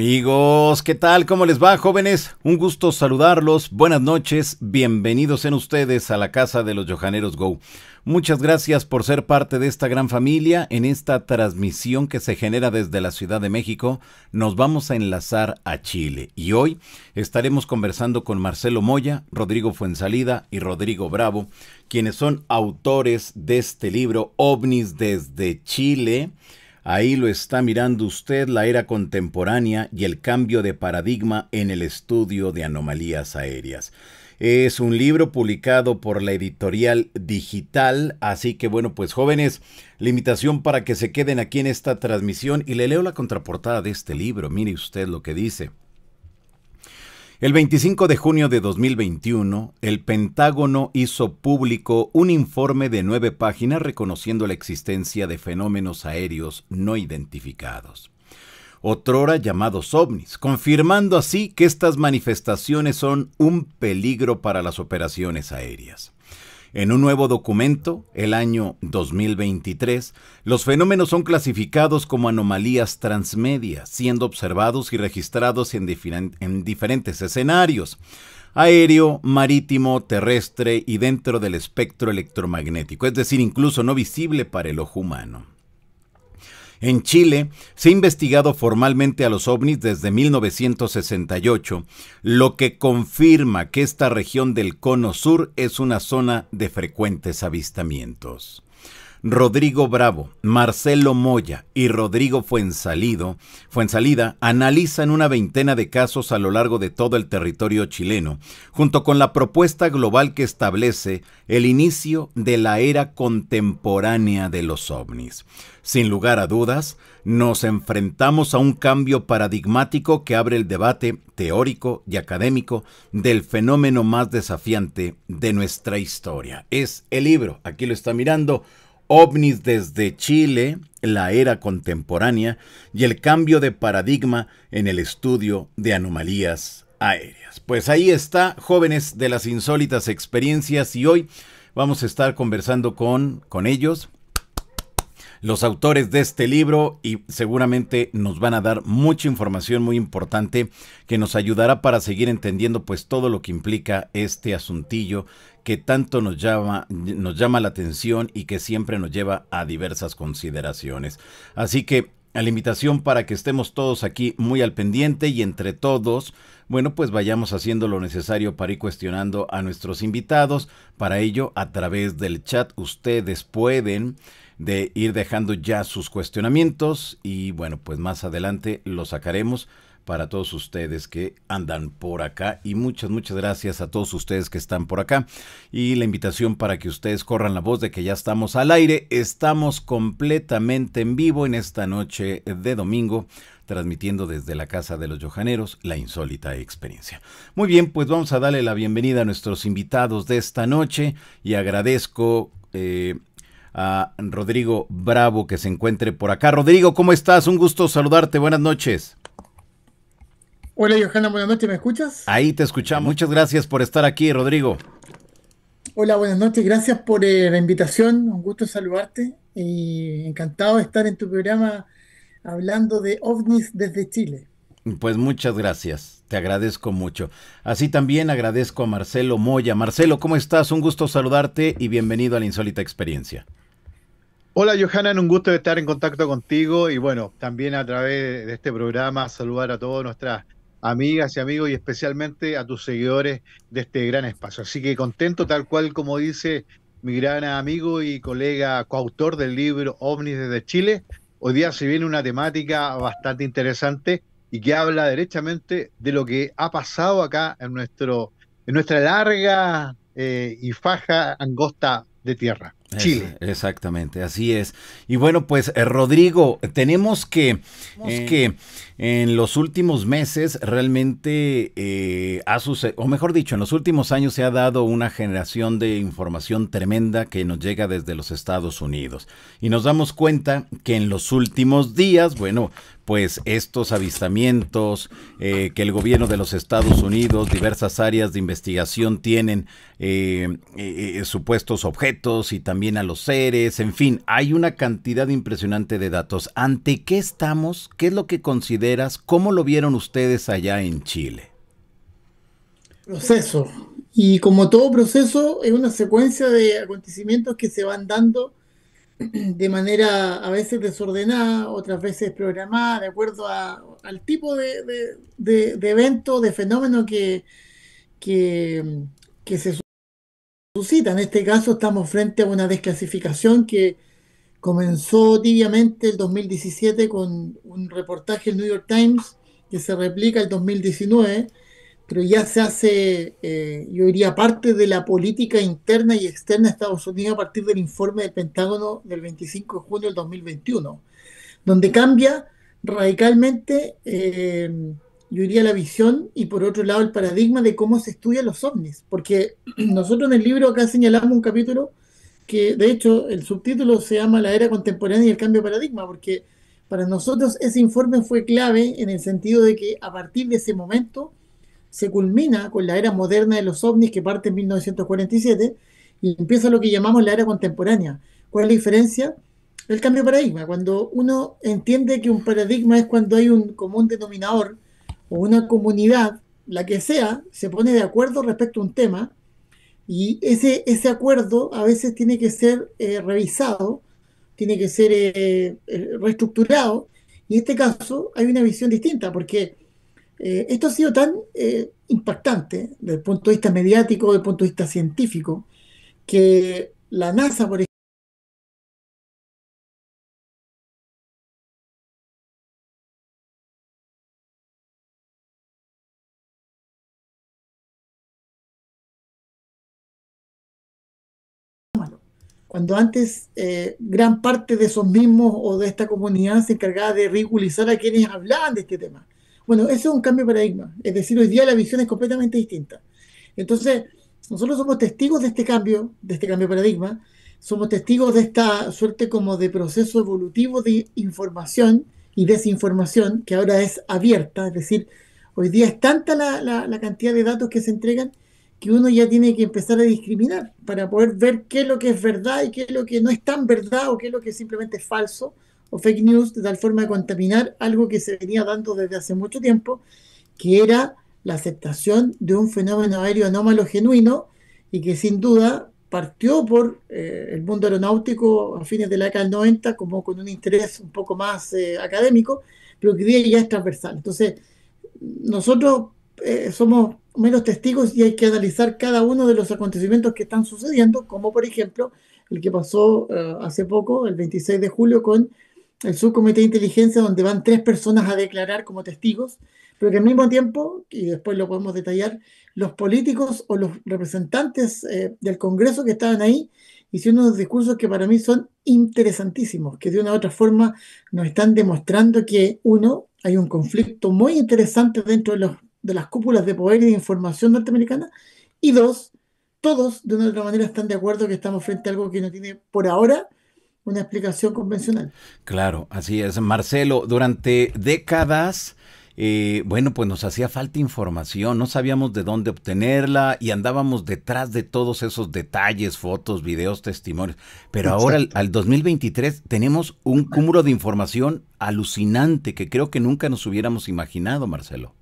Amigos, ¿qué tal? ¿Cómo les va, jóvenes? Un gusto saludarlos. Buenas noches. Bienvenidos en ustedes a la casa de los Johaneros Go. Muchas gracias por ser parte de esta gran familia. En esta transmisión que se genera desde la Ciudad de México, nos vamos a enlazar a Chile. Y hoy estaremos conversando con Marcelo Moya, Rodrigo Fuensalida y Rodrigo Bravo, quienes son autores de este libro OVNIS desde Chile Ahí lo está mirando usted la era contemporánea y el cambio de paradigma en el estudio de anomalías aéreas. Es un libro publicado por la editorial digital, así que bueno, pues jóvenes, limitación para que se queden aquí en esta transmisión y le leo la contraportada de este libro, mire usted lo que dice. El 25 de junio de 2021, el Pentágono hizo público un informe de nueve páginas reconociendo la existencia de fenómenos aéreos no identificados otrora llamados ovnis, confirmando así que estas manifestaciones son un peligro para las operaciones aéreas. En un nuevo documento, el año 2023, los fenómenos son clasificados como anomalías transmedias, siendo observados y registrados en, en diferentes escenarios aéreo, marítimo, terrestre y dentro del espectro electromagnético, es decir, incluso no visible para el ojo humano. En Chile se ha investigado formalmente a los ovnis desde 1968, lo que confirma que esta región del Cono Sur es una zona de frecuentes avistamientos. Rodrigo Bravo, Marcelo Moya y Rodrigo Fuensalido, Fuensalida analizan una veintena de casos a lo largo de todo el territorio chileno, junto con la propuesta global que establece el inicio de la era contemporánea de los ovnis. Sin lugar a dudas, nos enfrentamos a un cambio paradigmático que abre el debate teórico y académico del fenómeno más desafiante de nuestra historia. Es el libro, aquí lo está mirando, OVNIS desde Chile, la era contemporánea y el cambio de paradigma en el estudio de anomalías aéreas. Pues ahí está, jóvenes de las insólitas experiencias, y hoy vamos a estar conversando con, con ellos los autores de este libro y seguramente nos van a dar mucha información muy importante que nos ayudará para seguir entendiendo pues todo lo que implica este asuntillo que tanto nos llama, nos llama la atención y que siempre nos lleva a diversas consideraciones. Así que a la invitación para que estemos todos aquí muy al pendiente y entre todos, bueno, pues vayamos haciendo lo necesario para ir cuestionando a nuestros invitados. Para ello, a través del chat ustedes pueden de ir dejando ya sus cuestionamientos y bueno, pues más adelante lo sacaremos para todos ustedes que andan por acá y muchas, muchas gracias a todos ustedes que están por acá y la invitación para que ustedes corran la voz de que ya estamos al aire, estamos completamente en vivo en esta noche de domingo transmitiendo desde la Casa de los Johaneros la insólita experiencia. Muy bien, pues vamos a darle la bienvenida a nuestros invitados de esta noche y agradezco eh, a Rodrigo Bravo que se encuentre por acá. Rodrigo, ¿cómo estás? Un gusto saludarte. Buenas noches. Hola, Johanna. Buenas noches. ¿Me escuchas? Ahí te escuchamos. Muchas gracias por estar aquí, Rodrigo. Hola, buenas noches. Gracias por eh, la invitación. Un gusto saludarte y encantado de estar en tu programa hablando de ovnis desde Chile. Pues muchas gracias, te agradezco mucho. Así también agradezco a Marcelo Moya. Marcelo, ¿cómo estás? Un gusto saludarte y bienvenido a la insólita experiencia. Hola Johanna, un gusto estar en contacto contigo y bueno, también a través de este programa saludar a todas nuestras amigas y amigos y especialmente a tus seguidores de este gran espacio. Así que contento tal cual como dice mi gran amigo y colega coautor del libro OVNIS desde Chile. Hoy día se viene una temática bastante interesante y que habla derechamente de lo que ha pasado acá en, nuestro, en nuestra larga eh, y faja angosta de tierra. Chile. exactamente, así es. Y bueno, pues eh, Rodrigo, tenemos que, que en los últimos meses realmente eh, ha sucedido, o mejor dicho, en los últimos años se ha dado una generación de información tremenda que nos llega desde los Estados Unidos. Y nos damos cuenta que en los últimos días, bueno, pues estos avistamientos eh, que el gobierno de los Estados Unidos, diversas áreas de investigación tienen eh, supuestos objetos y también a los seres, en fin, hay una cantidad impresionante de datos. ¿Ante qué estamos? ¿Qué es lo que considera? ¿cómo lo vieron ustedes allá en Chile? Proceso. Y como todo proceso, es una secuencia de acontecimientos que se van dando de manera a veces desordenada, otras veces programada, de acuerdo al tipo de, evento, de fenómeno que, que se suscita. En este caso estamos frente a una desclasificación que Comenzó tibiamente el 2017 con un reportaje del New York Times que se replica el 2019, pero ya se hace, eh, yo diría, parte de la política interna y externa de Estados Unidos a partir del informe del Pentágono del 25 de junio del 2021, donde cambia radicalmente, eh, yo diría, la visión y por otro lado el paradigma de cómo se estudian los ovnis, porque nosotros en el libro acá señalamos un capítulo que de hecho el subtítulo se llama La era contemporánea y el cambio paradigma, porque para nosotros ese informe fue clave en el sentido de que a partir de ese momento se culmina con la era moderna de los ovnis que parte en 1947 y empieza lo que llamamos la era contemporánea. ¿Cuál es la diferencia? El cambio de paradigma. Cuando uno entiende que un paradigma es cuando hay un común denominador o una comunidad, la que sea, se pone de acuerdo respecto a un tema y ese, ese acuerdo a veces tiene que ser eh, revisado, tiene que ser eh, eh, reestructurado. Y en este caso hay una visión distinta, porque esto ha sido tan impactante desde el punto de vista mediático, desde el punto de vista científico, que la NASA, por ejemplo, cuando antes eh, gran parte de esos mismos o de esta comunidad se encargaba de ridiculizar a quienes hablaban de este tema. Bueno, eso es un cambio de paradigma, es decir, hoy día la visión es completamente distinta. Entonces, nosotros somos testigos de este cambio, de este cambio de paradigma, somos testigos de esta suerte como de proceso evolutivo de información y desinformación que ahora es abierta, es decir, hoy día es tanta la cantidad de datos que se entregan que uno ya tiene que empezar a discriminar para poder ver qué es lo que es verdad y qué es lo que no es tan verdad o qué es lo que simplemente es falso o fake news, de tal forma de contaminar algo que se venía dando desde hace mucho tiempo, que era la aceptación de un fenómeno aéreo anómalo genuino y que sin duda partió por eh, el mundo aeronáutico a fines de la década del 90 como con un interés un poco más eh, académico, pero que día ya es transversal. Entonces, nosotros eh, somos menos testigos y hay que analizar cada uno de los acontecimientos que están sucediendo, como por ejemplo el que pasó eh, hace poco, el 26 de julio, con el subcomité de inteligencia, donde van tres personas a declarar como testigos, pero que al mismo tiempo, y después lo podemos detallar, los políticos o los representantes eh, del Congreso que estaban ahí hicieron unos discursos que para mí son interesantísimos, que de una u otra forma nos están demostrando que, uno, hay un conflicto muy interesante dentro de los de las cúpulas de poder y de información norteamericana. Y dos, todos de una u otra manera están de acuerdo que estamos frente a algo que no tiene por ahora una explicación convencional. Claro, así es. Marcelo, durante décadas... Eh, bueno, pues nos hacía falta información, no sabíamos de dónde obtenerla y andábamos detrás de todos esos detalles, fotos, videos, testimonios. Pero ahora, al, 2023, tenemos un cúmulo de información alucinante que creo que nunca nos hubiéramos imaginado, Marcelo.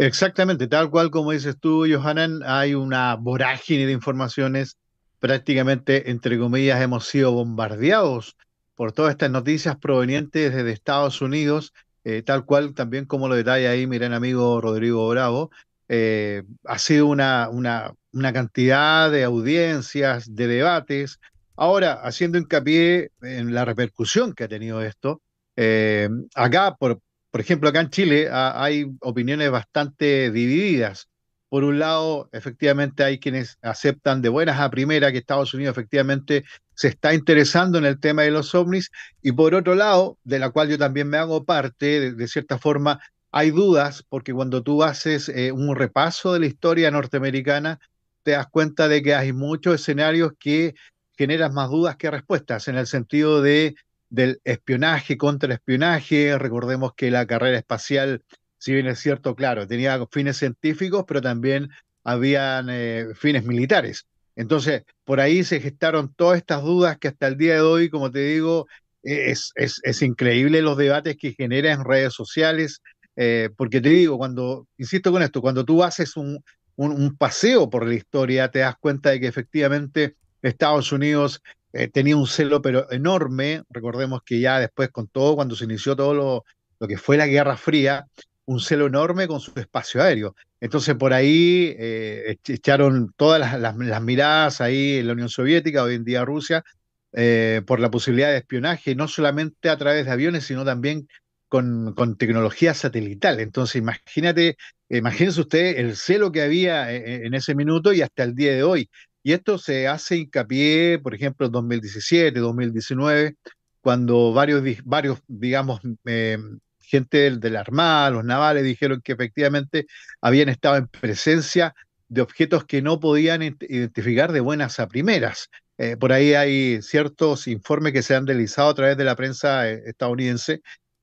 Exactamente, tal cual como dices tú, Johanan, hay una vorágine de informaciones. Prácticamente, entre comillas, hemos sido bombardeados por todas estas noticias provenientes desde Estados Unidos, eh, tal cual también como lo detalla ahí, mi gran amigo Rodrigo Bravo, eh, ha sido una, una, una, cantidad de audiencias, de debates. Ahora, haciendo hincapié en la repercusión que ha tenido esto, eh, acá por, por ejemplo, acá en Chile hay opiniones bastante divididas. Por un lado, efectivamente hay quienes aceptan de buenas a primera que Estados Unidos efectivamente se está interesando en el tema de los ovnis y por otro lado, de la cual yo también me hago parte, de, cierta forma, hay dudas porque cuando tú haces eh, un repaso de la historia norteamericana, te das cuenta de que hay muchos escenarios que generan más dudas que respuestas, en el sentido de del espionaje, espionaje, Recordemos que la carrera espacial, si bien es cierto, claro, tenía fines científicos, pero también habían eh, fines militares. Entonces, por ahí se gestaron todas estas dudas que hasta el día de hoy, como te digo, e-, es, es, increíble los debates que genera en redes sociales, eh, porque te digo, cuando, insisto con esto, cuando tú haces un, un paseo por la historia, te das cuenta de que efectivamente Estados Unidos eh, tenía un celo pero enorme, recordemos que ya después con todo, cuando se inició todo lo, que fue la Guerra Fría, un celo enorme con su espacio aéreo. Entonces por ahí eh, echaron todas las, miradas ahí en la Unión Soviética, hoy en día Rusia, eh, por la posibilidad de espionaje, no solamente a través de aviones, sino también con, tecnología satelital. Entonces imagínate, imagínense ustedes el celo que había en ese minuto y hasta el día de hoy. Y esto se hace hincapié, por ejemplo, en 2017, 2019, cuando varios, varios digamos, eh, gente de, la Armada, los navales, dijeron que efectivamente habían estado en presencia de objetos que no podían identificar de buenas a primeras. Eh, por ahí hay ciertos informes que se han realizado a través de la prensa eh, estadounidense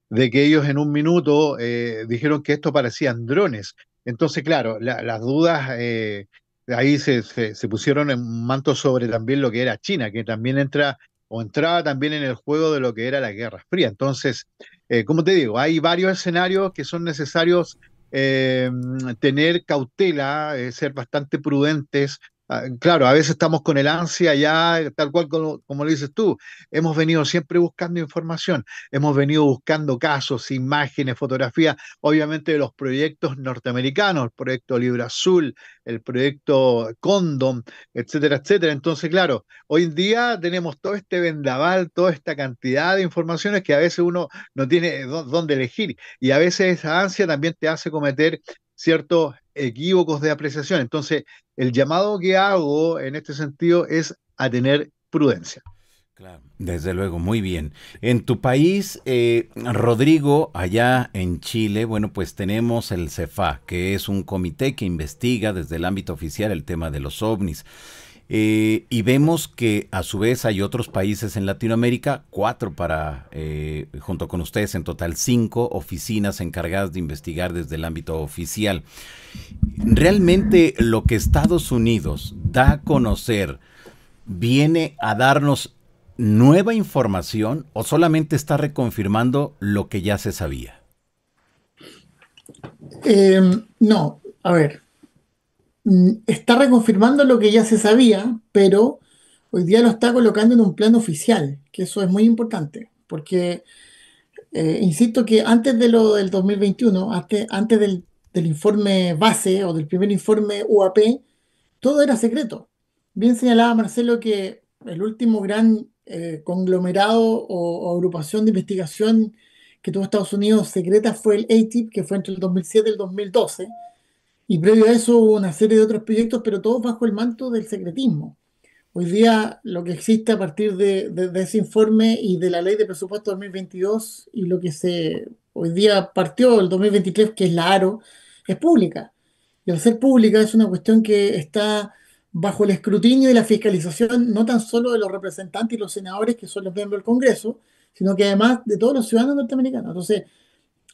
de que ellos en un minuto dijeron que esto parecían drones. Entonces, claro, las dudas ahí se, se, pusieron en manto sobre también lo que era China, que también entra o entraba también en el juego de lo que era la Guerra Fría. Entonces, eh, como te digo, hay varios escenarios que son necesarios eh, tener cautela, eh, ser bastante prudentes Ah, claro, a veces estamos con el ansia ya, tal cual como, lo dices tú. Hemos venido siempre buscando información, hemos venido buscando casos, imágenes, fotografías, obviamente de los proyectos norteamericanos, el proyecto Libro Azul, el proyecto Condom, etcétera, etcétera. Entonces, claro, hoy en día tenemos todo este vendaval, toda esta cantidad de informaciones que a veces uno no tiene dónde elegir y a veces esa ansia también te hace cometer ciertos equívocos de apreciación. Entonces, el llamado que hago en este sentido es a tener prudencia. Claro, desde luego, muy bien. En tu país, eh, Rodrigo, allá en Chile, bueno, pues tenemos el CEFA, que es un comité que investiga desde el ámbito oficial el tema de los ovnis. Eh, y vemos que a su vez hay otros países en Latinoamérica, cuatro para, eh, junto con ustedes, en total cinco oficinas encargadas de investigar desde el ámbito oficial. Realmente lo que Estados Unidos da a conocer viene a darnos nueva información o solamente está reconfirmando lo que ya se sabía. Em, no, a ver, Mm, está reconfirmando lo que ya se sabía, pero hoy día lo está colocando en un plan oficial, que eso es muy importante, porque eh, insisto que antes de lo del 2021, antes, del, informe base o del primer informe UAP, todo era secreto. Bien señalaba Marcelo que el último gran eh, conglomerado o, o, agrupación de investigación que tuvo Estados Unidos secreta fue el ATIP, que fue entre el 2007 y el 2012 y previo a eso hubo una serie de otros proyectos, pero todos bajo el manto del secretismo. Hoy día lo que existe a partir de, ese informe y de la ley de presupuesto 2022 y lo que se hoy día partió el 2023, que es la ARO, es pública. Y al ser pública es una cuestión que está bajo el escrutinio y la fiscalización no tan solo de los representantes y los senadores que son los miembros del Congreso, sino que además de todos los ciudadanos norteamericanos. Entonces,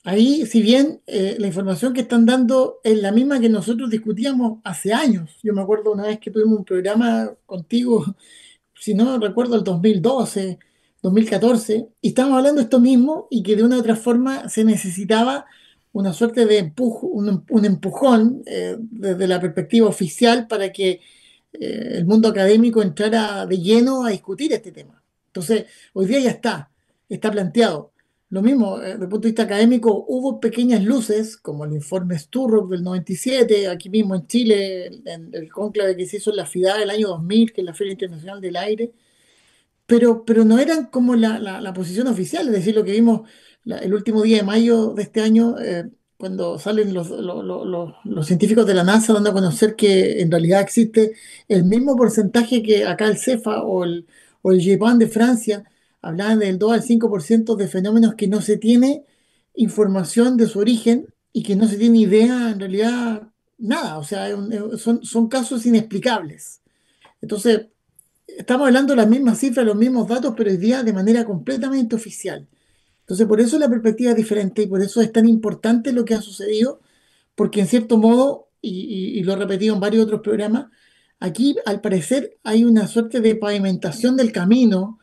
Ahí, si bien eh, la información que están dando es la misma que nosotros discutíamos hace años, yo me acuerdo una vez que tuvimos un programa contigo, si no recuerdo, el 2012, 2014, y estábamos hablando de esto mismo y que de una u otra forma se necesitaba una suerte de un, empujón eh, desde la perspectiva oficial para que eh, el mundo académico entrara de lleno a discutir este tema. Entonces, hoy día ya está, está planteado. Lo mismo, eh, desde el punto de vista académico, hubo pequeñas luces, como el informe Sturrock del 97, aquí mismo en Chile, en el conclave que se hizo en la FIDA del año 2000, que es la Feria Internacional del Aire, pero, pero no eran como la, la, la posición oficial, es decir, lo que vimos el último día de mayo de este año, eh, cuando salen los, los, los, los, científicos de la NASA dando a conocer que en realidad existe el mismo porcentaje que acá el CEFA o el, o el e de Francia, Hablaban del 2 al 5% de fenómenos que no se tiene información de su origen y que no se tiene idea en realidad nada, o sea, son, son casos inexplicables. Entonces, estamos hablando de las mismas cifras, los mismos datos, pero hoy día de manera completamente oficial. Entonces, por eso la perspectiva es diferente y por eso es tan importante lo que ha sucedido, porque en cierto modo, y, lo he repetido en varios otros programas, aquí al parecer hay una suerte de pavimentación del camino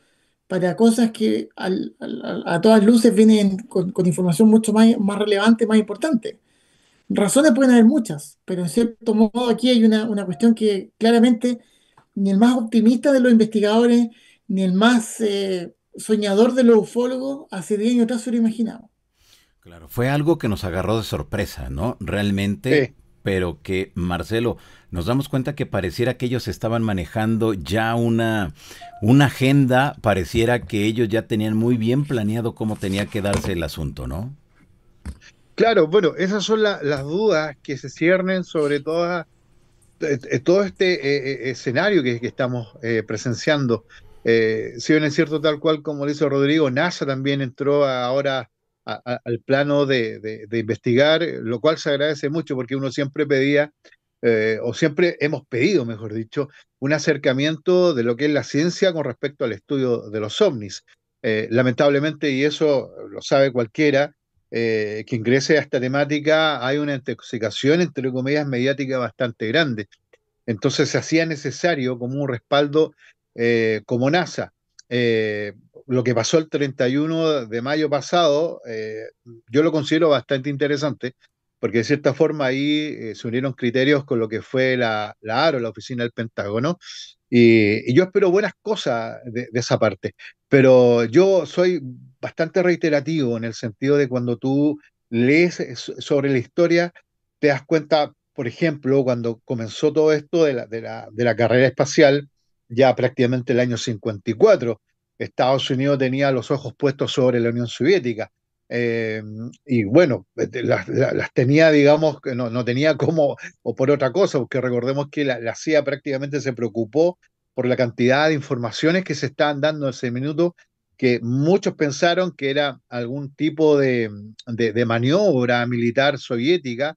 para cosas que a todas luces vienen con, información mucho más, más, relevante, más importante. Razones pueden haber muchas, pero en cierto modo aquí hay una, cuestión que claramente ni el más optimista de los investigadores, ni el más eh, soñador de los ufólogos hace 10 años atrás se lo imaginaba. Claro, fue algo que nos agarró de sorpresa, ¿no? Realmente pero que, Marcelo, nos damos cuenta que pareciera que ellos estaban manejando ya una, una agenda, pareciera que ellos ya tenían muy bien planeado cómo tenía que darse el asunto, ¿no? Claro, bueno, esas son las dudas que se ciernen sobre toda, eh, eh, todo este eh, escenario que, estamos presenciando. si bien es cierto, tal cual como dice Rodrigo, NASA también entró ahora al plano de, investigar, eh, lo cual se agradece mucho porque uno siempre pedía, eh, o siempre hemos pedido, mejor dicho, un acercamiento de lo que es la ciencia con respecto al estudio de los ovnis. Eh, lamentablemente, y eso lo sabe cualquiera, que ingrese a esta temática, hay una intoxicación, entre comillas, mediática bastante grande. Entonces se hacía necesario como un respaldo como NASA lo que pasó el 31 de mayo pasado, eh, yo lo considero bastante interesante, porque de cierta forma ahí eh, se unieron criterios con lo que fue la, la ARO, la Oficina del Pentágono, y, yo espero buenas cosas de, de, esa parte, pero yo soy bastante reiterativo en el sentido de cuando tú lees eh, sobre la historia, te das cuenta, por ejemplo, cuando comenzó todo esto de la, de la, de la carrera espacial, ya prácticamente el año 54, Estados Unidos tenía los ojos puestos sobre la Unión Soviética. Eh, y bueno, este, las, tenía, digamos, no, no tenía como, o por otra cosa, porque recordemos que la, CIA prácticamente se preocupó por la cantidad de informaciones que se estaban dando en ese minuto, que muchos pensaron que era algún tipo de, de, de maniobra militar soviética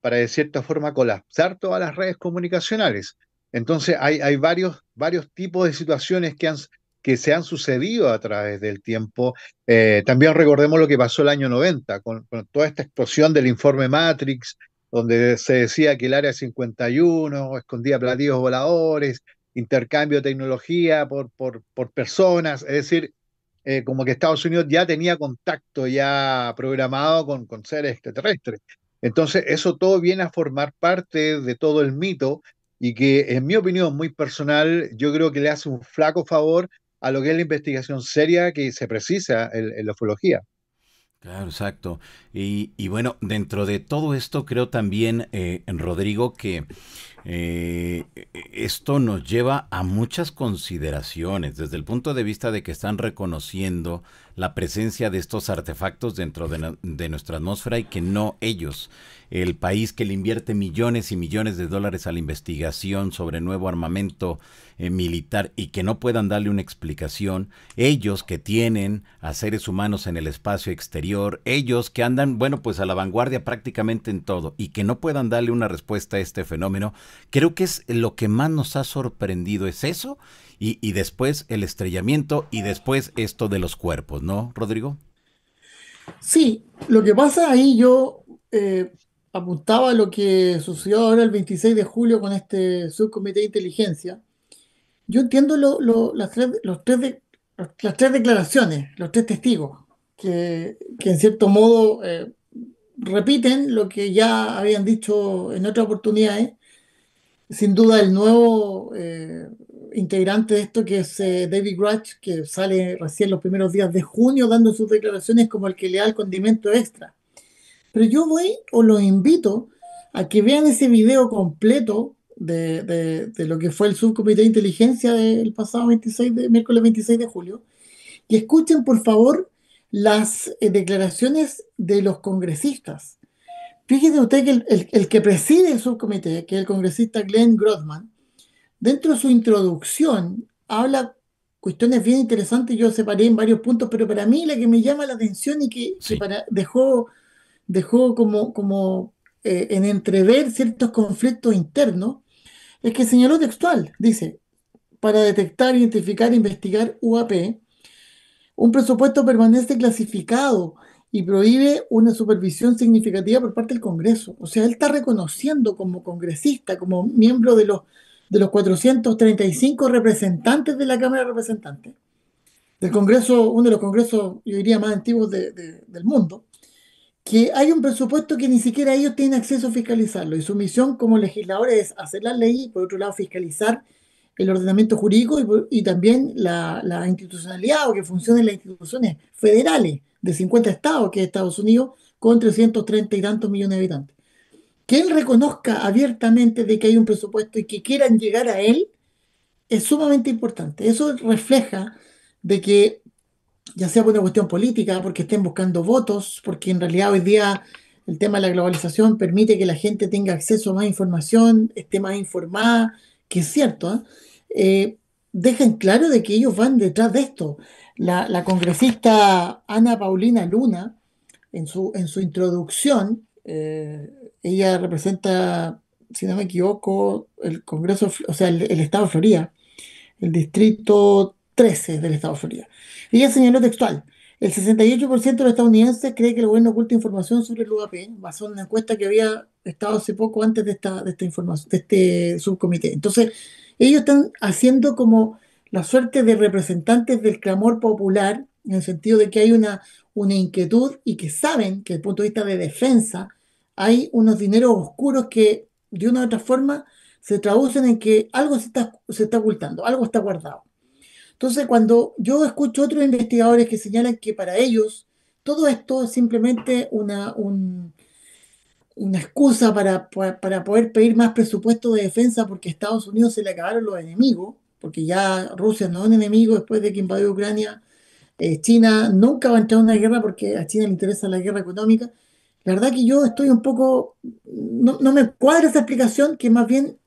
para de cierta forma colapsar todas las redes comunicacionales. Entonces hay, hay varios, varios tipos de situaciones que han, que se han sucedido a través del tiempo. Eh, también recordemos lo que pasó el año 90, con, toda esta explosión del informe Matrix, donde se decía que el Área 51 escondía platillos voladores, intercambio de tecnología por, por, personas, es decir, eh, como que Estados Unidos ya tenía contacto ya programado con, con seres extraterrestres. Entonces, eso todo viene a formar parte de todo el mito y que, en mi opinión muy personal, yo creo que le hace un flaco favor a lo que es la investigación seria que se precisa en, la ufología. Claro, exacto. Y, bueno, dentro de todo esto creo también, eh, Rodrigo, que eh, esto nos lleva a muchas consideraciones desde el punto de vista de que están reconociendo la presencia de estos artefactos dentro de nuestra atmósfera y que no ellos el país que le invierte millones y millones de dólares a la investigación sobre nuevo armamento eh, militar y que no puedan darle una explicación, ellos que tienen a seres humanos en el espacio exterior, ellos que andan, bueno, pues a la vanguardia prácticamente en todo y que no puedan darle una respuesta a este fenómeno, creo que es lo que más nos ha sorprendido, es eso, y, después el estrellamiento y después esto de los cuerpos, ¿no, Rodrigo? Sí, lo que pasa ahí yo eh, apuntaba a lo que sucedió ahora el 26 de julio con este subcomité de inteligencia. Yo entiendo las, tres, declaraciones, los tres testigos, que, en cierto modo eh, repiten lo que ya habían dicho en otras oportunidades. Sin duda el nuevo eh, integrante de esto que es eh, David Grudge, que sale recién los primeros días de junio dando sus declaraciones como el que le da el condimento extra pero yo voy o los invito a que vean ese video completo de, lo que fue el subcomité de inteligencia del pasado 26 de, miércoles 26 de julio y escuchen por favor las eh, declaraciones de los congresistas. Fíjense usted que el, que preside el subcomité, que es el congresista Glenn Grossman, dentro de su introducción habla cuestiones bien interesantes, yo separé en varios puntos, pero para mí la que me llama la atención y que, para, dejó dejó como, como eh, en entrever ciertos conflictos internos, es que señaló textual, dice, para detectar, identificar e investigar UAP, un presupuesto permanece clasificado y prohíbe una supervisión significativa por parte del Congreso. O sea, él está reconociendo como congresista, como miembro de los, de los 435 representantes de la Cámara de Representantes, del Congreso, uno de los congresos, yo diría, más antiguos del mundo, que hay un presupuesto que ni siquiera ellos tienen acceso a fiscalizarlo y su misión como legisladores es hacer la ley y por otro lado fiscalizar el ordenamiento jurídico y, también la, institucionalidad o que funcionen las instituciones federales de 50 estados que es Estados Unidos con 330 y tantos millones de habitantes. Que él reconozca abiertamente de que hay un presupuesto y que quieran llegar a él es sumamente importante. Eso refleja de que ya sea por una cuestión política, porque estén buscando votos, porque en realidad hoy día el tema de la globalización permite que la gente tenga acceso a más información, esté más informada, que es cierto, ¿eh? Eh, dejen claro de que ellos van detrás de esto. La, congresista Ana Paulina Luna, en su, en su introducción, eh, ella representa, si no me equivoco, el Congreso, o sea, el, Estado de Florida, el distrito 13 del Estado de Florida. Ella señaló textual, el 68% de los estadounidenses cree que el gobierno oculta información sobre el UAP, basado en una encuesta que había estado hace poco antes de esta, esta información, de este subcomité. Entonces, ellos están haciendo como la suerte de representantes del clamor popular, en el sentido de que hay una, una inquietud y que saben que desde el punto de vista de defensa hay unos dineros oscuros que de una u otra forma se traducen en que algo está, se está ocultando, algo está guardado. Entonces, cuando yo escucho otros investigadores que señalan que para ellos todo esto es simplemente una, una excusa para, para, poder pedir más presupuesto de defensa porque a Estados Unidos se le acabaron los enemigos, porque ya Rusia no es un enemigo después de que invadió Ucrania. Eh, China nunca va a entrar en una guerra porque a China le interesa la guerra económica. La verdad que yo estoy un poco, no, no me cuadra esa explicación que más bien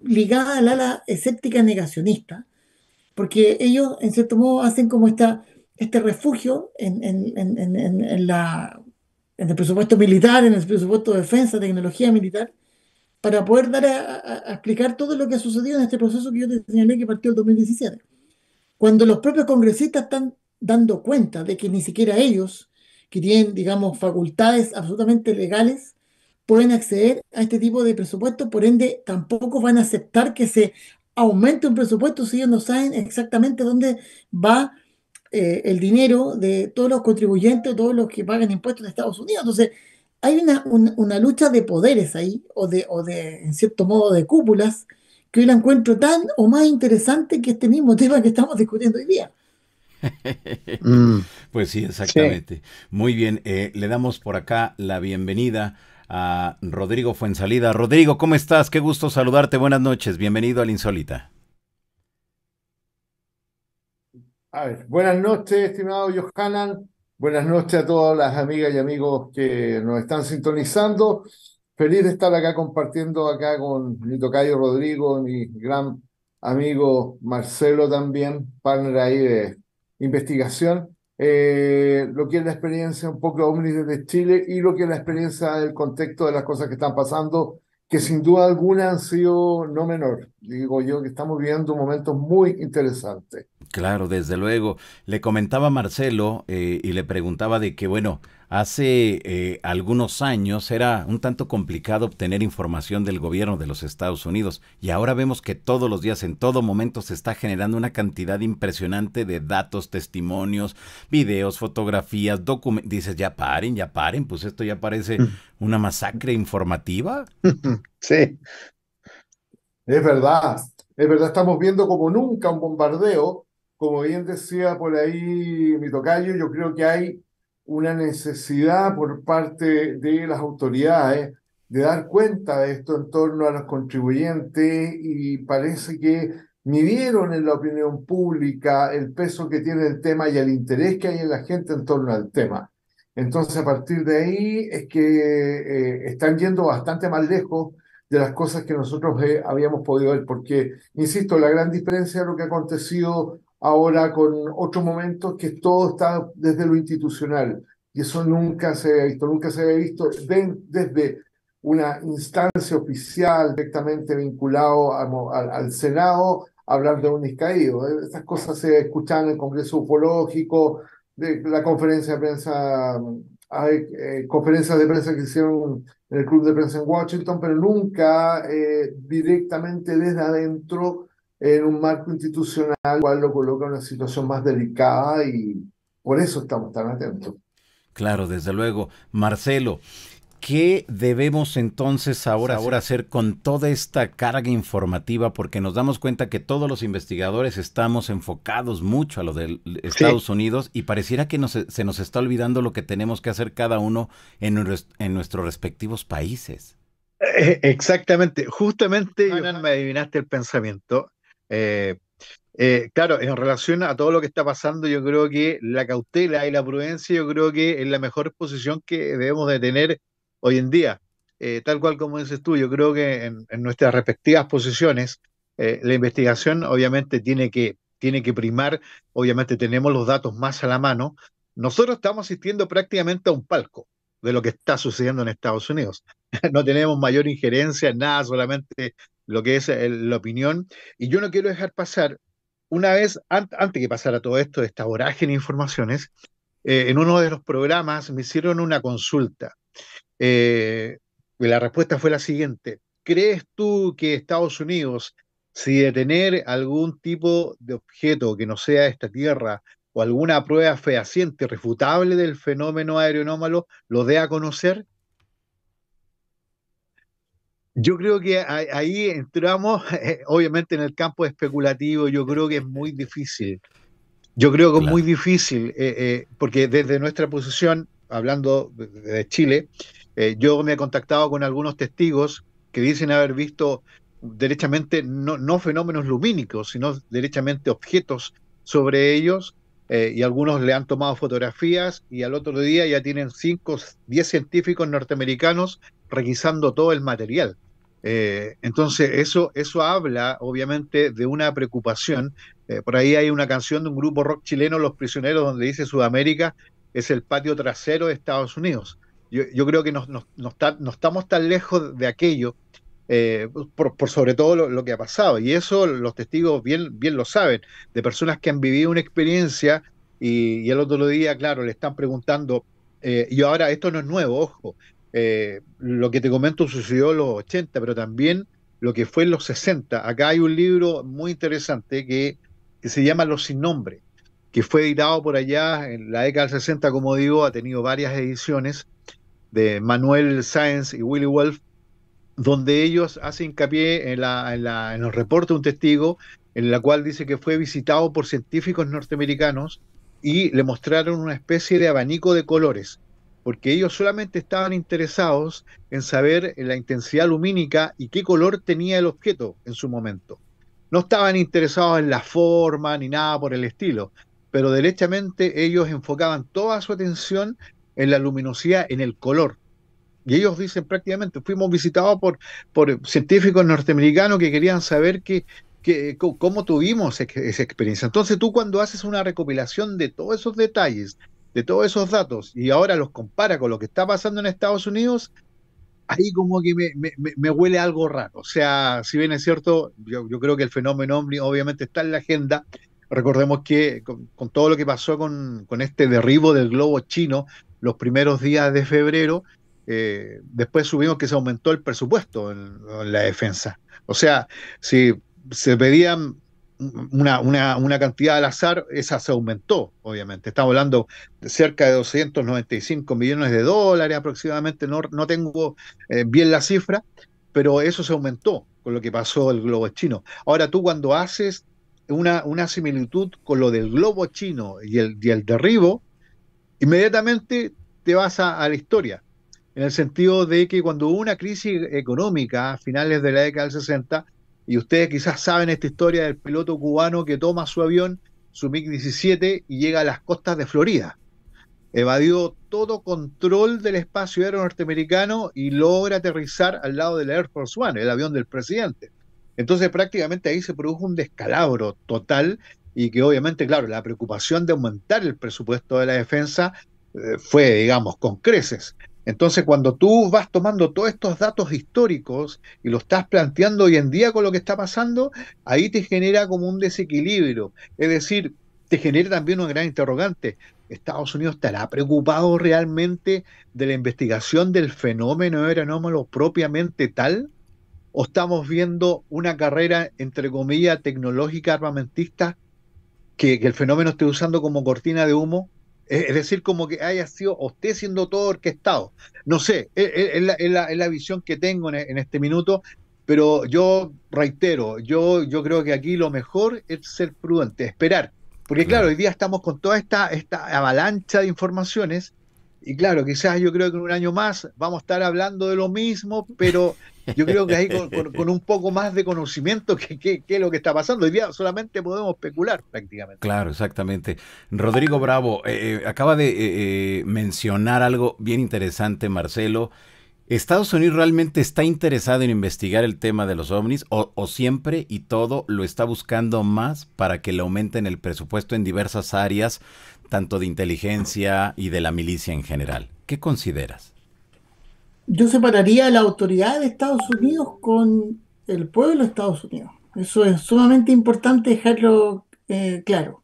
ligada al ala escéptica negacionista, porque ellos, en cierto modo, hacen como este refugio en, en, en, el presupuesto militar, en el presupuesto de defensa, tecnología militar, para poder dar a, explicar todo lo que ha sucedido en este proceso que yo te señalé que partió el 2017. Cuando los propios congresistas están dando cuenta de que ni siquiera ellos, que tienen, digamos, facultades absolutamente legales, pueden acceder a este tipo de presupuesto, por ende tampoco van a aceptar que se aumente un presupuesto si ellos no saben exactamente dónde va eh, el dinero de todos los contribuyentes, todos los que pagan impuestos en Estados Unidos. Entonces, hay una, una, lucha de poderes ahí, o de, en cierto modo, de cúpulas, que hoy la encuentro tan o más interesante que este mismo tema que estamos discutiendo hoy día. Mm. pues sí, exactamente. Muy bien, eh, le damos por acá la bienvenida a Rodrigo Fuensalida. Rodrigo, ¿cómo estás? Qué gusto saludarte. Buenas noches. Bienvenido al Insólita. A buenas noches, estimado Johanan. Buenas noches a todas las amigas y amigos que nos están sintonizando. Feliz de estar acá compartiendo acá con mi tocayo Rodrigo, mi gran amigo Marcelo también, partner ahí de investigación. Eh, lo que es la experiencia un poco de Chile y lo que es la experiencia del contexto de las cosas que están pasando, que sin duda alguna han sido no menor. Digo yo que estamos viviendo un momento muy interesante. Claro, desde luego. Le comentaba Marcelo eh, y le preguntaba de que, bueno, Hace eh, algunos años era un tanto complicado obtener información del gobierno de los Estados Unidos y ahora vemos que todos los días, en todo momento, se está generando una cantidad impresionante de datos, testimonios, videos, fotografías, documentos. Dices, ya paren, ya paren, pues esto ya parece mm. una masacre informativa. Sí, es verdad, es verdad, estamos viendo como nunca un bombardeo, como bien decía por ahí mi tocayo, yo creo que hay una necesidad por parte de las autoridades de dar cuenta de esto en torno a los contribuyentes y parece que midieron en la opinión pública el peso que tiene el tema y el interés que hay en la gente en torno al tema. Entonces, a partir de ahí es que eh, están yendo bastante más lejos de las cosas que nosotros eh, habíamos podido ver, porque, insisto, la gran diferencia de lo que ha acontecido ahora con otro momento que todo está desde lo institucional. Y eso nunca se había visto, nunca se había visto desde una instancia oficial directamente vinculado al Senado, hablar de un discaído. Estas cosas se escuchaban en el Congreso Ufológico, de la conferencia de prensa, hay eh, conferencias de prensa que hicieron en el Club de Prensa en Washington, pero nunca eh, directamente desde adentro en un marco institucional, igual lo coloca en una situación más delicada y por eso estamos tan atentos. Claro, desde luego. Marcelo, ¿qué debemos entonces ahora, hacer con toda esta carga informativa? Porque nos damos cuenta que todos los investigadores estamos enfocados mucho a lo de Estados Unidos y pareciera que se nos está olvidando lo que tenemos que hacer cada uno en, nuestros respectivos países. Eh, exactamente, justamente me adivinaste el pensamiento. Eh, eh, claro, en relación a todo lo que está pasando, yo creo que la cautela y la prudencia, yo creo que es la mejor posición que debemos de tener hoy en día. Eh, tal cual como dices tú, yo creo que en, nuestras respectivas posiciones, la investigación obviamente tiene que, tiene que primar, obviamente tenemos los datos más a la mano. Nosotros estamos asistiendo prácticamente a un palco de lo que está sucediendo en Estados Unidos. no tenemos mayor injerencia en nada, solamente lo que es eh, la opinión. Y yo no quiero dejar pasar, una vez, antes antes que pasara todo esto, esta vorágine de informaciones, eh, en uno de los programas me hicieron una consulta. Eh, y la respuesta fue la siguiente. ¿Crees tú que Estados Unidos, si de tener algún tipo de objeto que no sea esta Tierra o alguna prueba fehaciente, refutable del fenómeno aeronómalo, lo dé a conocer? Yo creo que ahí entramos, eh, obviamente en el campo especulativo, yo creo que es muy difícil. Yo creo que es muy difícil, eh, eh, porque desde nuestra posición, hablando de Chile, yo me he contactado con algunos testigos que dicen haber visto derechamente no, no fenómenos lumínicos, sino derechamente objetos sobre ellos eh, y algunos le han tomado fotografías y al otro día ya tienen cinco, diez científicos norteamericanos requisando todo el material. Eh, entonces, eso, eso habla obviamente de una preocupación. Eh, por ahí hay una canción de un grupo rock chileno, Los Prisioneros, donde dice Sudamérica es el patio trasero de Estados Unidos. Yo, creo que no estamos tan lejos de aquello eh, pues, por, sobre todo lo, que ha pasado. Y eso los testigos bien, bien lo saben, de personas que han vivido una experiencia y, el otro día, claro, le están preguntando, eh, y ahora esto no es nuevo, ojo, eh, lo que te comento sucedió en los 80, pero también lo que fue en los 60. Acá hay un libro muy interesante que, se llama Los sin nombre, que fue editado por allá en la década del 60, como digo, ha tenido varias ediciones de Manuel Sáenz y Willy Wolf, donde ellos hacen hincapié en, la, en, los reportes de un testigo, en la cual dice que fue visitado por científicos norteamericanos y le mostraron una especie de abanico de colores, porque ellos solamente estaban interesados en saber la intensidad lumínica y qué color tenía el objeto en su momento. No estaban interesados en la forma ni nada por el estilo, pero derechamente ellos enfocaban toda su atención en la luminosidad, en el color y ellos dicen prácticamente, fuimos visitados por, por científicos norteamericanos que querían saber cómo tuvimos esa experiencia. Entonces tú cuando haces una recopilación de todos esos detalles, de todos esos datos, y ahora los compara con lo que está pasando en Estados Unidos, ahí como que me, huele algo raro. O sea, si bien es cierto, yo, creo que el fenómeno OVNI obviamente está en la agenda. Recordemos que con, con todo lo que pasó con, con, este derribo del globo chino los primeros días de febrero, eh, después subimos que se aumentó el presupuesto en, la defensa. O sea, si se pedían una, una, una, cantidad al azar, esa se aumentó, obviamente. Estamos hablando de cerca de 295 millones de dólares aproximadamente, no, no tengo eh, bien la cifra, pero eso se aumentó con lo que pasó el globo chino. Ahora tú cuando haces una, una similitud con lo del globo chino y el, y el derribo, inmediatamente te vas a la historia en el sentido de que cuando hubo una crisis económica a finales de la década del 60, y ustedes quizás saben esta historia del piloto cubano que toma su avión, su MiG-17, y llega a las costas de Florida. Evadió todo control del espacio aéreo norteamericano y logra aterrizar al lado de la Air Force One, el avión del presidente. Entonces prácticamente ahí se produjo un descalabro total y que obviamente, claro, la preocupación de aumentar el presupuesto de la defensa eh, fue, digamos, con creces. Entonces, cuando tú vas tomando todos estos datos históricos y lo estás planteando hoy en día con lo que está pasando, ahí te genera como un desequilibrio. Es decir, te genera también una gran interrogante. ¿Estados Unidos estará preocupado realmente de la investigación del fenómeno aeronómalo propiamente tal? ¿O estamos viendo una carrera, entre comillas, tecnológica armamentista que el fenómeno esté usando como cortina de humo? Es decir, como que haya sido usted siendo todo orquestado. No sé, es, la, la, la visión que tengo en, en, este minuto, pero yo reitero, yo, yo creo que aquí lo mejor es ser prudente, esperar. Porque claro, hoy día estamos con toda esta, esta avalancha de informaciones y claro, quizás yo creo que en un año más vamos a estar hablando de lo mismo, pero yo creo que ahí con, un poco más de conocimiento que, que, lo que está pasando. Hoy día solamente podemos especular prácticamente. Claro, exactamente. Rodrigo Bravo, eh, eh, acaba de eh, mencionar algo bien interesante, Marcelo. ¿Estados Unidos realmente está interesado en investigar el tema de los ovnis o, siempre y todo lo está buscando más para que le aumenten el presupuesto en diversas áreas, tanto de inteligencia y de la milicia en general? ¿Qué consideras? yo separaría la autoridad de Estados Unidos con el pueblo de Estados Unidos. Eso es sumamente importante dejarlo eh, claro.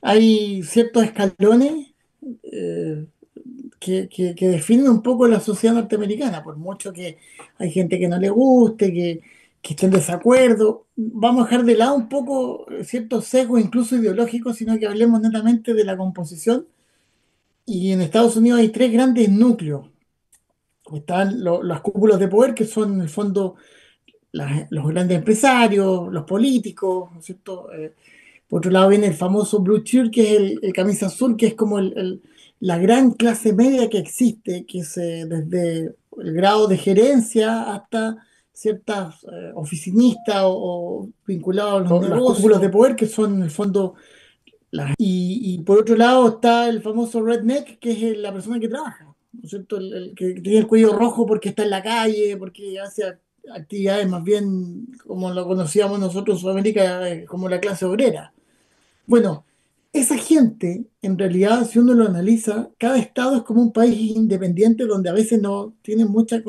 Hay ciertos escalones eh, que, que, definen un poco la sociedad norteamericana, por mucho que hay gente que no le guste, que, que esté en desacuerdo. Vamos a dejar de lado un poco ciertos sesgos, incluso ideológicos, sino que hablemos netamente de la composición. Y en Estados Unidos hay tres grandes núcleos están los cúpulos de poder, que son en el fondo los grandes empresarios, los políticos, ¿no es cierto? Eh, por otro lado viene el famoso Blue Shirt, que es el, camisa azul, que es como el, la gran clase media que existe, que es desde el grado de gerencia hasta ciertas eh, oficinistas o, vinculados a los, cúpulos de poder, que son en el fondo... Las, y, y por otro lado está el famoso redneck, que es la persona que trabaja ¿no es cierto? El, que tiene el cuello rojo porque está en la calle, porque hace actividades más bien como lo conocíamos nosotros en Sudamérica, eh, como la clase obrera. Bueno, esa gente, en realidad, si uno lo analiza, cada estado es como un país independiente donde a veces no tienen mucha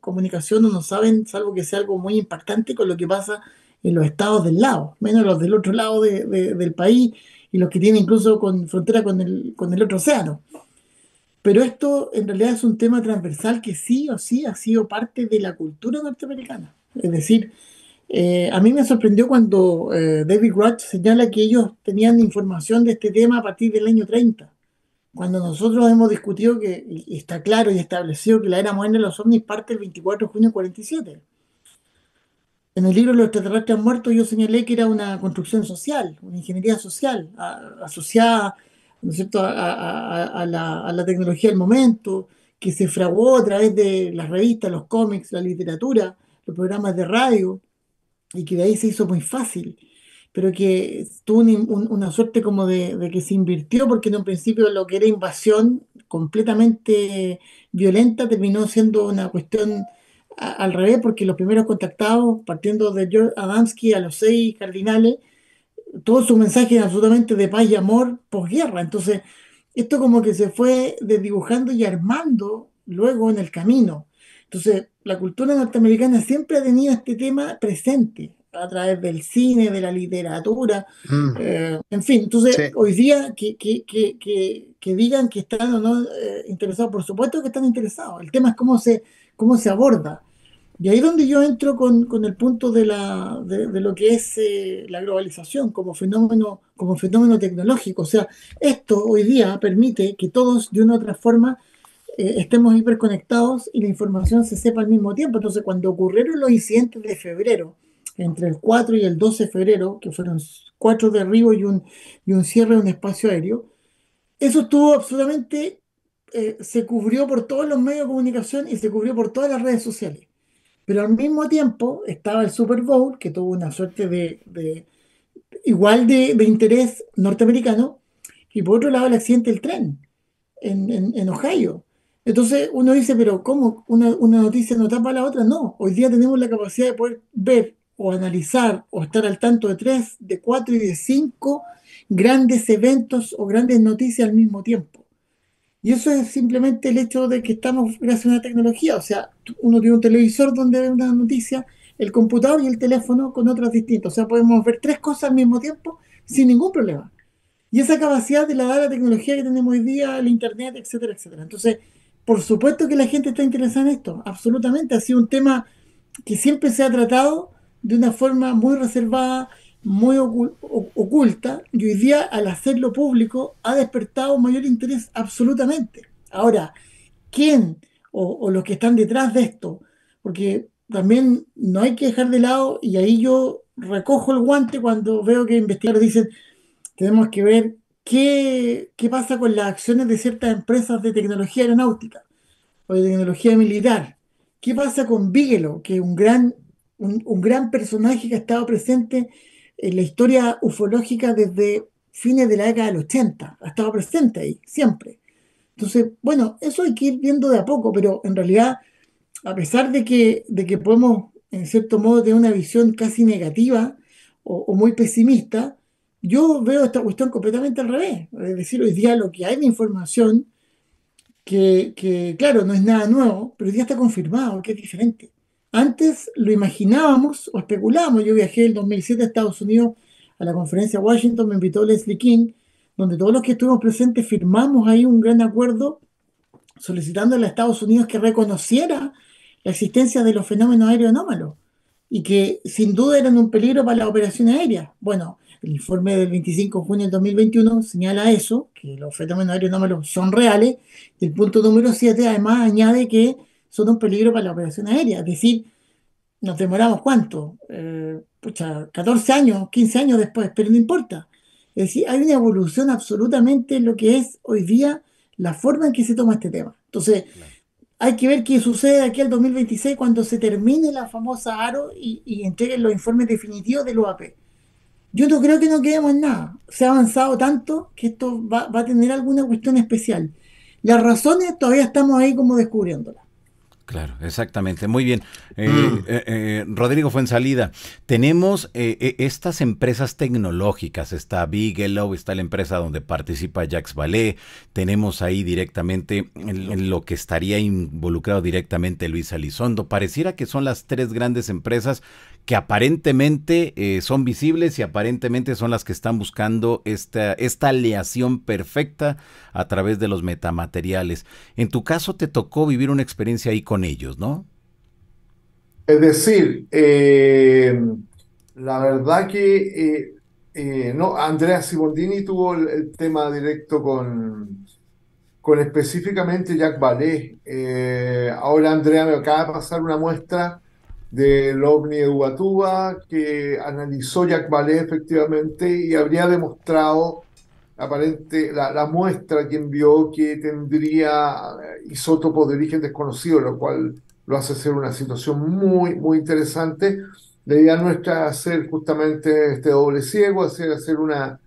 comunicación o no saben, salvo que sea algo muy impactante con lo que pasa en los estados del lado, menos los del otro lado del país y los que tienen incluso con frontera con el, con el otro océano. Pero esto en realidad es un tema transversal que sí o sí ha sido parte de la cultura norteamericana. Es decir, eh, a mí me sorprendió cuando eh, David Roth señala que ellos tenían información de este tema a partir del año 30. Cuando nosotros hemos discutido que está claro y establecido que la era moderna de los ovnis parte el 24 de junio de 47. En el libro Los extraterrestres muerto yo señalé que era una construcción social, una ingeniería social, a, asociada cierto? A, la, tecnología del momento, que se fraguó a través de las revistas, los cómics, la literatura, los programas de radio, y que de ahí se hizo muy fácil, pero que tuvo una suerte como de, de, que se invirtió, porque en un principio lo que era invasión completamente violenta terminó siendo una cuestión al revés, porque los primeros contactados, partiendo de George Adamski a los seis cardinales, todo su mensaje absolutamente de paz y amor posguerra. Entonces, esto como que se fue desdibujando y armando luego en el camino. Entonces, la cultura norteamericana siempre ha tenido este tema presente a través del cine, de la literatura, mm. eh, en fin. Entonces, hoy día que, que, que, que, digan que están o no eh, interesados, por supuesto que están interesados. El tema es cómo se, cómo se aborda. Y ahí es donde yo entro con, el punto de, lo que es eh, la globalización como fenómeno, como fenómeno tecnológico. O sea, esto hoy día permite que todos de una u otra forma eh, estemos hiperconectados y la información se sepa al mismo tiempo. Entonces, cuando ocurrieron los incidentes de febrero, entre el 4 y el 12 de febrero, que fueron cuatro derribos y un, y un cierre de un espacio aéreo, eso estuvo absolutamente, eh, se cubrió por todos los medios de comunicación y se cubrió por todas las redes sociales. Pero al mismo tiempo estaba el Super Bowl, que tuvo una suerte de, igual de, interés norteamericano, y por otro lado el accidente del tren en, Ohio. Entonces uno dice, pero ¿cómo una, una, noticia no tapa la otra? No, hoy día tenemos la capacidad de poder ver o analizar o estar al tanto de tres, de cuatro y de cinco grandes eventos o grandes noticias al mismo tiempo. Y eso es simplemente el hecho de que estamos gracias a una tecnología. O sea, uno tiene un televisor donde ve una noticia, el computador y el teléfono con otras distintas. O sea, podemos ver tres cosas al mismo tiempo sin ningún problema. Y esa capacidad de la da la tecnología que tenemos hoy día, el Internet, etcétera, etcétera. Entonces, por supuesto que la gente está interesada en esto, absolutamente. Ha sido un tema que siempre se ha tratado de una forma muy reservada, muy oculta y hoy día al hacerlo público ha despertado mayor interés absolutamente. Ahora, ¿quién o, los que están detrás de esto? Porque también no hay que dejar de lado y ahí yo recojo el guante cuando veo que investigadores dicen, tenemos que ver qué, qué pasa con las acciones de ciertas empresas de tecnología aeronáutica o de tecnología militar. ¿Qué pasa con Bigelow, que es un gran, un gran personaje que ha estado presente eh, la historia ufológica desde fines de la década del 80, ha estado presente ahí, siempre. Entonces, bueno, eso hay que ir viendo de a poco, pero en realidad, a pesar de que, de que podemos, en cierto modo, tener una visión casi negativa o, muy pesimista, yo veo esta cuestión completamente al revés. Es decir, hoy día lo que hay de información, que, que claro, no es nada nuevo, pero hoy día está confirmado, que es diferente. Antes lo imaginábamos o especulábamos. Yo viajé el 2007 a Estados Unidos a la conferencia Washington, me invitó Leslie King, donde todos los que estuvimos presentes firmamos ahí un gran acuerdo solicitando a Estados Unidos que reconociera la existencia de los fenómenos aéreos anómalos y que sin duda eran un peligro para la operación aérea. Bueno, el informe del 25 de junio de 2021 señala eso, que los fenómenos aéreos anómalos son reales, el punto número 7 además añade que son un peligro para la operación aérea. Es decir, nos demoramos cuánto, eh, pucha, 14 años, 15 años después, pero no importa. Es decir, hay una evolución absolutamente en lo que es hoy día la forma en que se toma este tema. Entonces, hay que ver qué sucede aquí al 2026 cuando se termine la famosa ARO y, entreguen los informes definitivos del UAP. Yo no creo que no quedemos en nada. Se ha avanzado tanto que esto va, va a tener alguna cuestión especial. Las razones todavía estamos ahí como descubriéndolas. Claro, exactamente. Muy bien. Eh, mm. eh, eh, Rodrigo fue en salida. Tenemos eh, estas empresas tecnológicas, está Bigelow, está la empresa donde participa Jax Ballet, tenemos ahí directamente en lo que estaría involucrado directamente Luis Alizondo. Pareciera que son las tres grandes empresas que aparentemente son visibles y aparentemente son las que están buscando esta, esta aleación perfecta a través de los metamateriales. En tu caso te tocó vivir una experiencia ahí con ellos, ¿no? Es decir, eh, la verdad que eh, eh, no, Andrea Simondini tuvo el, tema directo con, con específicamente Jack Ballet. ahora Andrea me acaba de pasar una muestra del ovni de Ubatuba que analizó Jack Ballet efectivamente y habría demostrado aparente la, la, muestra que envió que tendría isótopos de origen desconocido, lo cual lo hace ser una situación muy, muy interesante. La idea nuestra hacer justamente este doble ciego, hacer, hacer una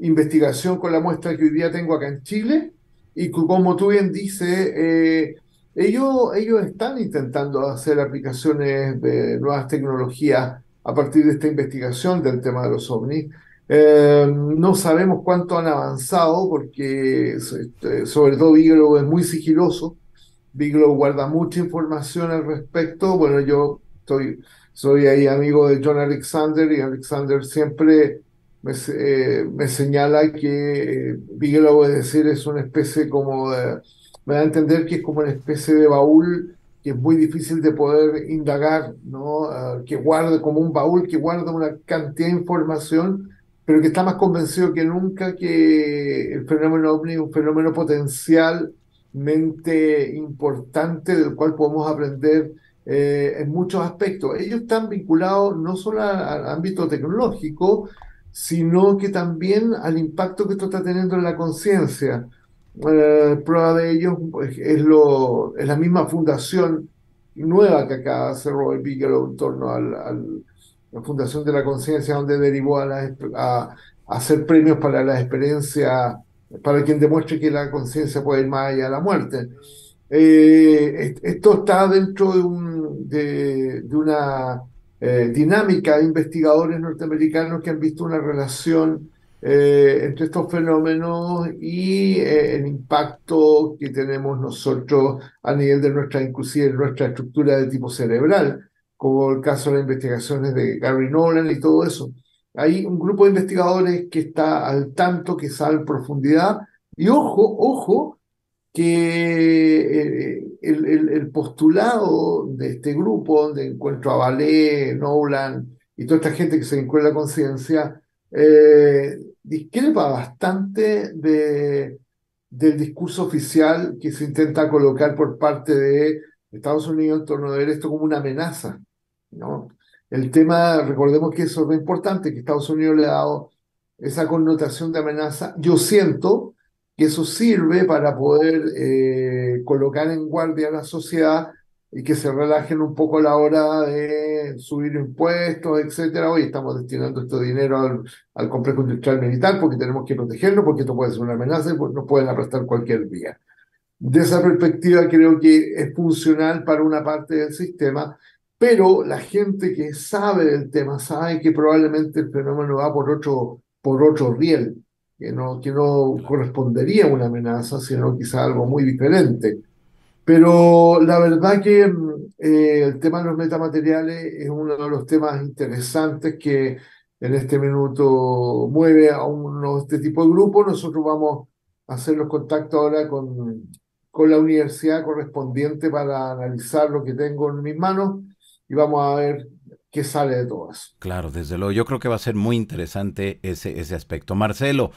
investigación con la muestra que hoy día tengo acá en Chile y como tú bien dices, eh, ellos, ellos están intentando hacer aplicaciones de nuevas tecnologías a partir de esta investigación del tema de los ovnis. Eh, no sabemos cuánto han avanzado porque este, sobre todo Bigelow es muy sigiloso Bigelow guarda mucha información al respecto. Bueno, yo estoy, soy ahí amigo de John Alexander y Alexander siempre me, eh, señala que eh, Bigelow, es decir, es una especie como de, me da a entender que es como una especie de baúl que es muy difícil de poder indagar, ¿no? Ah, que guarda como un baúl que guarda una cantidad de información, pero que está más convencido que nunca que el fenómeno ovni es un fenómeno potencial mente importante del cual podemos aprender eh, en muchos aspectos. Ellos están vinculados no solo al ámbito tecnológico, sino que también al impacto que esto está teniendo en la conciencia. Eh, prueba de ello pues, es, lo, es la misma fundación nueva que acaba de hacer Robert Bigelow en torno a la Fundación de la Conciencia, donde derivó a, hacer premios para las experiencia para quien demuestre que la conciencia puede ir más allá de la muerte. Eh, esto está dentro de, una eh, dinámica de investigadores norteamericanos que han visto una relación eh, entre estos fenómenos y el impacto que tenemos nosotros a nivel de nuestra, inclusive nuestra estructura de tipo cerebral, como el caso de las investigaciones de Gary Nolan y todo eso hay un grupo de investigadores que está al tanto, que sabe profundidad. Y ojo, ojo, que eh, eh, el, postulado de este grupo, donde encuentro a Valé, Nolan y toda esta gente que se encuentra en la conciencia, eh, discrepa bastante del discurso oficial que se intenta colocar por parte de Estados Unidos en torno a ver esto como una amenaza. ¿no? El tema, recordemos que eso es importante, que Estados Unidos le ha dado esa connotación de amenaza. Yo siento que eso sirve para poder eh, colocar en guardia a la sociedad y que se relajen un poco a la hora de subir impuestos, etcétera. Hoy estamos destinando este dinero al, complejo industrial militar porque tenemos que protegerlo, porque esto puede ser una amenaza y nos pueden arrestar cualquier día. De esa perspectiva creo que es funcional para una parte del sistema, pero la gente que sabe del tema sabe que probablemente el fenómeno va por otro, por otro riel, que no, que no correspondería a una amenaza, sino quizá algo muy diferente. Pero la verdad que eh, el tema de los metamateriales es uno de los temas interesantes que en este minuto mueve a uno, este tipo de grupos. Nosotros vamos a hacer los contactos ahora con, con la universidad correspondiente para analizar lo que tengo en mis manos y vamos a ver qué sale de todas. Claro, desde luego, yo creo que va a ser muy interesante ese, aspecto. Marcelo,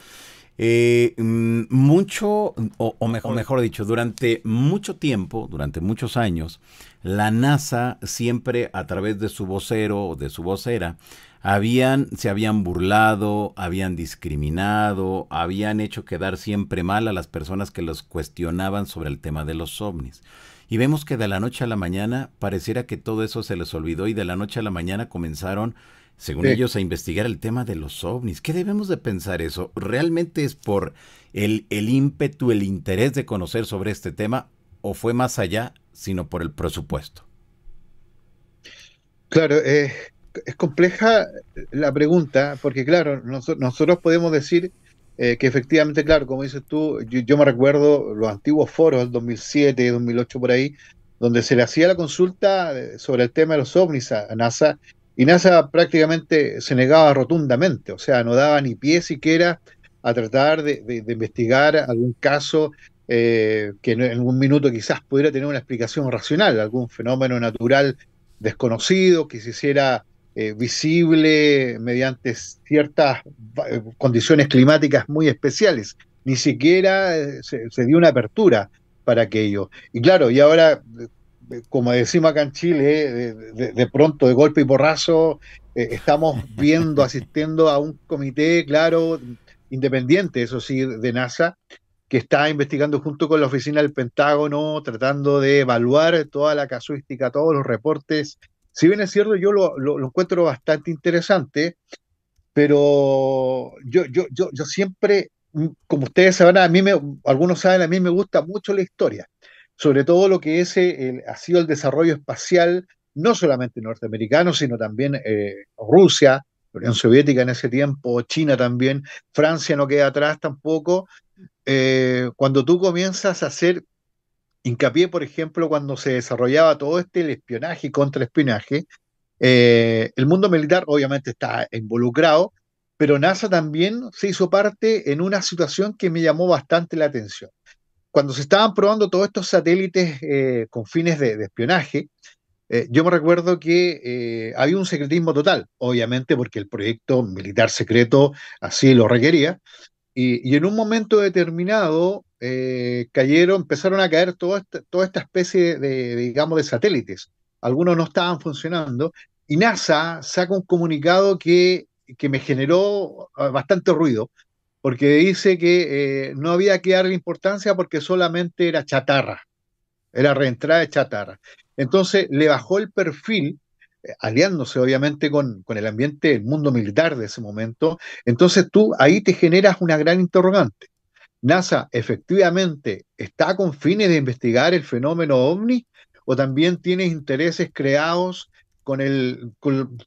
eh, mm, mucho, o, mejor, mejor, dicho, durante mucho tiempo, durante muchos años, la NASA siempre a través de su vocero o de su vocera, habían, se habían burlado, habían discriminado, habían hecho quedar siempre mal a las personas que los cuestionaban sobre el tema de los ovnis. Y vemos que de la noche a la mañana pareciera que todo eso se les olvidó y de la noche a la mañana comenzaron, según ellos, a investigar el tema de los ovnis. ¿Qué debemos de pensar eso? ¿Realmente es por el, ímpetu, el interés de conocer sobre este tema o fue más allá, sino por el presupuesto? Claro, eh, es compleja la pregunta porque, claro, nosotros podemos decir eh, que efectivamente, claro, como dices tú, yo, me recuerdo los antiguos foros del 2007, 2008 por ahí, donde se le hacía la consulta eh, sobre el tema de los ovnis a NASA y NASA prácticamente se negaba rotundamente, o sea, no daba ni pie siquiera a tratar de, investigar algún caso eh, que en algún minuto quizás pudiera tener una explicación racional, algún fenómeno natural desconocido que se hiciera eh, visible mediante ciertas eh, condiciones climáticas muy especiales. Ni siquiera eh, se, dio una apertura para aquello. Y claro, y ahora como decimos acá en Chile, de, pronto, de golpe y porrazo, estamos viendo, asistiendo a un comité, claro, independiente, eso sí, de NASA, que está investigando junto con la oficina del Pentágono, tratando de evaluar toda la casuística, todos los reportes si bien es cierto, yo lo, encuentro bastante interesante, pero yo, yo, yo, siempre, mm, como ustedes saben, a mí me, algunos saben, a mí me gusta mucho la historia, sobre todo lo que ese, eh, ha sido el desarrollo espacial, no solamente norteamericano, sino también eh, Rusia, Unión Soviética en ese tiempo, China también, Francia no queda atrás tampoco. Eh, cuando tú comienzas a hacer Hincapié, por ejemplo, cuando se desarrollaba todo este el espionaje y contraespionaje, eh, el mundo militar obviamente está involucrado, pero NASA también se hizo parte en una situación que me llamó bastante la atención. Cuando se estaban probando todos estos satélites eh, con fines de, espionaje, eh, yo me recuerdo que había un secretismo total, obviamente porque el proyecto militar secreto así lo requería, y, en un momento determinado eh, cayeron, empezaron a caer toda esta, toda esta especie de, digamos, de satélites. Algunos no estaban funcionando. Y NASA saca un comunicado que, que me generó ah, bastante ruido, porque dice que eh, no había que darle importancia porque solamente era chatarra, era reentrada de chatarra. Entonces le bajó el perfil eh, aliándose obviamente con, con, el ambiente, el mundo militar de ese momento. Entonces tú ahí te generas una gran interrogante. NASA efectivamente está con fines de investigar el fenómeno ovni o también tiene intereses creados con, el,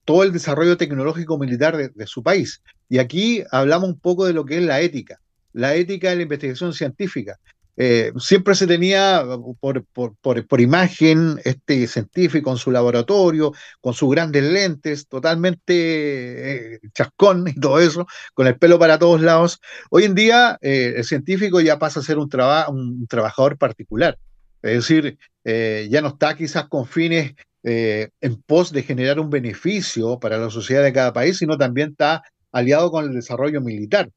todo el desarrollo tecnológico militar de su país. Y aquí hablamos un poco de lo que es la ética, la ética de la investigación científica. Eh, siempre se tenía uh, por, imagen este científico en su laboratorio, con sus grandes lentes, totalmente eh, chascón y todo eso, con el pelo para todos lados. Hoy en día eh, el científico ya pasa a ser un, un trabajador particular, es decir, ya no está quizás con fines en pos de generar un beneficio para la sociedad de cada país, sino también está aliado con el desarrollo militar,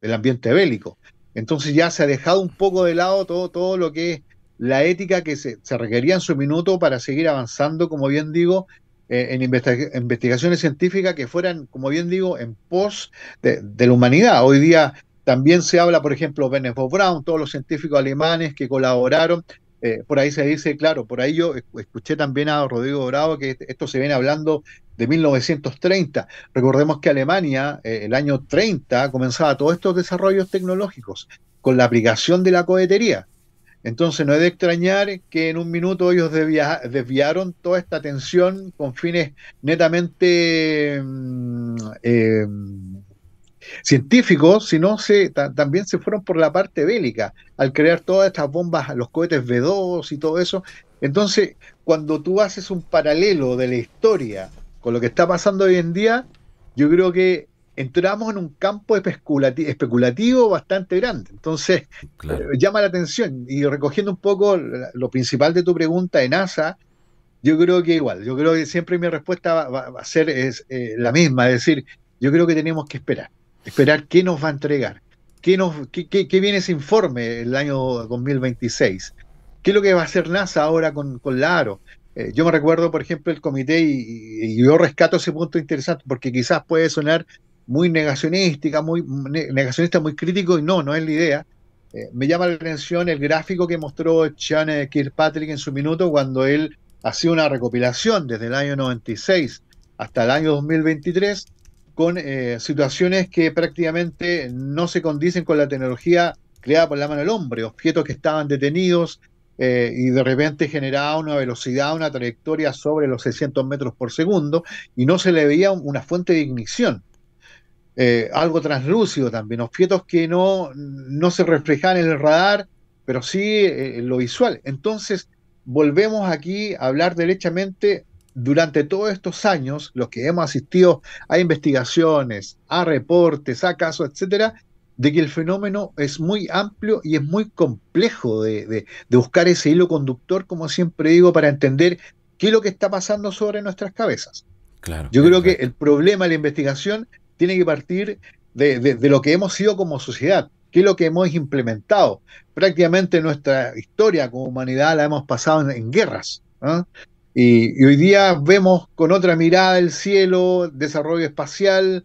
el ambiente bélico. Entonces ya se ha dejado un poco de lado todo, todo lo que es la ética que se, requería en su minuto para seguir avanzando, como bien digo, eh, en investigaciones científicas que fueran, como bien digo, en pos de, la humanidad. Hoy día también se habla, por ejemplo, de von Brown, todos los científicos alemanes que colaboraron eh, por ahí se dice, claro, por ahí yo escuché también a Rodrigo Dorado que este, esto se viene hablando de 1930. Recordemos que Alemania, eh, el año 30, comenzaba todos estos desarrollos tecnológicos con la aplicación de la cohetería. Entonces no es de extrañar que en un minuto ellos desviaron toda esta atención con fines netamente... Mm, eh, científicos, sino se, también se fueron por la parte bélica, al crear todas estas bombas, los cohetes v 2 y todo eso. Entonces, cuando tú haces un paralelo de la historia con lo que está pasando hoy en día, yo creo que entramos en un campo especulativo bastante grande. Entonces, eh, llama la atención. Y recogiendo un poco lo principal de tu pregunta de NASA, yo creo que igual, yo creo que siempre mi respuesta va, a ser es, eh, la misma, es decir, yo creo que tenemos que esperar. Esperar qué nos va a entregar, qué, viene ese informe el año 2026, qué es lo que va a hacer NASA ahora con, con eh, yo me recuerdo, por ejemplo, el comité y, yo rescato ese punto interesante porque quizás puede sonar muy negacionística, muy negacionista, muy crítico y no, no es la idea. Eh, me llama la atención el gráfico que mostró Chan eh, Kirkpatrick en su minuto cuando él hacía una recopilación desde el año 96 hasta el año 2023 con eh, situaciones que prácticamente no se condicen con la tecnología creada por la mano del hombre, objetos que estaban detenidos eh, y de repente generaba una velocidad, una trayectoria sobre los 600 metros por segundo y no se le veía una fuente de ignición. Eh, algo translúcido también, objetos que no, no se reflejaban en el radar, pero sí en lo visual. Entonces, volvemos aquí a hablar derechamente durante todos estos años, los que hemos asistido a investigaciones, a reportes, a casos, etcétera, de que el fenómeno es muy amplio y es muy complejo de, buscar ese hilo conductor, como siempre digo, para entender qué es lo que está pasando sobre nuestras cabezas. Claro, Yo creo que el problema de la investigación tiene que partir de, lo que hemos sido como sociedad, qué es lo que hemos implementado. Prácticamente nuestra historia como humanidad la hemos pasado en, guerras. Y, hoy día vemos con otra mirada el cielo, desarrollo espacial,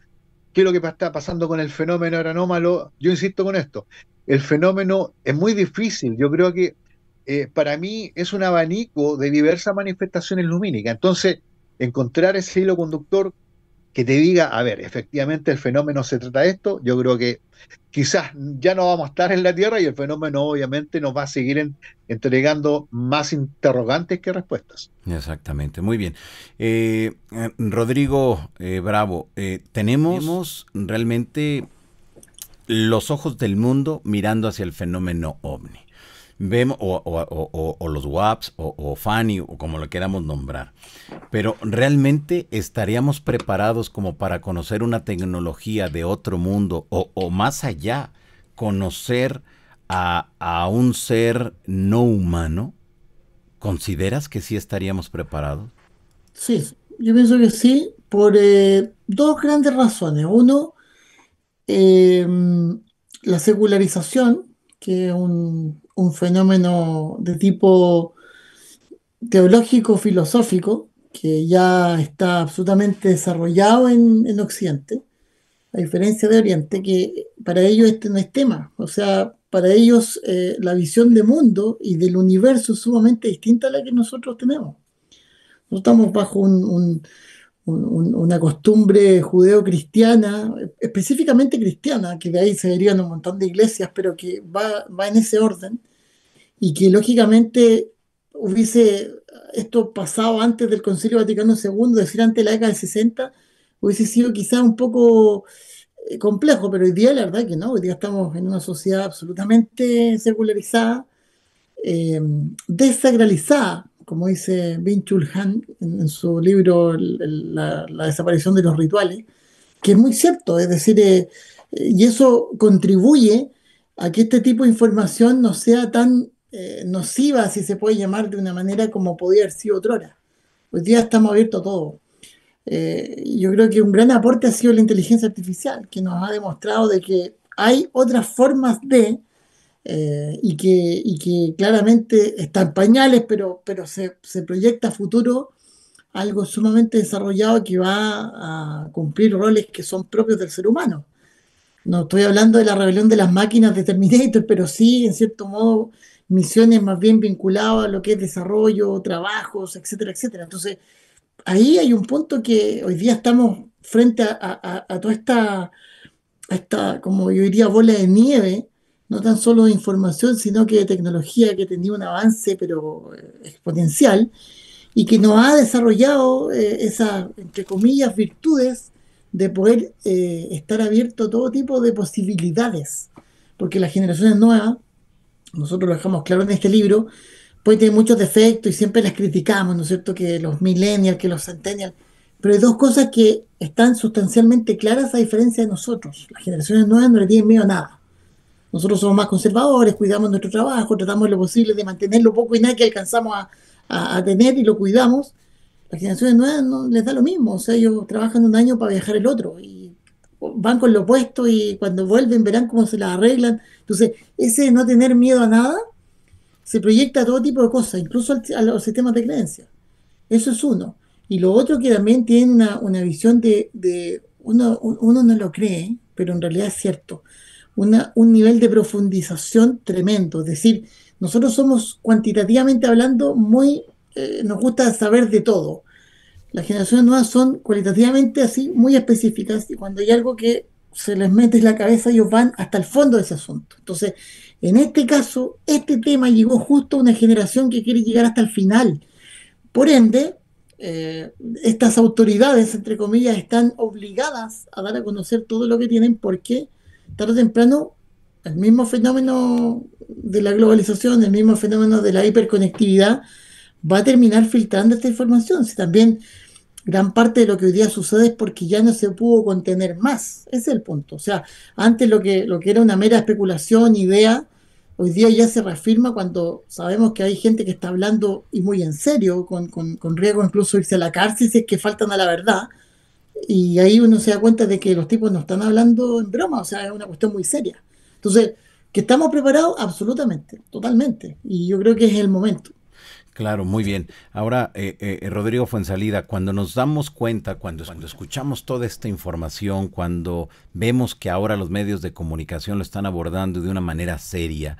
qué es lo que está pasando con el fenómeno anómalo Yo insisto con esto, el fenómeno es muy difícil, yo creo que eh, para mí es un abanico de diversas manifestaciones lumínicas. Entonces, encontrar ese hilo conductor que te diga, a ver, efectivamente el fenómeno se trata de esto, yo creo que quizás ya no vamos a estar en la Tierra y el fenómeno obviamente nos va a seguir entregando más interrogantes que respuestas. Exactamente, muy bien. Eh, eh, Rodrigo eh, Bravo, ¿tenemos realmente los ojos del mundo mirando hacia el fenómeno ovni? vemos, o, los WAPs, o, Fanny, o como lo queramos nombrar. Pero realmente estaríamos preparados como para conocer una tecnología de otro mundo, o, más allá, conocer a, un ser no humano. ¿Consideras que sí estaríamos preparados? Sí, yo pienso que sí, por eh, dos grandes razones. Uno, eh, la secularización, que es un un fenómeno de tipo teológico-filosófico que ya está absolutamente desarrollado en, Occidente, a diferencia de Oriente, que para ellos este no es tema. O sea, para ellos eh, la visión de mundo y del universo es sumamente distinta a la que nosotros tenemos. No estamos bajo un una costumbre judeo-cristiana, específicamente cristiana, que de ahí se derivan un montón de iglesias, pero que va, en ese orden, y que lógicamente hubiese esto pasado antes del Concilio Vaticano II, es decir, antes de la década de 60, hubiese sido quizás un poco eh, complejo, pero hoy día la verdad que no, hoy día estamos en una sociedad absolutamente secularizada, eh, desacralizada, como dice vin Han en, su libro la, desaparición de los rituales, que es muy cierto, es decir, eh, y eso contribuye a que este tipo de información no sea tan eh, nociva, si se puede llamar de una manera como podía haber sido otrora. Hoy día estamos abiertos a todo. Eh, yo creo que un gran aporte ha sido la inteligencia artificial, que nos ha demostrado de que hay otras formas de eh, y, que, claramente está en pañales, pero, pero se, proyecta a futuro algo sumamente desarrollado que va a cumplir roles que son propios del ser humano. No estoy hablando de la rebelión de las máquinas de Terminator, pero sí, en cierto modo, misiones más bien vinculadas a lo que es desarrollo, trabajos, etcétera, etcétera. Entonces, ahí hay un punto que hoy día estamos frente a, toda esta, esta, como yo diría, bola de nieve, no tan solo de información, sino que de tecnología que tenía un avance pero eh, exponencial y que nos ha desarrollado eh, esas, entre comillas, virtudes de poder eh, estar abierto a todo tipo de posibilidades. Porque las generaciones nuevas, nosotros lo dejamos claro en este libro, pueden tener muchos defectos y siempre las criticamos, ¿no es cierto? Que los millennials, que los centennials, pero hay dos cosas que están sustancialmente claras a diferencia de nosotros. Las generaciones nuevas no le tienen miedo a nada. Nosotros somos más conservadores, cuidamos nuestro trabajo, tratamos lo posible de mantener lo poco y nada que alcanzamos a, tener y lo cuidamos. Las generaciones nuevas no les da lo mismo, o sea, ellos trabajan un año para viajar el otro y van con lo opuesto y cuando vuelven verán cómo se las arreglan. Entonces, ese no tener miedo a nada se proyecta a todo tipo de cosas, incluso a los sistemas de creencias. Eso es uno. Y lo otro que también tiene una, visión de, uno, uno no lo cree, pero en realidad es cierto un nivel de profundización tremendo. Es decir, nosotros somos cuantitativamente hablando muy, eh, nos gusta saber de todo. Las generaciones nuevas son cualitativamente así, muy específicas, y cuando hay algo que se les mete en la cabeza, ellos van hasta el fondo de ese asunto. Entonces, en este caso, este tema llegó justo a una generación que quiere llegar hasta el final. Por ende, eh, estas autoridades, entre comillas, están obligadas a dar a conocer todo lo que tienen porque tarde o temprano, el mismo fenómeno de la globalización, el mismo fenómeno de la hiperconectividad, va a terminar filtrando esta información. Si también gran parte de lo que hoy día sucede es porque ya no se pudo contener más. Ese es el punto. O sea, antes lo que, lo que era una mera especulación, idea, hoy día ya se reafirma cuando sabemos que hay gente que está hablando y muy en serio, con, con riesgo incluso irse a la cárcel si es que faltan a la verdad. Y ahí uno se da cuenta de que los tipos no están hablando en broma, o sea, es una cuestión muy seria. Entonces, que estamos preparados absolutamente, totalmente. Y yo creo que es el momento. Claro, muy bien. Ahora, eh, eh, eh Rodrigo Fuensalida, cuando nos damos cuenta, cuando, cuando escuchamos toda esta información, cuando vemos que ahora los medios de comunicación lo están abordando de una manera seria,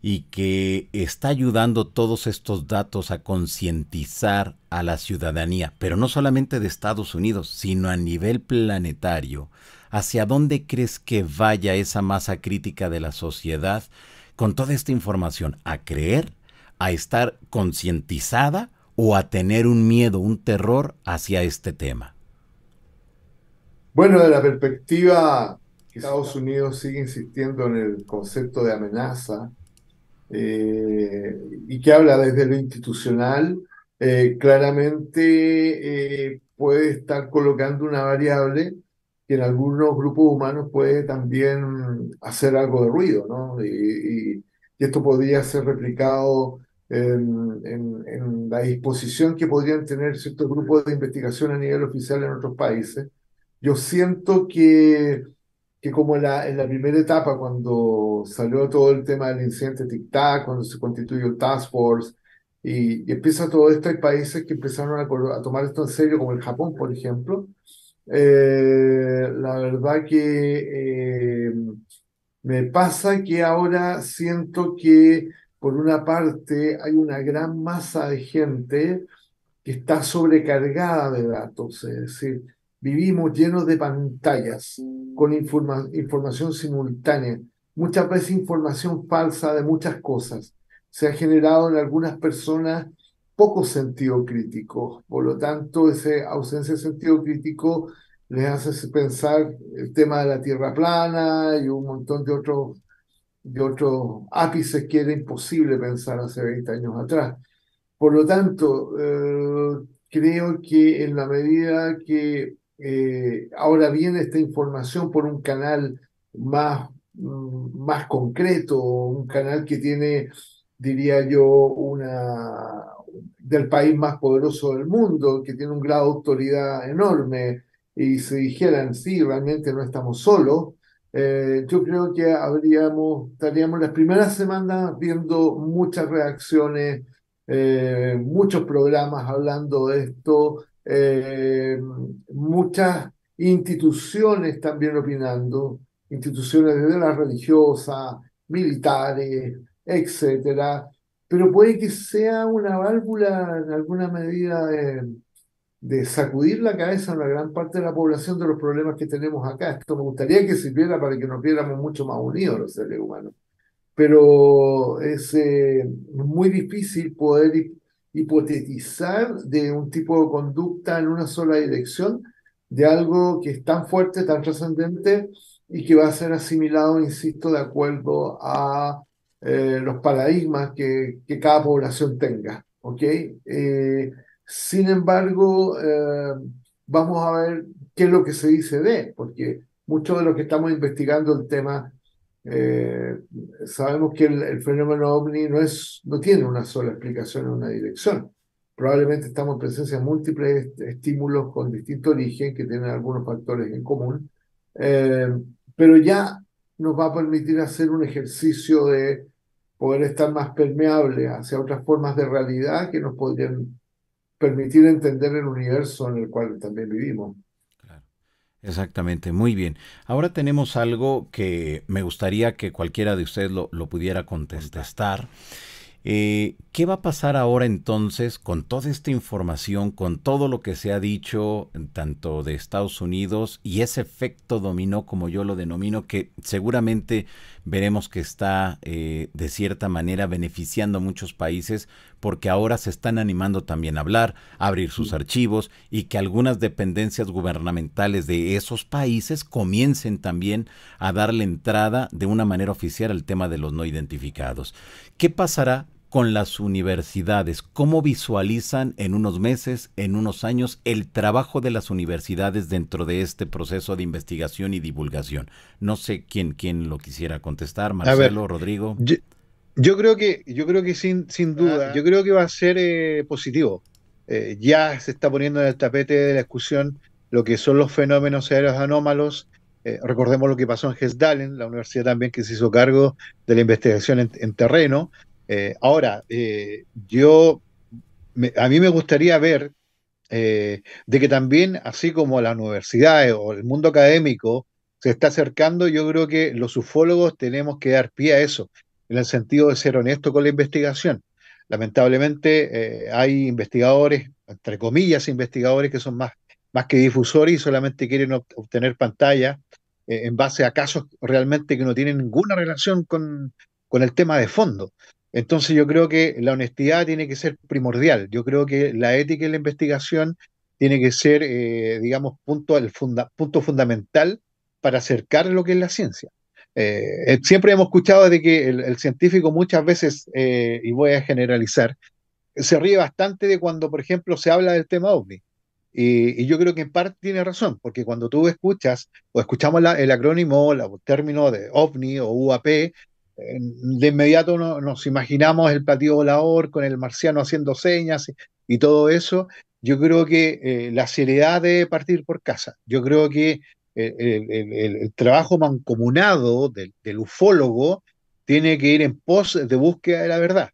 y que está ayudando todos estos datos a concientizar a la ciudadanía, pero no solamente de Estados Unidos, sino a nivel planetario. ¿Hacia dónde crees que vaya esa masa crítica de la sociedad con toda esta información? ¿A creer? ¿A estar concientizada? ¿O a tener un miedo, un terror hacia este tema? Bueno, de la perspectiva, Estados Unidos sigue insistiendo en el concepto de amenaza eh, y que habla desde lo institucional, eh, claramente eh, puede estar colocando una variable que en algunos grupos humanos puede también hacer algo de ruido, ¿no? Y, esto podría ser replicado en, en, la disposición que podrían tener ciertos grupos de investigación a nivel oficial en otros países. Yo siento que que como en la, en la primera etapa, cuando salió todo el tema del incidente TIC-TAC, cuando se constituyó Task Force, y, empieza todo esto, hay países que empezaron a, tomar esto en serio, como el Japón, por ejemplo. Eh, la verdad que eh, me pasa que ahora siento que por una parte hay una gran masa de gente que está sobrecargada de datos, es decir, Vivimos llenos de pantallas con información simultánea, muchas veces información falsa de muchas cosas. Se ha generado en algunas personas poco sentido crítico, por lo tanto, esa ausencia de sentido crítico les hace pensar el tema de la tierra plana y un montón de otros de otros ápices que era imposible pensar hace 20 años atrás. Por lo tanto, eh, creo que en la medida que eh, ahora viene esta información por un canal más, mm, más concreto, un canal que tiene, diría yo, una del país más poderoso del mundo, que tiene un grado de autoridad enorme, y se dijeran, sí, realmente no estamos solos, eh, yo creo que habríamos, estaríamos las primeras semanas viendo muchas reacciones, eh, muchos programas hablando de esto, eh, muchas instituciones también opinando, instituciones de la religiosas, militares, etcétera, pero puede que sea una válvula en alguna medida de, sacudir la cabeza a una gran parte de la población de los problemas que tenemos acá. Esto me gustaría que sirviera para que nos viéramos mucho más unidos los seres humanos, pero es eh, muy difícil poder hipotetizar de un tipo de conducta en una sola dirección, de algo que es tan fuerte, tan trascendente y que va a ser asimilado, insisto, de acuerdo a eh, los paradigmas que, cada población tenga. Eh, sin embargo, eh, vamos a ver qué es lo que se dice de, porque muchos de los que estamos investigando el tema eh, sabemos que el, fenómeno ovni no, es, no tiene una sola explicación en una dirección. Probablemente estamos en presencia de múltiples estímulos con distinto origen que tienen algunos factores en común, eh, pero ya nos va a permitir hacer un ejercicio de poder estar más permeable hacia otras formas de realidad que nos podrían permitir entender el universo en el cual también vivimos. Exactamente, muy bien. Ahora tenemos algo que me gustaría que cualquiera de ustedes lo, pudiera contestar. Eh, ¿Qué va a pasar ahora entonces con toda esta información, con todo lo que se ha dicho tanto de Estados Unidos y ese efecto dominó, como yo lo denomino, que seguramente veremos que está eh, de cierta manera beneficiando a muchos países, porque ahora se están animando también a hablar, a abrir sus archivos y que algunas dependencias gubernamentales de esos países comiencen también a darle entrada de una manera oficial al tema de los no identificados. ¿Qué pasará con las universidades? ¿Cómo visualizan en unos meses, en unos años, el trabajo de las universidades dentro de este proceso de investigación y divulgación? No sé quién, quién lo quisiera contestar, Marcelo, Rodrigo. Yo creo que, yo creo que sin, sin duda, ah, yo creo que va a ser eh, positivo. Eh, ya se está poniendo en el tapete de la discusión lo que son los fenómenos aéreos anómalos. Eh, recordemos lo que pasó en Hesdalen, la universidad también que se hizo cargo de la investigación en, terreno. ahora, yo a mí me gustaría ver de que también, así como las universidades o el mundo académico se está acercando, yo creo que los ufólogos tenemos que dar pie a eso en el sentido de ser honesto con la investigación. Lamentablemente eh, hay investigadores, entre comillas, investigadores que son más, más que difusores y solamente quieren obtener pantalla eh, en base a casos realmente que no tienen ninguna relación con, con el tema de fondo. Entonces yo creo que la honestidad tiene que ser primordial. Yo creo que la ética y la investigación tiene que ser, eh, digamos, punto, el punto fundamental para acercar lo que es la ciencia. Eh, eh, siempre hemos escuchado de que el, científico muchas veces, eh, y voy a generalizar, se ríe bastante de cuando, por ejemplo, se habla del tema ovni. Y, yo creo que en parte tiene razón, porque cuando tú escuchas o escuchamos el acrónimo, la, el término de ovni o UAP, de inmediato nos imaginamos el platillo volador con el marciano haciendo señas y, todo eso. Yo creo que la seriedad de partir por casa. Yo creo que el, trabajo mancomunado del, ufólogo tiene que ir en pos de búsqueda de la verdad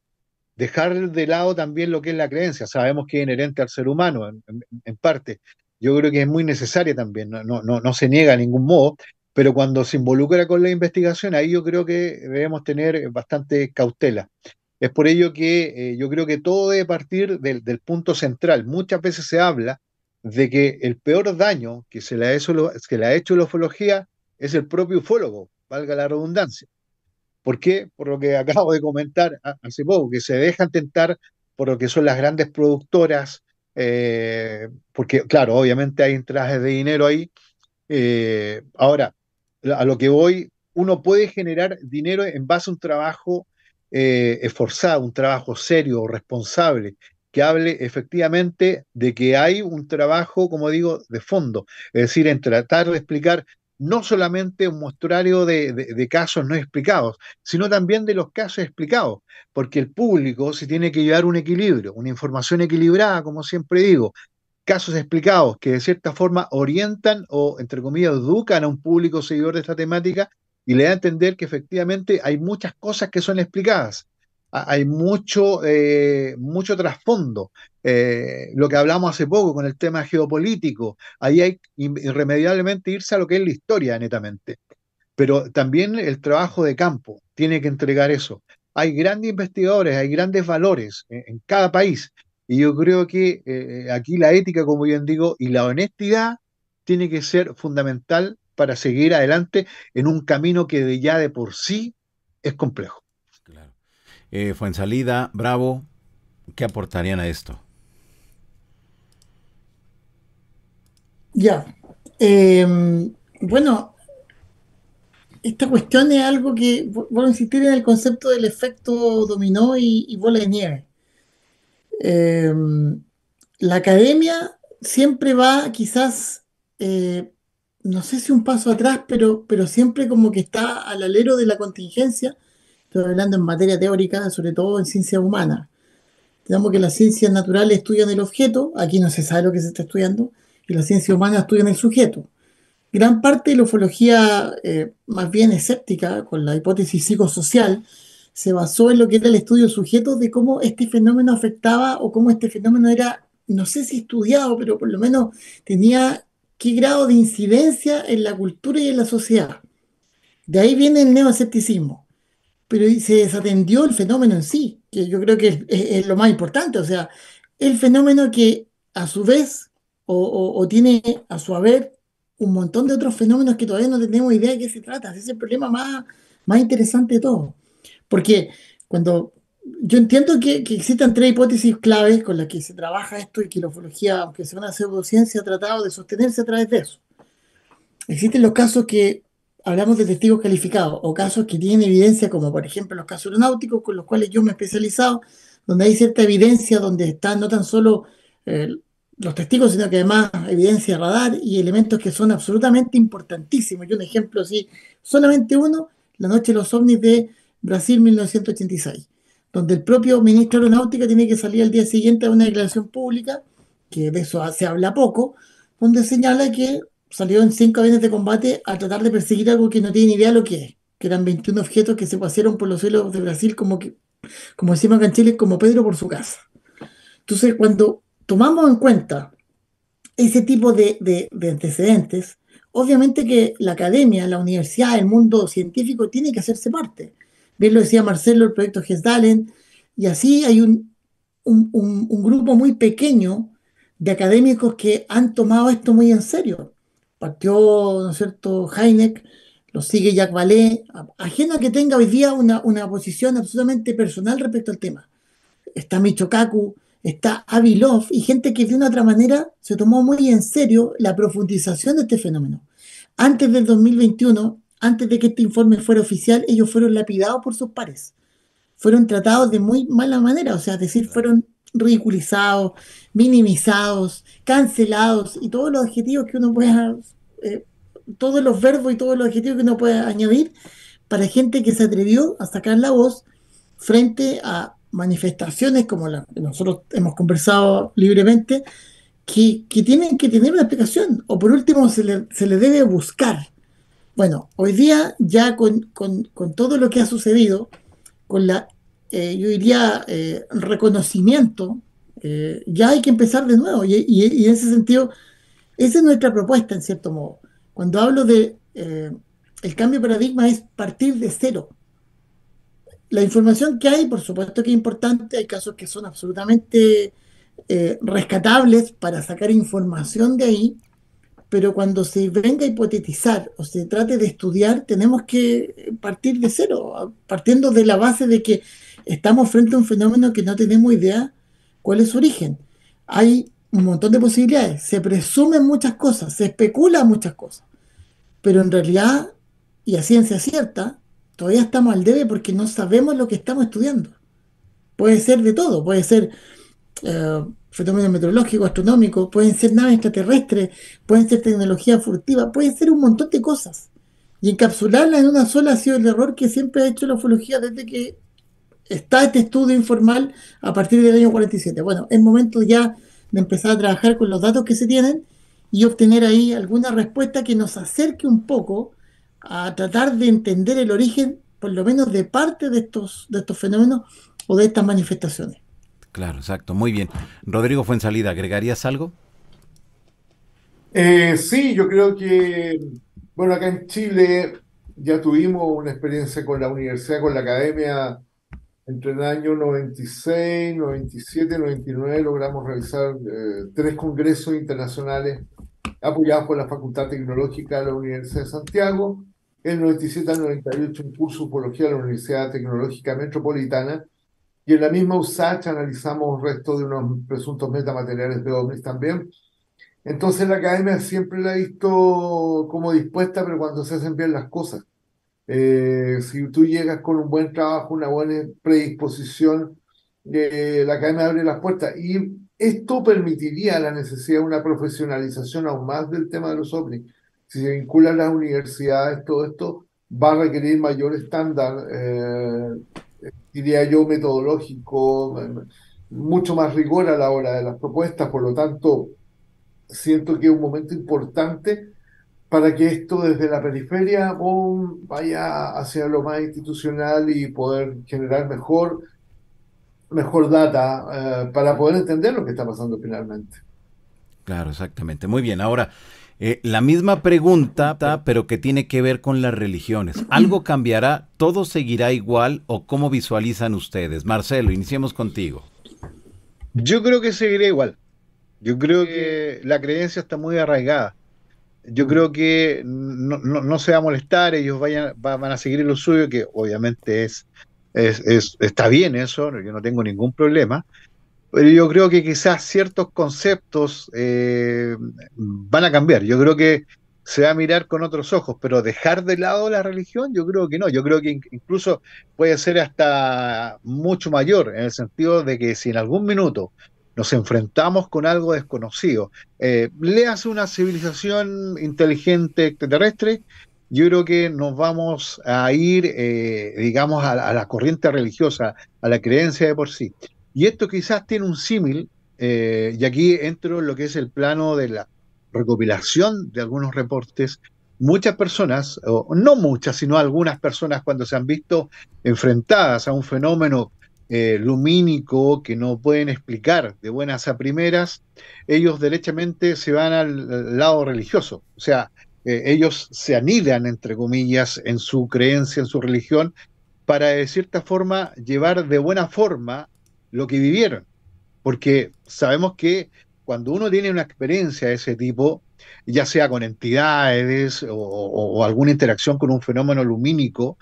dejar de lado también lo que es la creencia. Sabemos que es inherente al ser humano, en, parte. Yo creo que es muy necesaria también, no, no, no, se niega en ningún modo, pero cuando se involucra con la investigación, ahí yo creo que debemos tener bastante cautela. Es por ello que eh, yo creo que todo debe partir del punto central. Muchas veces se habla de que el peor daño que se le ha hecho, que le ha hecho la ufología es el propio ufólogo, valga la redundancia. ¿Por qué? Por lo que acabo de comentar hace poco, que se dejan tentar por lo que son las grandes productoras, eh, porque claro, obviamente hay entrajes de dinero ahí. Eh, ahora, a lo que voy, uno puede generar dinero en base a un trabajo eh, esforzado, un trabajo serio, responsable, que hable efectivamente de que hay un trabajo, como digo, de fondo, es decir, en tratar de explicar no solamente un mostrario de, casos no explicados, sino también de los casos explicados, porque el público se tiene que llevar un equilibrio, una información equilibrada, como siempre digo, casos explicados que de cierta forma orientan o, entre comillas, educan a un público seguidor de esta temática y le da a entender que efectivamente hay muchas cosas que son explicadas hay mucho, eh, mucho trasfondo. Eh, lo que hablamos hace poco con el tema geopolítico, ahí hay irremediablemente irse a lo que es la historia, netamente. Pero también el trabajo de campo tiene que entregar eso. Hay grandes investigadores, hay grandes valores en, cada país. Y yo creo que eh, aquí la ética, como bien digo, y la honestidad tiene que ser fundamental para seguir adelante en un camino que de ya de por sí es complejo eh, Fuensalida, Bravo, ¿qué aportarían a esto? Ya. Em, bueno, esta cuestión es algo que, Voy a insistir en el concepto del efecto dominó y, y bola de nieve. Em, la academia siempre va quizás, eh, no sé si un paso atrás, pero, pero siempre como que está al alero de la contingencia estoy hablando en materia teórica, sobre todo en ciencia humana. Digamos que las ciencias naturales estudian el objeto, aquí no se sabe lo que se está estudiando, y las ciencias humanas estudian el sujeto. Gran parte de la ufología eh, más bien escéptica, con la hipótesis psicosocial, se basó en lo que era el estudio sujeto de cómo este fenómeno afectaba o cómo este fenómeno era, no sé si estudiado, pero por lo menos tenía qué grado de incidencia en la cultura y en la sociedad. De ahí viene el neoescepticismo pero se desatendió el fenómeno en sí, que yo creo que es, lo más importante, o sea, el fenómeno que a su vez o, tiene a su haber un montón de otros fenómenos que todavía no tenemos idea de qué se trata, ese es el problema más, más interesante de todo, porque cuando yo entiendo que, que existan tres hipótesis claves con las que se trabaja esto y que la ufología, aunque sea una pseudociencia, ha tratado de sostenerse a través de eso. Existen los casos que hablamos de testigos calificados o casos que tienen evidencia, como por ejemplo los casos aeronáuticos, con los cuales yo me he especializado, donde hay cierta evidencia, donde están no tan solo eh, los testigos, sino que además evidencia radar y elementos que son absolutamente importantísimos. Yo un ejemplo así, solamente uno, la noche de los ovnis de Brasil 1986, donde el propio ministro de Aeronáutica tiene que salir al día siguiente a una declaración pública, que de eso se habla poco, donde señala que salió en cinco aviones de combate a tratar de perseguir algo que no ni idea lo que es, que eran 21 objetos que se pasaron por los suelos de Brasil como que, como decimos acá en Chile, como Pedro por su casa. Entonces, cuando tomamos en cuenta ese tipo de, de, antecedentes, obviamente que la academia, la universidad, el mundo científico tiene que hacerse parte. Bien lo decía Marcelo, el proyecto gestalen y así hay un, un, un, un grupo muy pequeño de académicos que han tomado esto muy en serio partió, ¿no es cierto?, Heineck, lo sigue Jacques Valé, ajena que tenga hoy día una, una posición absolutamente personal respecto al tema. Está Kaku, está Avilov y gente que de una otra manera se tomó muy en serio la profundización de este fenómeno. Antes del 2021, antes de que este informe fuera oficial, ellos fueron lapidados por sus pares. Fueron tratados de muy mala manera, o sea, es decir, fueron ridiculizados, minimizados, cancelados y todos los adjetivos que uno pueda eh, todos los verbos y todos los adjetivos que uno puede añadir para gente que se atrevió a sacar la voz frente a manifestaciones como las que nosotros hemos conversado libremente, que, tienen que tener una explicación, o por último se le, debe buscar. Bueno, hoy día ya con, todo lo que ha sucedido, con la, eh, yo diría, eh, reconocimiento, ya hay que empezar de nuevo, y en ese sentido esa es nuestra propuesta, en cierto modo. Cuando hablo de eh, el cambio de paradigma es partir de cero. La información que hay, por supuesto que es importante, hay casos que son absolutamente eh, rescatables para sacar información de ahí, pero cuando se venga a hipotetizar o se trate de estudiar, tenemos que partir de cero, partiendo de la base de que estamos frente a un fenómeno que no tenemos idea cuál es su origen. Hay un montón de posibilidades, se presumen muchas cosas, se especulan muchas cosas, pero en realidad, y a ciencia cierta, todavía estamos al debe porque no sabemos lo que estamos estudiando. Puede ser de todo, puede ser eh, fenómeno meteorológico, astronómico. pueden ser naves extraterrestres, pueden ser tecnología furtiva, pueden ser un montón de cosas. Y encapsularla en una sola ha sido el error que siempre ha hecho la ufología desde que está este estudio informal a partir del año 47. Bueno, es momento ya de empezar a trabajar con los datos que se tienen y obtener ahí alguna respuesta que nos acerque un poco a tratar de entender el origen, por lo menos de parte de estos, de estos fenómenos o de estas manifestaciones. Claro, exacto, muy bien. Rodrigo salida. ¿agregarías algo? Eh, sí, yo creo que, bueno, acá en Chile ya tuvimos una experiencia con la universidad, con la academia entre el año 96, 97, 99 logramos realizar eh, tres congresos internacionales apoyados por la Facultad Tecnológica de la Universidad de Santiago. En 97 al 98 un curso de ufología de la Universidad Tecnológica Metropolitana. Y en la misma USACH analizamos restos de unos presuntos metamateriales de ovnis también. Entonces la academia siempre la ha visto como dispuesta, pero cuando se hacen bien las cosas. Eh, si tú llegas con un buen trabajo, una buena predisposición, eh, la cadena abre las puertas. Y esto permitiría la necesidad de una profesionalización aún más del tema de los OVNI. Si se vinculan las universidades, todo esto va a requerir mayor estándar, eh, diría yo, metodológico, mucho más rigor a la hora de las propuestas. Por lo tanto, siento que es un momento importante para que esto desde la periferia vaya hacia lo más institucional y poder generar mejor, mejor data eh, para poder entender lo que está pasando finalmente. Claro, exactamente. Muy bien. Ahora, eh, la misma pregunta, pero que tiene que ver con las religiones. ¿Algo cambiará? ¿Todo seguirá igual o cómo visualizan ustedes? Marcelo, iniciemos contigo. Yo creo que seguirá igual. Yo creo que la creencia está muy arraigada yo creo que no, se va a molestar, ellos vayan, van a seguir lo suyo, que obviamente es, está bien eso, yo no tengo ningún problema, pero yo creo que quizás ciertos conceptos eh, van a cambiar, yo creo que se va a mirar con otros ojos, pero dejar de lado la religión, yo creo que no, yo creo que incluso puede ser hasta mucho mayor, en el sentido de que si en algún minuto nos enfrentamos con algo desconocido. Eh, le hace una civilización inteligente extraterrestre, yo creo que nos vamos a ir, eh, digamos, a, la corriente religiosa, a la creencia de por sí. Y esto quizás tiene un símil, eh, y aquí entro en lo que es el plano de la recopilación de algunos reportes. Muchas personas, no muchas, sino algunas personas cuando se han visto enfrentadas a un fenómeno eh, lumínico que no pueden explicar de buenas a primeras, ellos derechamente se van al lado religioso. O sea, eh, ellos se anidan, entre comillas, en su creencia, en su religión, para de cierta forma llevar de buena forma lo que vivieron. Porque sabemos que cuando uno tiene una experiencia de ese tipo, ya sea con entidades o alguna interacción con un fenómeno lumínico,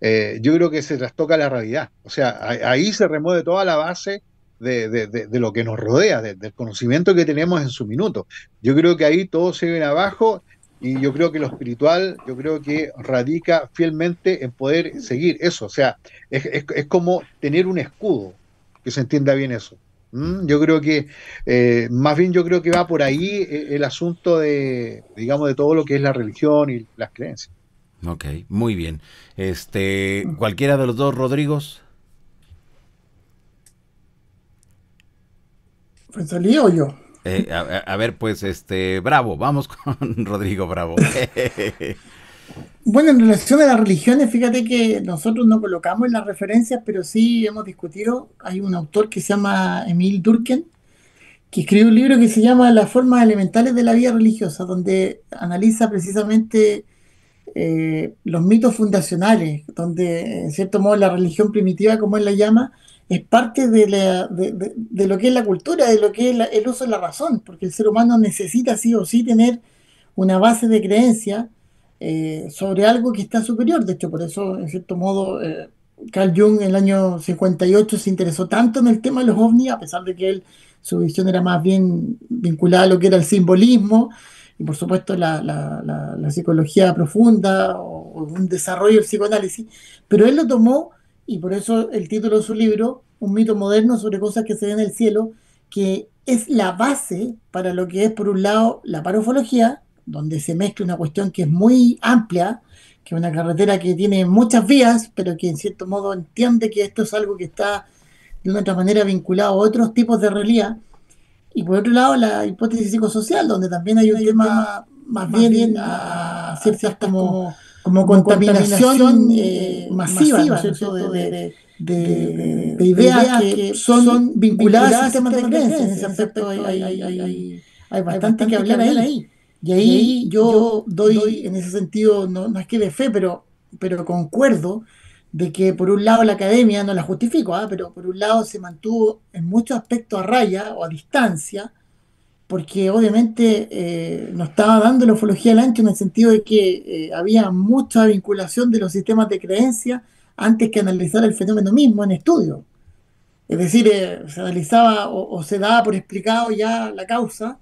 eh, yo creo que se trastoca la realidad. O sea, ahí se remueve toda la base de, lo que nos rodea, del conocimiento que tenemos en su minuto. Yo creo que ahí todo se ven abajo y yo creo que lo espiritual, yo creo que radica fielmente en poder seguir eso. O sea, es, como tener un escudo, que se entienda bien eso. ¿Mm? Yo creo que, eh, más bien yo creo que va por ahí eh, el asunto de, digamos, de todo lo que es la religión y las creencias. Ok, muy bien. Este, ¿Cualquiera de los dos, Rodrigos? Pues, ¿Salí o yo? Eh, a, ver, pues, este, Bravo, vamos con Rodrigo Bravo. bueno, en relación a las religiones, fíjate que nosotros no colocamos en las referencias, pero sí hemos discutido. Hay un autor que se llama Emil Durkheim, que escribe un libro que se llama Las formas elementales de la vida religiosa, donde analiza precisamente eh, los mitos fundacionales, donde en cierto modo la religión primitiva, como él la llama, es parte de, lo que es la cultura, de lo que es el uso de la razón, porque el ser humano necesita sí o sí tener una base de creencia eh, sobre algo que está superior. De hecho, por eso, en cierto modo, eh, Carl Jung en el año 58 se interesó tanto en el tema de los ovnis, a pesar de que él, su visión era más bien vinculada a lo que era el simbolismo y por supuesto la, la, psicología profunda o, un desarrollo del psicoanálisis, pero él lo tomó, y por eso el título de su libro, Un mito moderno sobre cosas que se ven en el cielo, que es la base para lo que es, por un lado, la parofología, donde se mezcla una cuestión que es muy amplia, que es una carretera que tiene muchas vías, pero que en cierto modo entiende que esto es algo que está de una otra manera vinculado a otros tipos de realidad, y por otro lado, la hipótesis psicosocial, donde también hay un tema más bien, a ah, ciertas como, como, contaminación, masiva, De, ideas que, son, vinculadas a de creencias. En ese hay, bastante, que hablar, de él ahí. Y ahí yo, doy, en ese sentido, no, no es que de fe, pero, pero concuerdo de que por un lado la academia, no la justifico, ¿ah? pero por un lado se mantuvo en muchos aspectos a raya o a distancia, porque obviamente eh, no nos estaba dando la ufología al ancho en el sentido de que eh, había mucha vinculación de los sistemas de creencia antes que analizar el fenómeno mismo en estudio. Es decir, eh, se analizaba o, o, se daba por explicado ya la causa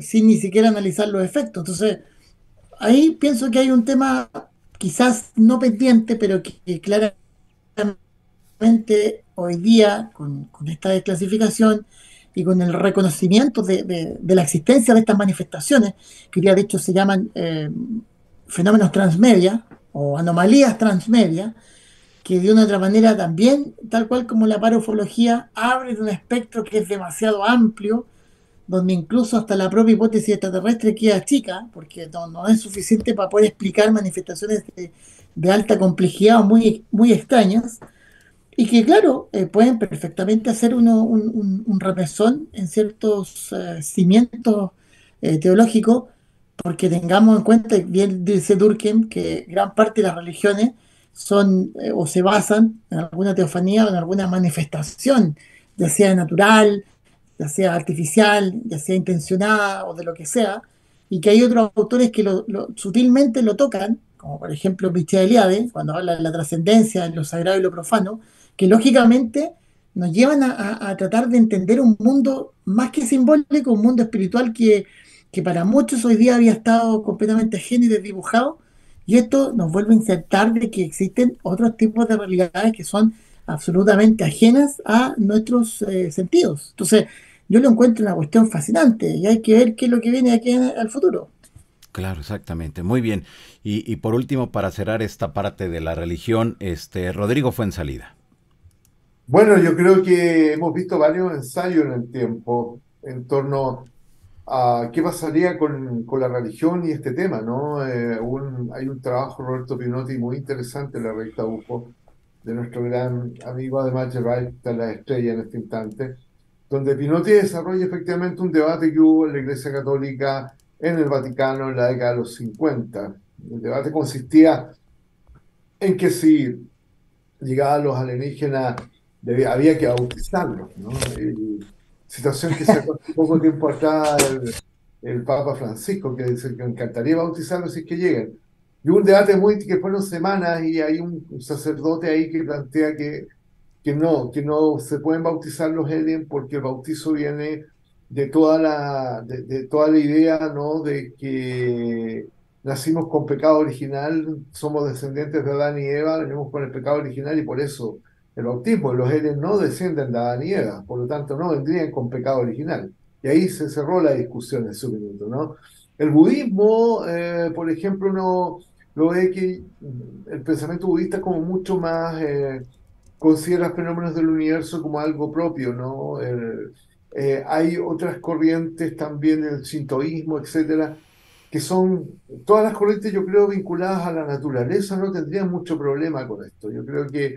sin ni siquiera analizar los efectos. Entonces, ahí pienso que hay un tema quizás no pendiente, pero que, claramente hoy día, con, esta desclasificación y con el reconocimiento de, la existencia de estas manifestaciones, que ya de hecho se llaman eh, fenómenos transmedia o anomalías transmedia, que de una otra manera también, tal cual como la parofología, abre un espectro que es demasiado amplio donde incluso hasta la propia hipótesis extraterrestre queda chica, porque no, es suficiente para poder explicar manifestaciones de, alta complejidad o muy, muy extrañas, y que claro, eh, pueden perfectamente hacer un, un, en ciertos eh, cimientos eh, teológicos, porque tengamos en cuenta, bien dice Durkheim, que gran parte de las religiones son o se basan en alguna teofanía o en alguna manifestación, ya sea natural, ya sea artificial, ya sea intencionada o de lo que sea, y que hay otros autores que sutilmente lo tocan, como por ejemplo Michel Eliade, cuando habla de la trascendencia en lo sagrado y lo profano, que lógicamente nos llevan a, tratar de entender un mundo más que simbólico, un mundo espiritual que, para muchos hoy día había estado completamente ajeno y desdibujado, y esto nos vuelve a insertar de que existen otros tipos de realidades que son absolutamente ajenas a nuestros eh, sentidos. Entonces, yo lo encuentro una cuestión fascinante y hay que ver qué es lo que viene aquí al futuro. Claro, exactamente. Muy bien. Y, por último, para cerrar esta parte de la religión, este Rodrigo fue en salida. Bueno, yo creo que hemos visto varios ensayos en el tiempo en torno a qué pasaría con, con la religión y este tema, ¿no? Eh, hay un trabajo, Roberto Pinotti, muy interesante en la revista UFO, de nuestro gran amigo, además, de la estrella en este instante, donde Pinotti desarrolla efectivamente un debate que hubo en la Iglesia Católica en el Vaticano en la década de los 50. El debate consistía en que si llegaban los alienígenas había que bautizarlos. ¿no? que situación que hace poco tiempo atrás el, Papa Francisco, que dice que encantaría bautizarlos si es que lleguen. Y hubo un debate muy que fueron semanas y hay un sacerdote ahí que plantea que que no, que no se pueden bautizar los Helen porque el bautizo viene de toda la, de, toda la idea ¿no? de que nacimos con pecado original, somos descendientes de Adán y Eva, venimos con el pecado original y por eso el bautismo, los Helen no descienden de Adán y Eva, por lo tanto no vendrían con pecado original. Y ahí se cerró la discusión en su momento. ¿no? El budismo, eh, por ejemplo, no, lo ve que el pensamiento budista como mucho más eh, considera fenómenos del universo como algo propio, ¿no? Eh, hay otras corrientes también, el sintoísmo, etcétera, que son todas las corrientes, yo creo, vinculadas a la naturaleza, no tendrían mucho problema con esto. Yo creo que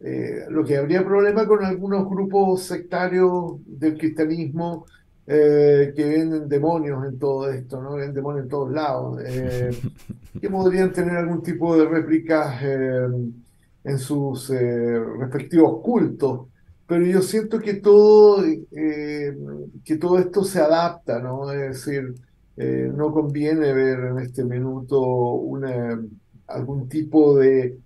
eh, lo que habría problema con algunos grupos sectarios del cristianismo eh, que ven demonios en todo esto, ¿no? Ven demonios en todos lados, que podrían tener algún tipo de réplicas en sus eh, respectivos cultos, pero yo siento que todo, eh, que todo esto se adapta, ¿no? Es decir, eh, no conviene ver en este minuto una, algún tipo de,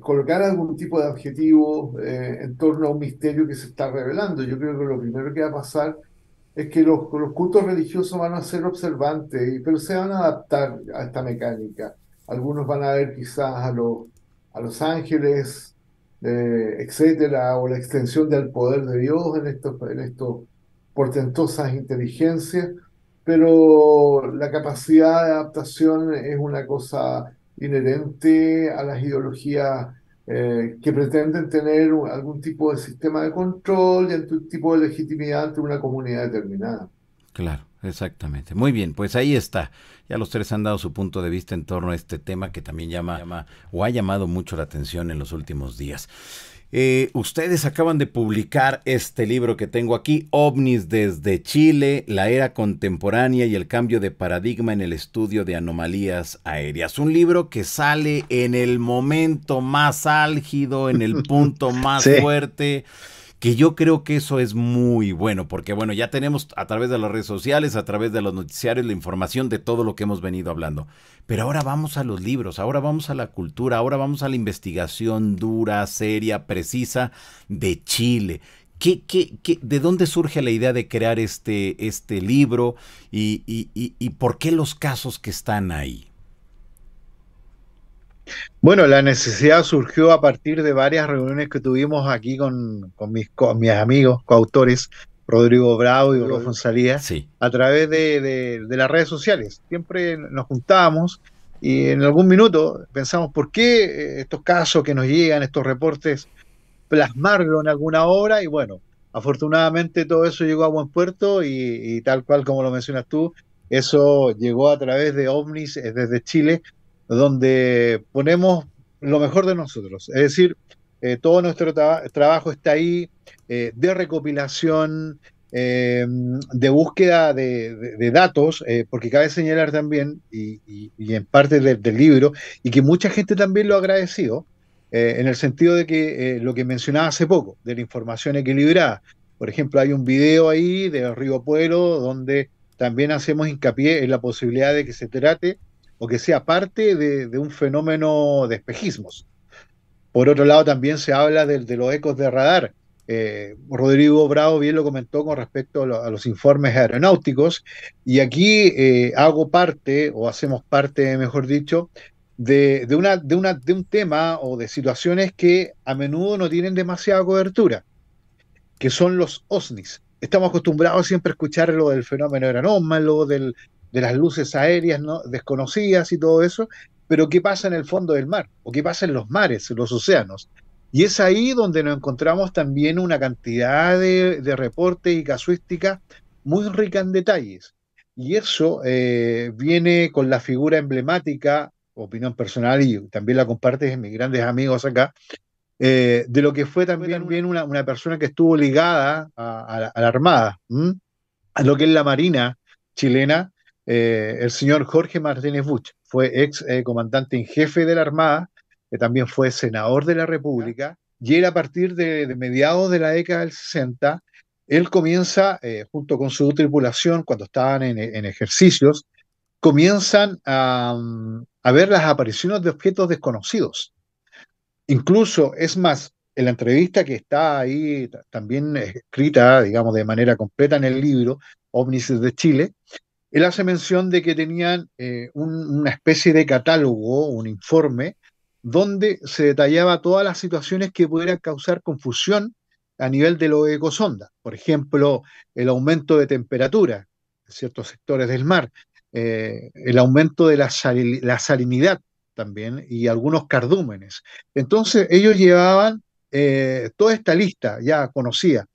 colocar algún tipo de objetivo en torno a un misterio que se está revelando. Yo creo que lo primero que va a pasar es que los, los cultos religiosos van a ser observantes, pero se van a adaptar a esta mecánica. Algunos van a ver quizás a los a Los Ángeles, eh, etcétera, o la extensión del poder de Dios en estos en esto, portentosas inteligencias, pero la capacidad de adaptación es una cosa inherente a las ideologías eh, que pretenden tener algún tipo de sistema de control y algún tipo de legitimidad ante una comunidad determinada. Claro. Exactamente. Muy bien, pues ahí está. Ya los tres han dado su punto de vista en torno a este tema que también llama, o ha llamado mucho la atención en los últimos días. Eh, ustedes acaban de publicar este libro que tengo aquí, OVNIS desde Chile, la era contemporánea y el cambio de paradigma en el estudio de anomalías aéreas. Un libro que sale en el momento más álgido, en el punto más fuerte que yo creo que eso es muy bueno, porque bueno, ya tenemos a través de las redes sociales, a través de los noticiarios, la información de todo lo que hemos venido hablando. Pero ahora vamos a los libros, ahora vamos a la cultura, ahora vamos a la investigación dura, seria, precisa de Chile. ¿Qué, de dónde surge la idea de crear este, este libro y, y por qué los casos que están ahí? Bueno, la necesidad surgió a partir de varias reuniones que tuvimos aquí con, mis, mis amigos, coautores, Rodrigo Bravo y Rodolfo Salías, sí. a través de, las redes sociales. Siempre nos juntábamos y en algún minuto pensamos, ¿por qué eh, estos casos que nos llegan, estos reportes, plasmarlo en alguna obra? Y bueno, afortunadamente todo eso llegó a buen puerto y, tal cual como lo mencionas tú, eso llegó a través de ovnis eh, desde Chile donde ponemos lo mejor de nosotros. Es decir, eh, todo nuestro trabajo está ahí eh, de recopilación, eh, de búsqueda de, datos, porque cabe señalar también, y, en parte del libro, y que mucha gente también lo ha agradecido, en el sentido de que lo que mencionaba hace poco, de la información equilibrada. Por ejemplo, hay un video ahí de Río Pueblo donde también hacemos hincapié en la posibilidad de que se trate o que sea parte de, un fenómeno de espejismos. Por otro lado, también se habla de, los ecos de radar. Eh, Rodrigo Bravo bien lo comentó con respecto a, los informes aeronáuticos, y aquí eh, hago parte, o hacemos parte, mejor dicho, de, un tema o de situaciones que a menudo no tienen demasiada cobertura, que son los OSNIs. Estamos acostumbrados siempre a escuchar lo del fenómeno aeronómalo, del, de las luces aéreas ¿no? desconocidas y todo eso, pero qué pasa en el fondo del mar, o qué pasa en los mares, en los océanos. Y es ahí donde nos encontramos también una cantidad de, reportes y casuísticas muy rica en detalles. Y eso eh, viene con la figura emblemática, opinión personal, y también la compartes mis grandes amigos acá, eh, de lo que fue también una, una, persona que estuvo ligada a, la, Armada, a lo que es la Marina chilena, eh, el señor Jorge Martínez Buch, fue ex eh, comandante en jefe de la Armada, que eh, también fue senador de la República, y él a partir de, mediados de la década del 60, él comienza, junto con su tripulación, cuando estaban en, ejercicios, comienzan mm, a, ver las apariciones de objetos desconocidos. Incluso, es más, en la entrevista que está ahí también escrita, digamos, de manera completa en el libro, Omnis de Chile, él hace mención de que tenían eh, una especie de catálogo, un informe, donde se detallaba todas las situaciones que pudieran causar confusión a nivel de los ecosondas. Por ejemplo, el aumento de temperatura en ciertos sectores del mar, eh, el aumento de la, salinidad también y algunos cardúmenes. Entonces, ellos llevaban eh, toda esta lista ya conocida,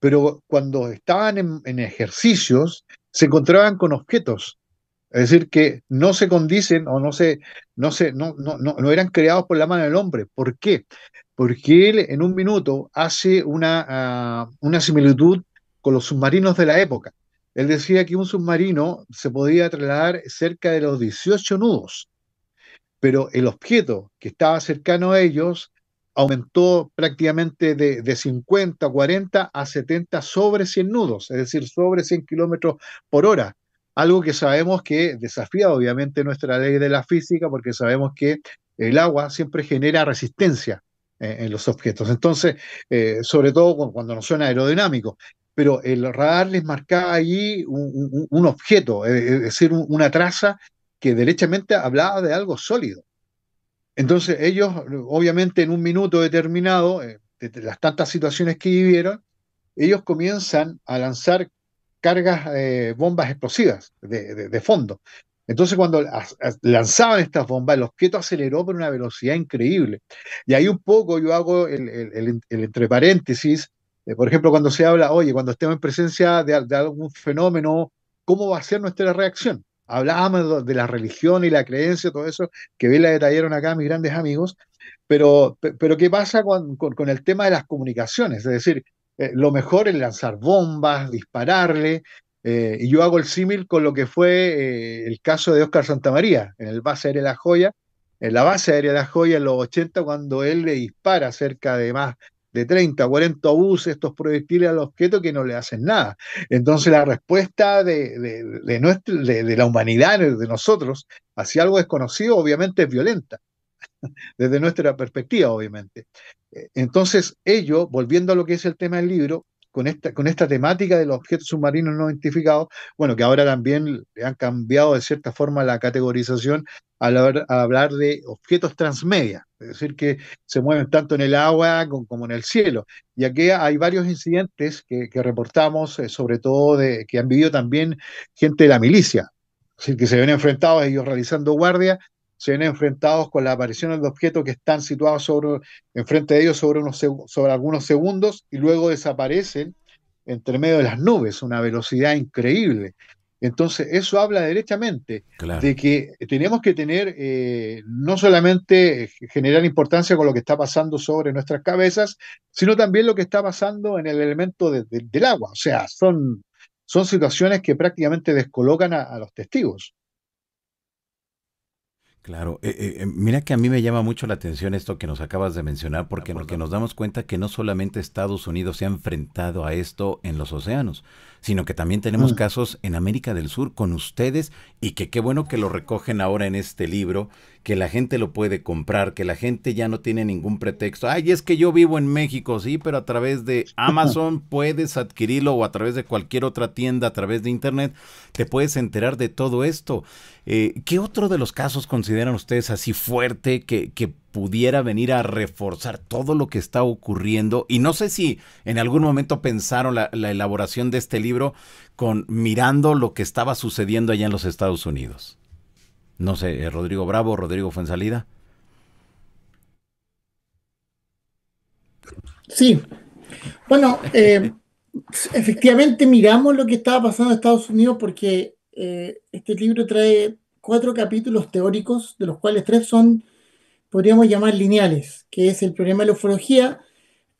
pero cuando estaban en ejercicios, se encontraban con objetos, es decir, que no se condicen o no se, no no, no, no, eran creados por la mano del hombre. ¿Por qué? Porque él en un minuto hace una, ah, una similitud con los submarinos de la época. Él decía que un submarino se podía trasladar cerca de los 18 nudos, pero el objeto que estaba cercano a ellos aumentó prácticamente de, 50, 40 a 70 sobre 100 nudos, es decir, sobre 100 kilómetros por hora. Algo que sabemos que desafía obviamente nuestra ley de la física porque sabemos que el agua siempre genera resistencia eh, en, los objetos. Entonces, eh, sobre todo cuando no son aerodinámicos pero el radar les marcaba allí un, un objeto, es decir, una traza que derechamente hablaba de algo sólido. Entonces ellos, obviamente en un minuto determinado, eh, de las tantas situaciones que vivieron, ellos comienzan a lanzar cargas, eh, bombas explosivas de, fondo. Entonces cuando lanzaban estas bombas, el objeto aceleró por una velocidad increíble. Y ahí un poco yo hago el, entre paréntesis, eh, por ejemplo, cuando se habla, oye, cuando estemos en presencia de algún fenómeno, ¿cómo va a ser nuestra reacción? hablábamos de la religión y la creencia, todo eso, que bien la detallaron acá mis grandes amigos, pero, pero ¿qué pasa con, el tema de las comunicaciones? Es decir, eh, lo mejor es lanzar bombas, dispararle, eh, y yo hago el símil con lo que fue eh, el caso de Oscar Santamaría, en el base aérea La Joya, en la base aérea La Joya en los 80, cuando él le dispara cerca de más de 30, 40 buses, estos proyectiles a los que no le hacen nada. Entonces la respuesta de, de, de, la humanidad, de nosotros, hacia algo desconocido, obviamente es violenta, desde nuestra perspectiva, obviamente. Eh, entonces ello, volviendo a lo que es el tema del libro, con esta, con esta temática de los objetos submarinos no identificados, bueno, que ahora también han cambiado de cierta forma la categorización al, hablar de objetos transmedia, es decir, que se mueven tanto en el agua como en el cielo. Y aquí hay varios incidentes que, reportamos, eh, sobre todo de, que han vivido también gente de la milicia, es decir, que se ven enfrentados ellos realizando guardia se ven enfrentados con la aparición de objetos que están situados sobre, enfrente de ellos sobre, unos, sobre algunos segundos y luego desaparecen entre medio de las nubes, una velocidad increíble. Entonces, eso habla derechamente de que tenemos que tener, eh, no solamente eh, generar importancia con lo que está pasando sobre nuestras cabezas, sino también lo que está pasando en el elemento del agua. O sea, son, son situaciones que prácticamente descolocan a los testigos. Claro, eh, eh, eh, mira que a mí me llama mucho la atención esto que nos acabas de mencionar, porque nos, nos damos cuenta que no solamente Estados Unidos se ha enfrentado a esto en los océanos, sino que también tenemos mm. casos en América del Sur con ustedes y que qué bueno que lo recogen ahora en este libro que la gente lo puede comprar, que la gente ya no tiene ningún pretexto. Ay, es que yo vivo en México, sí, pero a través de Amazon puedes adquirirlo o a través de cualquier otra tienda, a través de Internet, te puedes enterar de todo esto. Eh, ¿Qué otro de los casos consideran ustedes así fuerte que, pudiera venir a reforzar todo lo que está ocurriendo. Y no sé si en algún momento pensaron la, la, elaboración de este libro con mirando lo que estaba sucediendo allá en los Estados Unidos no sé, eh, Rodrigo Bravo, Rodrigo Fuensalida. Sí, bueno, eh, efectivamente miramos lo que estaba pasando en Estados Unidos porque eh, este libro trae cuatro capítulos teóricos, de los cuales tres son, podríamos llamar, lineales, que es el problema de la ufología,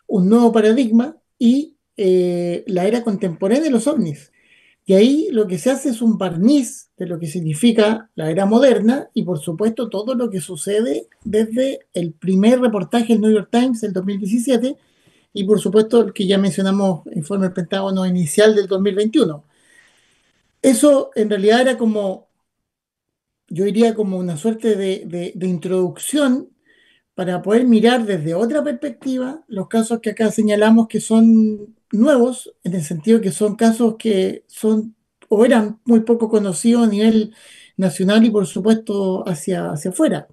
un nuevo paradigma y la era contemporánea de los ovnis. Y ahí lo que se hace es un barniz de lo que significa la era moderna y por supuesto todo lo que sucede desde el primer reportaje del New York Times del 2017 y por supuesto el que ya mencionamos, informe del Pentágono inicial del 2021. Eso en realidad era como, yo diría como una suerte de introducción para poder mirar desde otra perspectiva los casos que acá señalamos que son nuevos, en el sentido que son casos que son o eran muy poco conocidos a nivel nacional y por supuesto hacia, hacia afuera.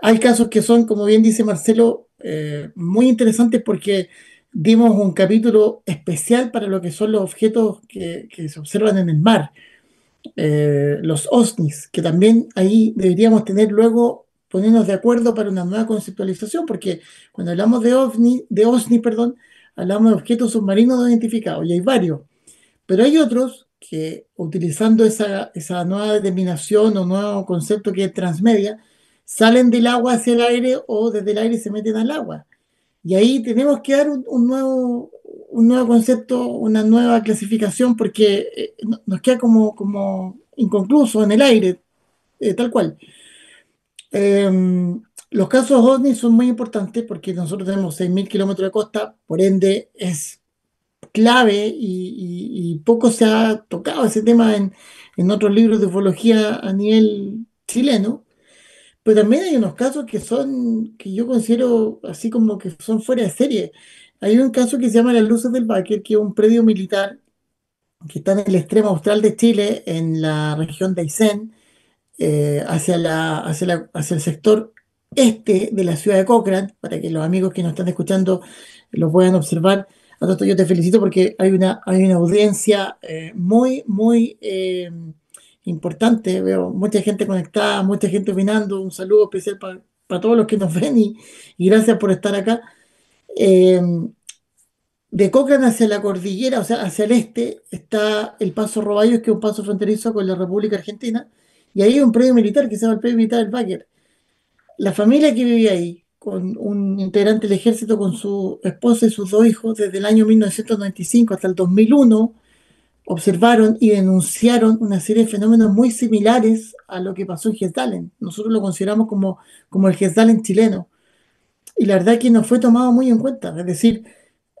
Hay casos que son, como bien dice Marcelo, eh, muy interesantes porque dimos un capítulo especial para lo que son los objetos que, se observan en el mar, eh, los OSNIs, que también ahí deberíamos tener luego ponernos de acuerdo para una nueva conceptualización, porque cuando hablamos de OVNI, de OSNI, perdón, hablamos de objetos submarinos no identificados, y hay varios, pero hay otros que utilizando esa, esa nueva determinación o nuevo concepto que es transmedia, salen del agua hacia el aire o desde el aire se meten al agua. Y ahí tenemos que dar un, nuevo, un nuevo concepto, una nueva clasificación, porque eh, nos queda como, como inconcluso en el aire, eh, tal cual. Em, los casos OVNI son muy importantes porque nosotros tenemos 6.000 kilómetros de costa, por ende es clave y, poco se ha tocado ese tema en, otros libros de ufología a nivel chileno, pero también hay unos casos que son, que yo considero así como que son fuera de serie. Hay un caso que se llama Las Luces del Baker, que es un predio militar que está en el extremo austral de Chile, en la región de Aysén, eh, hacia, hacia el sector este de la ciudad de Cochrane, para que los amigos que nos están escuchando lo puedan observar. A yo te felicito porque hay una, hay una audiencia eh, muy, muy eh, importante. Veo mucha gente conectada, mucha gente opinando. Un saludo especial para todos los que nos ven y, gracias por estar acá. Eh, de Cochrane hacia la cordillera, o sea, hacia el este, está el Paso Roballos, que es un paso fronterizo con la República Argentina. Y ahí hay un predio militar que se llama el Predio Militar del la familia que vivía ahí, con un integrante del ejército, con su esposa y sus dos hijos, desde el año 1995 hasta el 2001, observaron y denunciaron una serie de fenómenos muy similares a lo que pasó en Gestalen. Nosotros lo consideramos como, como el Gestalen chileno. Y la verdad es que no fue tomado muy en cuenta. Es decir,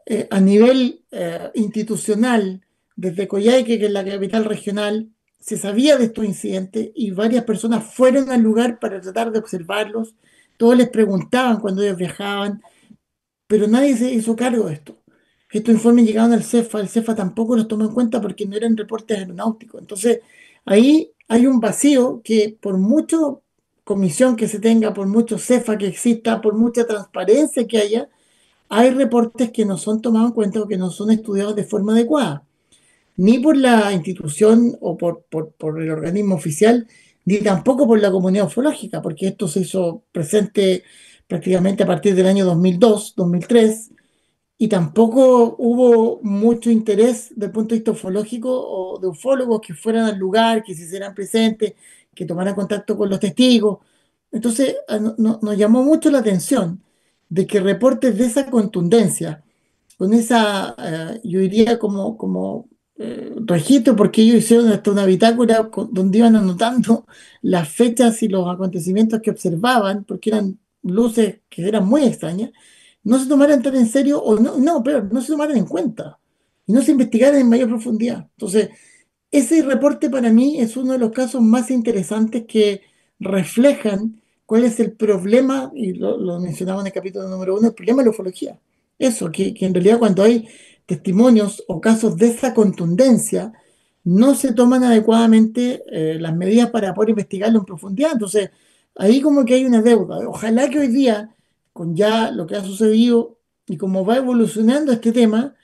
eh, a nivel eh, institucional, desde Coyhaique, que es la capital regional, se sabía de estos incidentes y varias personas fueron al lugar para tratar de observarlos. Todos les preguntaban cuando ellos viajaban, pero nadie se hizo cargo de esto. Estos informes llegaron al CEFA, el CEFA tampoco los tomó en cuenta porque no eran reportes aeronáuticos. Entonces, ahí hay un vacío que por mucho comisión que se tenga, por mucho CEFA que exista, por mucha transparencia que haya, hay reportes que no son tomados en cuenta o que no son estudiados de forma adecuada ni por la institución o por, el organismo oficial, ni tampoco por la comunidad ufológica, porque esto se hizo presente prácticamente a partir del año 2002, 2003, y tampoco hubo mucho interés desde punto de vista ufológico o de ufólogos que fueran al lugar, que se hicieran presentes, que tomaran contacto con los testigos. Entonces ah, nos llamó mucho la atención de que reportes de esa contundencia, con esa, eh, yo diría como, como registro porque ellos hicieron hasta una bitácora donde iban anotando las fechas y los acontecimientos que observaban, porque eran luces que eran muy extrañas, no se tomaran tan en serio, o no, no, pero no se tomaran en cuenta, y no se investigaran en mayor profundidad. Entonces, ese reporte para mí es uno de los casos más interesantes que reflejan cuál es el problema, y lo, lo mencionaba en el capítulo número uno, el problema de la ufología. Eso, que en realidad cuando hay testimonios o casos de esa contundencia, no se toman adecuadamente eh, las medidas para poder investigarlo en profundidad. Entonces, ahí como que hay una deuda. Ojalá que hoy día, con ya lo que ha sucedido y como va evolucionando este tema,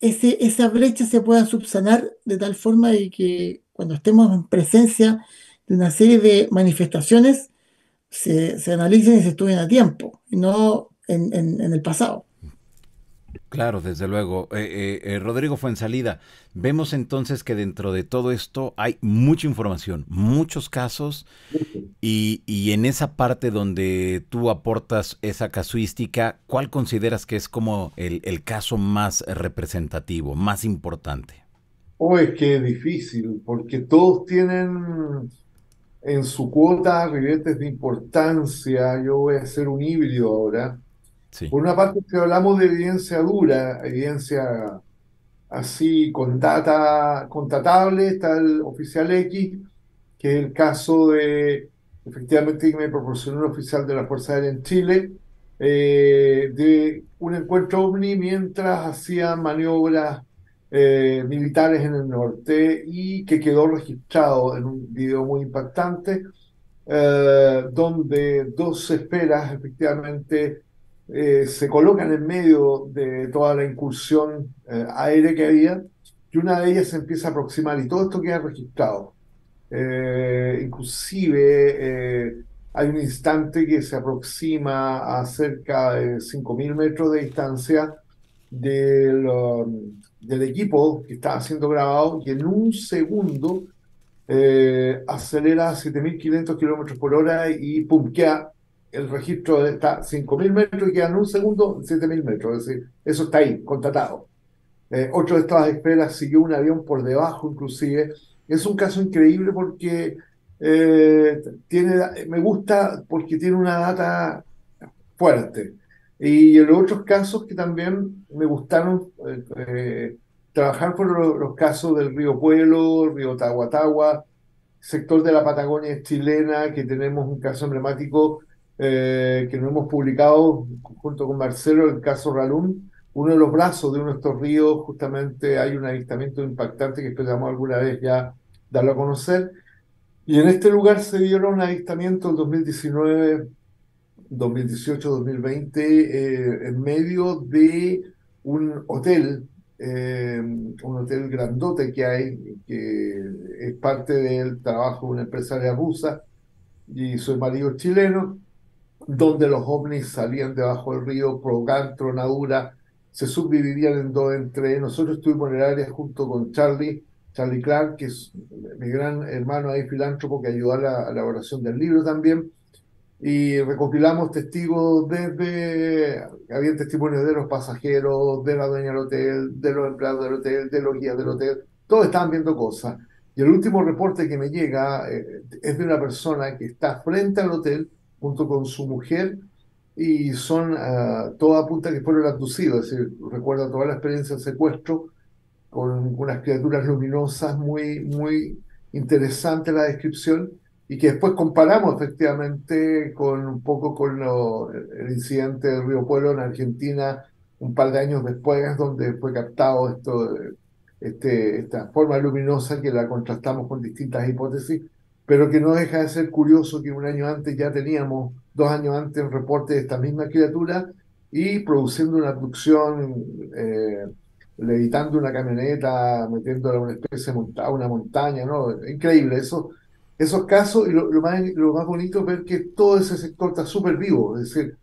ese, esa brecha se pueda subsanar de tal forma de que cuando estemos en presencia de una serie de manifestaciones, se, analicen y se estudien a tiempo, y no en el pasado. Claro, desde luego. Eh, eh, eh, Rodrigo fue en salida. Vemos entonces que dentro de todo esto hay mucha información, muchos casos, y, y en esa parte donde tú aportas esa casuística, ¿cuál consideras que es como el, caso más representativo, más importante? Uy, qué difícil, porque todos tienen en su cuota ribetes de importancia. Yo voy a hacer un híbrido ahora. Por una parte, si hablamos de evidencia dura, evidencia así con data contatable, está el oficial X, que es el caso de, efectivamente, que me proporcionó un oficial de la Fuerza Aérea en Chile, eh, de un encuentro ovni mientras hacían maniobras eh, militares en el norte y que quedó registrado en un video muy impactante, eh, donde dos esperas, efectivamente eh, se colocan en medio de toda la incursión eh, aérea que había y una de ellas se empieza a aproximar y todo esto queda registrado. Eh, inclusive hay un instante que se aproxima a cerca de 5.000 metros de distancia um, del, equipo que estaba siendo grabado y en un segundo acelera a 7.500 kilómetros por hora y pum, el registro está 5.000 metros y quedan un segundo 7.000 metros, es decir, eso está ahí, contratado. ocho eh, otro de estas esperas siguió un avión por debajo, inclusive. Es un caso increíble porque eh, tiene, me gusta porque tiene una data fuerte. Y los otros casos que también me gustaron eh, trabajar por los, casos del río Pueblo, río Tahuatahua, sector de la Patagonia chilena, que tenemos un caso emblemático eh, que no hemos publicado junto con Marcelo, el caso Ralum, uno de los brazos de uno de estos ríos, justamente hay un avistamiento impactante que esperamos alguna vez ya darlo a conocer. Y en este lugar se dieron avistamientos en 2019, 2018, 2020, en medio de un hotel, eh, un hotel grandote que hay, que es parte del trabajo de una empresaria rusa y su marido chileno, donde los ovnis salían debajo del río, provocaban tronadura, se subdividían en dos, entre nosotros estuvimos en el área junto con Charlie, Charlie Clark, que es mi gran hermano ahí filántropo que ayudó a la elaboración del libro también, y recopilamos testigos desde, había testimonios de los pasajeros, de la dueña del hotel, de los empleados del hotel, de los guías del hotel, todos estaban viendo cosas. Y el último reporte que me llega eh, es de una persona que está frente al hotel, junto con su mujer y son ah, toda apunta que fueron abducidos, es decir, recuerda toda la experiencia del secuestro con unas criaturas luminosas muy, muy interesante la descripción y que después comparamos efectivamente con un poco con el incidente del Río Pueblo en Argentina un par de años después donde fue captado esto, este, esta forma luminosa que la contrastamos con distintas hipótesis pero que no deja de ser curioso que un año antes ya teníamos, dos años antes, un reporte de esta misma criatura y produciendo una abducción, eh, levitando una camioneta, metiéndola en una especie de monta una montaña, ¿no? Increíble, eso, esos casos, y lo, más, lo más bonito es ver que todo ese sector está súper vivo, es decir,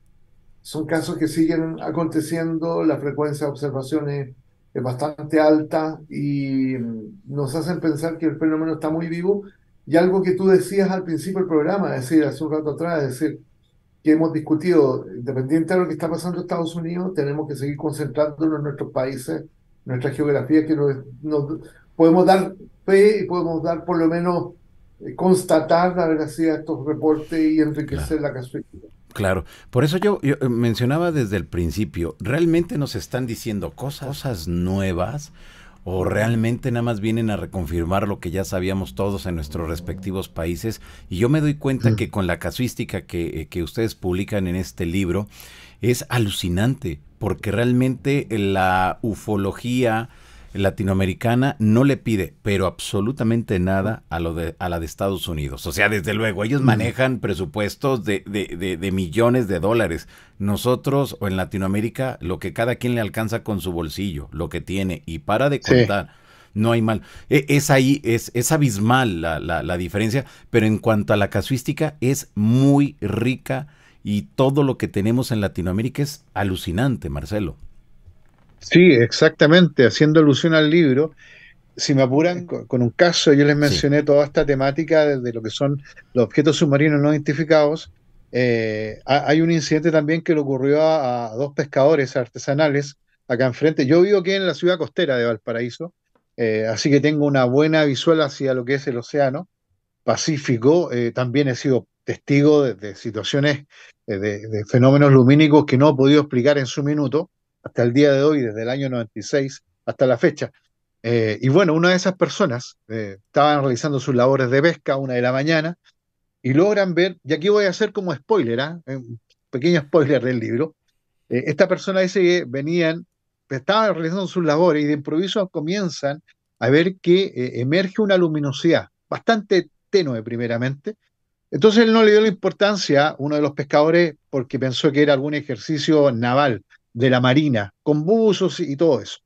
son casos que siguen aconteciendo, la frecuencia de observaciones es bastante alta y mm, nos hacen pensar que el fenómeno está muy vivo y algo que tú decías al principio del programa, es decir, hace un rato atrás, es decir, que hemos discutido, independiente de lo que está pasando en Estados Unidos, tenemos que seguir concentrándonos en nuestros países, nuestra geografía, que podemos dar fe y podemos dar por lo menos eh, constatar la veracidad estos reportes y enriquecer la casuística. Claro, por eso yo, eh, mencionaba desde el principio, realmente nos están diciendo cosas, cosas nuevas o realmente nada más vienen a reconfirmar lo que ya sabíamos todos en nuestros respectivos países. Y yo me doy cuenta mm. que con la casuística eh, que, ustedes publican en este libro es alucinante, porque realmente la ufología latinoamericana no le pide, pero absolutamente nada a, lo a la de Estados Unidos. O sea, desde luego, ellos manejan presupuestos de, de, de, millones de dólares. Nosotros, o en Latinoamérica, lo que cada quien le alcanza con su bolsillo, lo que tiene, y para de contar. No hay mal. E, es ahí, es, es abismal la diferencia, pero en cuanto a la casuística, es muy rica y todo lo que tenemos en Latinoamérica es alucinante, Marcelo. Sí, exactamente, haciendo alusión al libro. Si me apuran, con, un caso yo les mencioné toda esta temática de, lo que son los objetos submarinos no identificados. Eh, hay un incidente también que le ocurrió a, dos pescadores artesanales acá enfrente. Yo vivo aquí en la ciudad costera de Valparaíso, eh, así que tengo una buena visual hacia lo que es el océano Pacífico. Eh, también he sido testigo de, situaciones, de, de fenómenos lumínicos que no he podido explicar en su minuto hasta el día de hoy, desde el año 96 hasta la fecha. Eh, y bueno, una de esas personas eh, estaban realizando sus labores de pesca una de la mañana y logran ver, y aquí voy a hacer como spoiler, ¿ah? ¿eh? un pequeño spoiler del libro, eh, esta persona dice que venían, estaban realizando sus labores y de improviso comienzan a ver que emerge una luminosidad bastante tenue primeramente. Entonces él no le dio la importancia a uno de los pescadores porque pensó que era algún ejercicio naval de la Marina, con buzos y todo eso.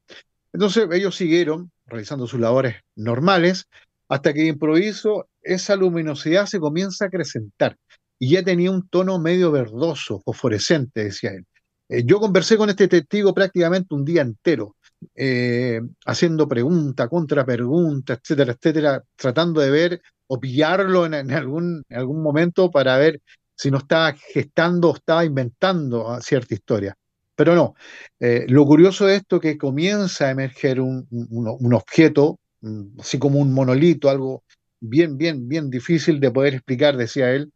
Entonces ellos siguieron realizando sus labores normales hasta que de improviso esa luminosidad se comienza a acrecentar y ya tenía un tono medio verdoso, fosforescente, decía él. Eh, yo conversé con este testigo prácticamente un día entero, eh, haciendo pregunta, contra pregunta, etcétera, etcétera, tratando de ver o pillarlo en, algún, en algún momento para ver si no estaba gestando o estaba inventando ah, cierta historia. Pero no, eh, lo curioso de esto es que comienza a emerger un, un, objeto, mm, así como un monolito, algo bien, bien, bien difícil de poder explicar, decía él,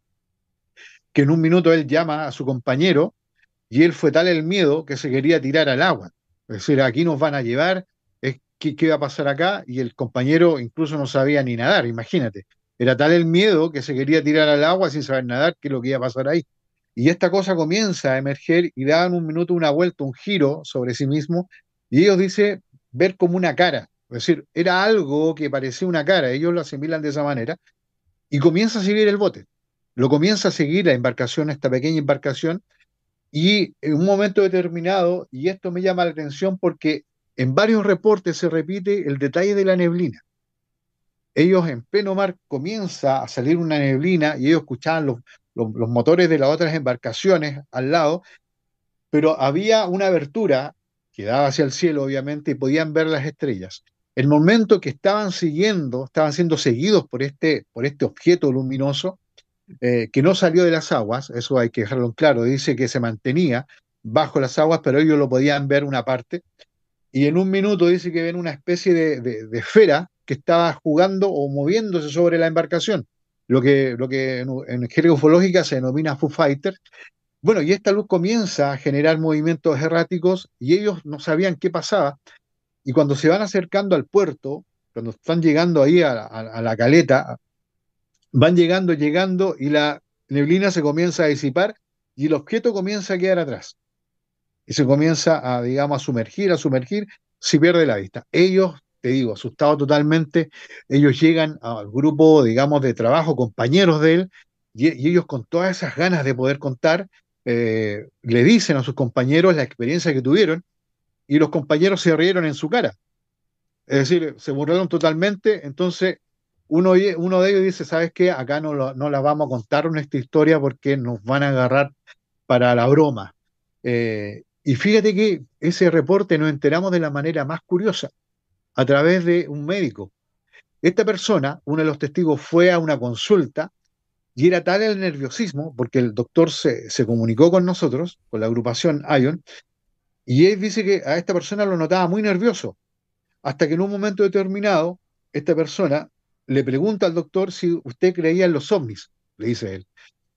que en un minuto él llama a su compañero y él fue tal el miedo que se quería tirar al agua. Es decir, aquí nos van a llevar, ¿qué, qué va a pasar acá? Y el compañero incluso no sabía ni nadar, imagínate. Era tal el miedo que se quería tirar al agua sin saber nadar, qué es lo que iba a pasar ahí. Y esta cosa comienza a emerger y da un minuto una vuelta, un giro sobre sí mismo. Y ellos dicen ver como una cara. Es decir, era algo que parecía una cara. Ellos lo asimilan de esa manera. Y comienza a seguir el bote. Lo comienza a seguir la embarcación, esta pequeña embarcación. Y en un momento determinado, y esto me llama la atención porque en varios reportes se repite el detalle de la neblina ellos en pleno mar comienza a salir una neblina y ellos escuchaban los, los, motores de las otras embarcaciones al lado, pero había una abertura que daba hacia el cielo, obviamente, y podían ver las estrellas. El momento que estaban siguiendo, estaban siendo seguidos por este, por este objeto luminoso, eh, que no salió de las aguas, eso hay que dejarlo en claro, dice que se mantenía bajo las aguas, pero ellos lo podían ver una parte, y en un minuto dice que ven una especie de, de esfera que estaba jugando o moviéndose sobre la embarcación lo que, lo que en, en ufológica se denomina Foo Fighter. Bueno, y esta luz comienza a generar movimientos erráticos y ellos no sabían qué pasaba. Y cuando se van acercando al puerto, cuando están llegando ahí a, la caleta, van llegando, llegando y la neblina se comienza a disipar y el objeto comienza a quedar atrás. Y se comienza a, digamos, a sumergir, a sumergir, si pierde la vista. Ellos te digo, asustado totalmente. Ellos llegan al grupo, digamos, de trabajo, compañeros de él, y, ellos con todas esas ganas de poder contar, eh, le dicen a sus compañeros la experiencia que tuvieron, y los compañeros se rieron en su cara. Es decir, se burlaron totalmente, entonces uno, uno de ellos dice, ¿sabes qué? Acá no, no la vamos a contar nuestra esta historia porque nos van a agarrar para la broma. Eh, y fíjate que ese reporte nos enteramos de la manera más curiosa a través de un médico. Esta persona, uno de los testigos, fue a una consulta y era tal el nerviosismo, porque el doctor se, se comunicó con nosotros, con la agrupación Ion, y él dice que a esta persona lo notaba muy nervioso, hasta que en un momento determinado, esta persona le pregunta al doctor si usted creía en los ovnis, le dice él.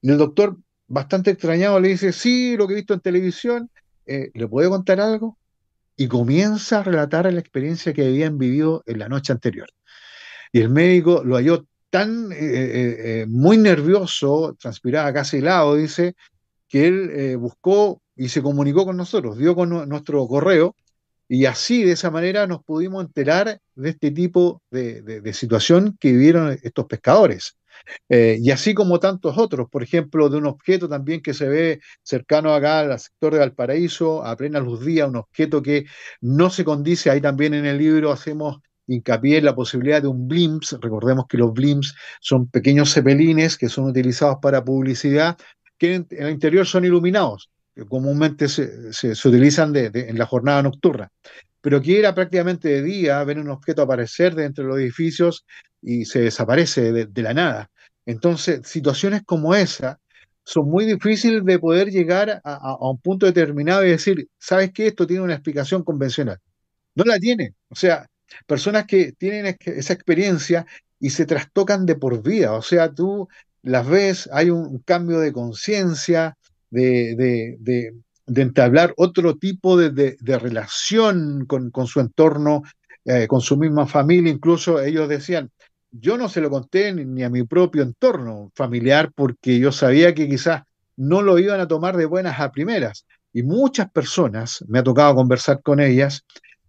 Y el doctor, bastante extrañado, le dice, sí, lo que he visto en televisión, eh, ¿le puede contar algo? y comienza a relatar la experiencia que habían vivido en la noche anterior. Y el médico lo halló tan eh, eh, eh, muy nervioso, transpiraba casi helado, dice, que él buscó y se comunicó con nosotros, dio con nuestro correo, y así, de esa manera, nos pudimos enterar de este tipo de, de situación que vivieron estos pescadores. Eh, y así como tantos otros, por ejemplo, de un objeto también que se ve cercano acá al sector de Valparaíso, a plena luz día, un objeto que no se condice, ahí también en el libro hacemos hincapié en la posibilidad de un blimps, recordemos que los blimps son pequeños cepelines que son utilizados para publicidad, que en, el interior son iluminados, que comúnmente se, utilizan en la jornada nocturna pero que era prácticamente de día ver un objeto aparecer de entre los edificios y se desaparece de, la nada. Entonces, situaciones como esa son muy difíciles de poder llegar a, un punto determinado y decir, ¿sabes qué? Esto tiene una explicación convencional. No la tiene. O sea, personas que tienen esa experiencia y se trastocan de por vida. O sea, tú las ves, hay un cambio de conciencia, de, de, entablar otro tipo de, relación con, con su entorno, eh, con su misma familia. Incluso ellos decían, yo no se lo conté ni a mi propio entorno familiar porque yo sabía que quizás no lo iban a tomar de buenas a primeras. Y muchas personas, me ha tocado conversar con ellas,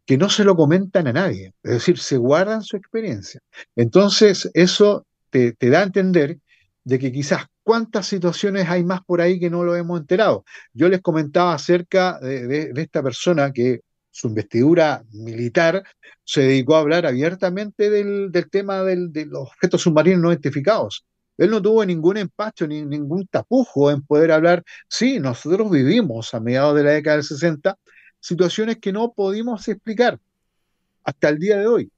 que no se lo comentan a nadie, es decir, se guardan su experiencia. Entonces, eso te, da a entender de que quizás cuántas situaciones hay más por ahí que no lo hemos enterado. Yo les comentaba acerca de esta persona que su investidura militar, se dedicó a hablar abiertamente del, del tema de los objetos submarinos no identificados. Él no tuvo ningún empacho ni ningún tapujo en poder hablar, sí, nosotros vivimos a mediados de la década del 60 situaciones que no pudimos explicar hasta el día de hoy.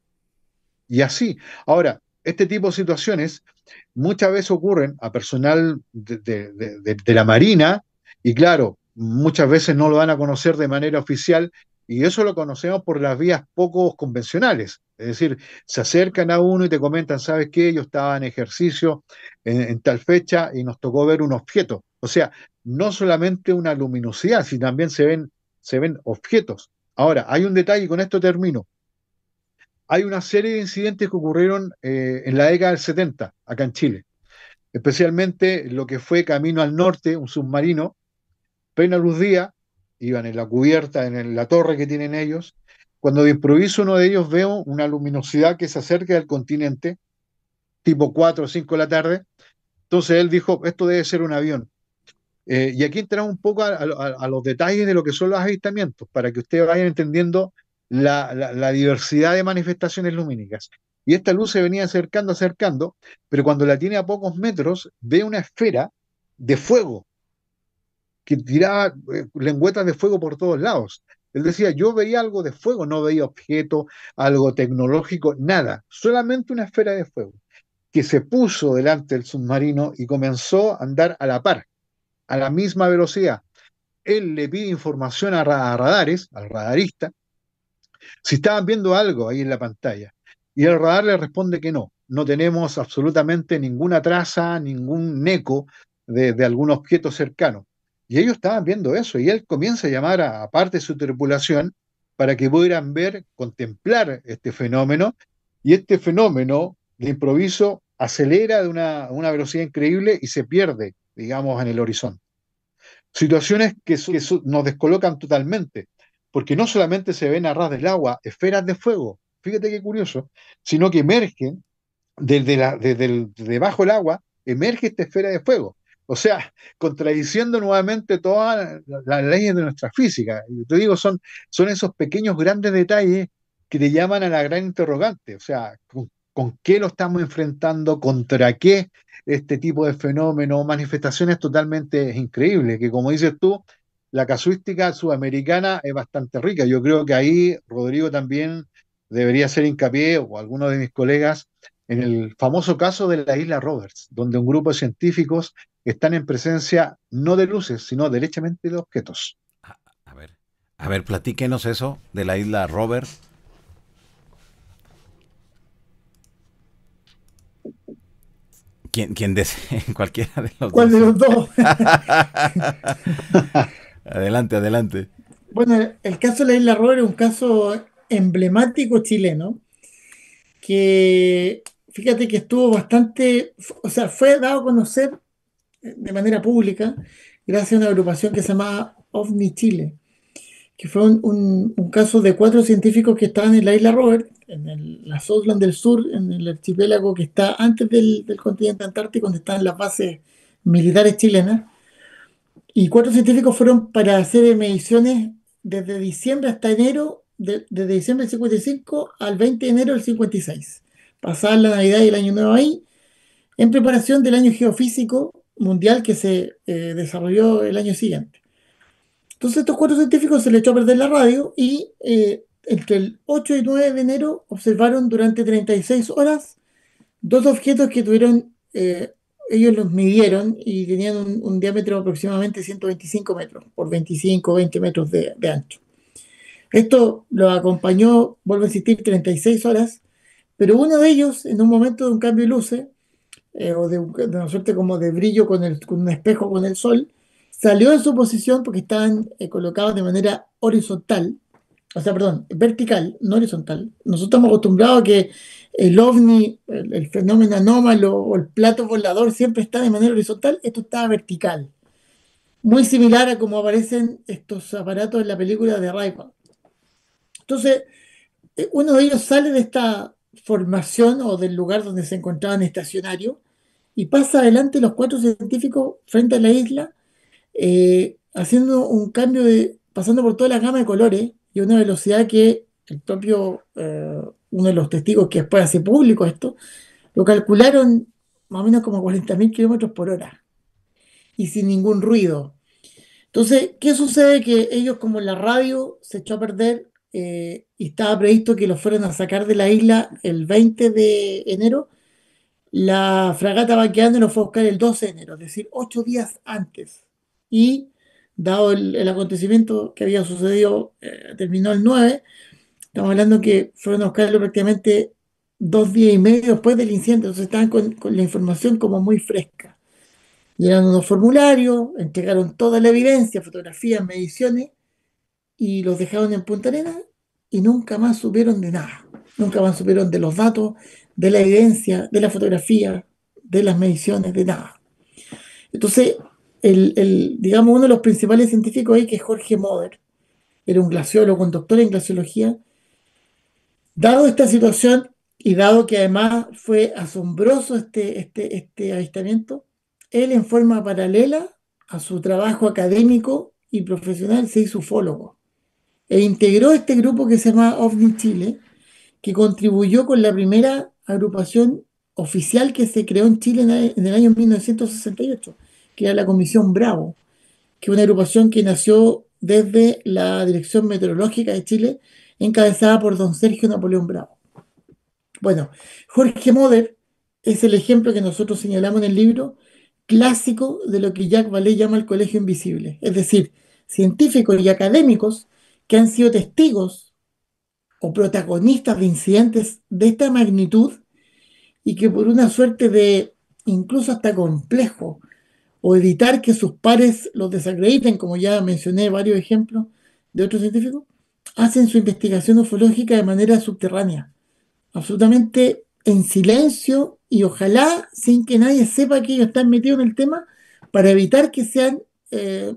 Y así. Ahora, este tipo de situaciones muchas veces ocurren a personal de, la Marina y claro, muchas veces no lo van a conocer de manera oficial y eso lo conocemos por las vías poco convencionales. Es decir, se acercan a uno y te comentan, ¿sabes qué? Yo estaba en ejercicio en, tal fecha y nos tocó ver un objeto. O sea, no solamente una luminosidad, sino también se ven, se ven objetos. Ahora, hay un detalle, y con esto termino. Hay una serie de incidentes que ocurrieron eh, en la década del 70, acá en Chile. Especialmente lo que fue Camino al Norte, un submarino, pena luz día, iban en la cubierta, en la torre que tienen ellos. Cuando de improviso uno de ellos veo una luminosidad que se acerca al continente, tipo 4 o 5 de la tarde. Entonces él dijo, esto debe ser un avión. Eh, y aquí entramos un poco a, los detalles de lo que son los avistamientos, para que ustedes vayan entendiendo la, la diversidad de manifestaciones lumínicas. Y esta luz se venía acercando, acercando, pero cuando la tiene a pocos metros, ve una esfera de fuego que tiraba eh, lengüetas de fuego por todos lados. Él decía, yo veía algo de fuego, no veía objeto, algo tecnológico, nada, solamente una esfera de fuego, que se puso delante del submarino y comenzó a andar a la par, a la misma velocidad. Él le pide información a, radares, al radarista, si estaban viendo algo ahí en la pantalla. Y el radar le responde que no, no tenemos absolutamente ninguna traza, ningún eco de algún objeto cercano. Y ellos estaban viendo eso, y él comienza a llamar a, parte de su tripulación para que pudieran ver, contemplar este fenómeno, y este fenómeno de improviso acelera de una, velocidad increíble y se pierde, digamos, en el horizonte. Situaciones que, nos descolocan totalmente, porque no solamente se ven a ras del agua esferas de fuego, fíjate qué curioso, sino que emergen desde, debajo del agua, emerge esta esfera de fuego. O sea, contradiciendo nuevamente todas las leyes de nuestra física. Y te digo, son, son esos pequeños grandes detalles que te llaman a la gran interrogante. O sea, ¿con, qué lo estamos enfrentando? ¿Contra qué este tipo de fenómeno? Manifestaciones totalmente increíbles, que como dices tú, la casuística sudamericana es bastante rica. Yo creo que ahí Rodrigo también debería hacer hincapié, o alguno de mis colegas, en el famoso caso de la isla Roberts, donde un grupo de científicos están en presencia no de luces, sino derechamente de objetos. A, ver, a ver, platíquenos eso de la isla Roberts. ¿Quién, quién desea? Cualquiera de de los dos? adelante, adelante. Bueno, el caso de la isla Roberts es un caso emblemático chileno que fíjate que estuvo bastante, o sea, fue dado a conocer eh, de manera pública gracias a una agrupación que se llamaba OVNI Chile, que fue un, caso de cuatro científicos que estaban en la isla Robert, en la Southland del Sur, en el archipiélago que está antes del, continente antártico, donde están las bases militares chilenas. Y cuatro científicos fueron para hacer mediciones desde diciembre hasta enero, desde diciembre del 55 al 20 de enero del 56 pasar la Navidad y el Año Nuevo ahí, en preparación del año geofísico mundial que se eh, desarrolló el año siguiente. Entonces estos cuatro científicos se le echó a perder la radio y eh, entre el 8 y 9 de enero observaron durante 36 horas dos objetos que tuvieron, eh, ellos los midieron y tenían un, diámetro aproximadamente 125 metros por 25, o 20 metros de, de ancho. Esto lo acompañó, vuelvo a insistir, 36 horas pero uno de ellos, en un momento de un cambio de luces, eh, o de, una suerte como de brillo con, el, un espejo con el sol, salió de su posición porque estaban eh, colocados de manera horizontal, o sea, perdón, vertical, no horizontal. Nosotros estamos acostumbrados a que el ovni, el, fenómeno anómalo o el plato volador siempre está de manera horizontal, esto está vertical. Muy similar a como aparecen estos aparatos en la película de Raipa. Entonces, eh, uno de ellos sale de esta formación o del lugar donde se encontraban estacionarios y pasa adelante los cuatro científicos frente a la isla, eh, haciendo un cambio de, pasando por toda la gama de colores y una velocidad que el propio, eh, uno de los testigos que después hace público esto, lo calcularon más o menos como 40.000 kilómetros por hora y sin ningún ruido. Entonces, ¿qué sucede? Que ellos como la radio se echó a perder eh, y estaba previsto que los fueran a sacar de la isla el 20 de enero, la fragata vaqueando los fue a buscar el 12 de enero, es decir, ocho días antes. Y dado el, acontecimiento que había sucedido, eh, terminó el 9, estamos hablando que fueron a buscarlo prácticamente dos días y medio después del incidente, entonces estaban con, con la información como muy fresca. Llegaron unos formularios, entregaron toda la evidencia, fotografías, mediciones, y los dejaron en Punta Arenas y nunca más supieron de nada. Nunca más supieron de los datos, de la evidencia, de la fotografía, de las mediciones, de nada. Entonces, el, digamos, uno de los principales científicos ahí, que es Jorge Moder, era un glaciólogo, un doctor en glaciología, dado esta situación y dado que además fue asombroso este, este, este avistamiento, él en forma paralela a su trabajo académico y profesional se hizo ufólogo e integró este grupo que se llama OVNI Chile, que contribuyó con la primera agrupación oficial que se creó en Chile en el año 1968, que era la Comisión Bravo, que es una agrupación que nació desde la Dirección Meteorológica de Chile, encabezada por don Sergio Napoleón Bravo. Bueno, Jorge Moder es el ejemplo que nosotros señalamos en el libro clásico de lo que Jacques Vallée llama el colegio invisible, es decir, científicos y académicos que han sido testigos o protagonistas de incidentes de esta magnitud y que por una suerte de incluso hasta complejo o evitar que sus pares los desacrediten, como ya mencioné varios ejemplos de otros científicos, hacen su investigación ufológica de manera subterránea, absolutamente en silencio y ojalá sin que nadie sepa que ellos están metidos en el tema para evitar que sean, eh,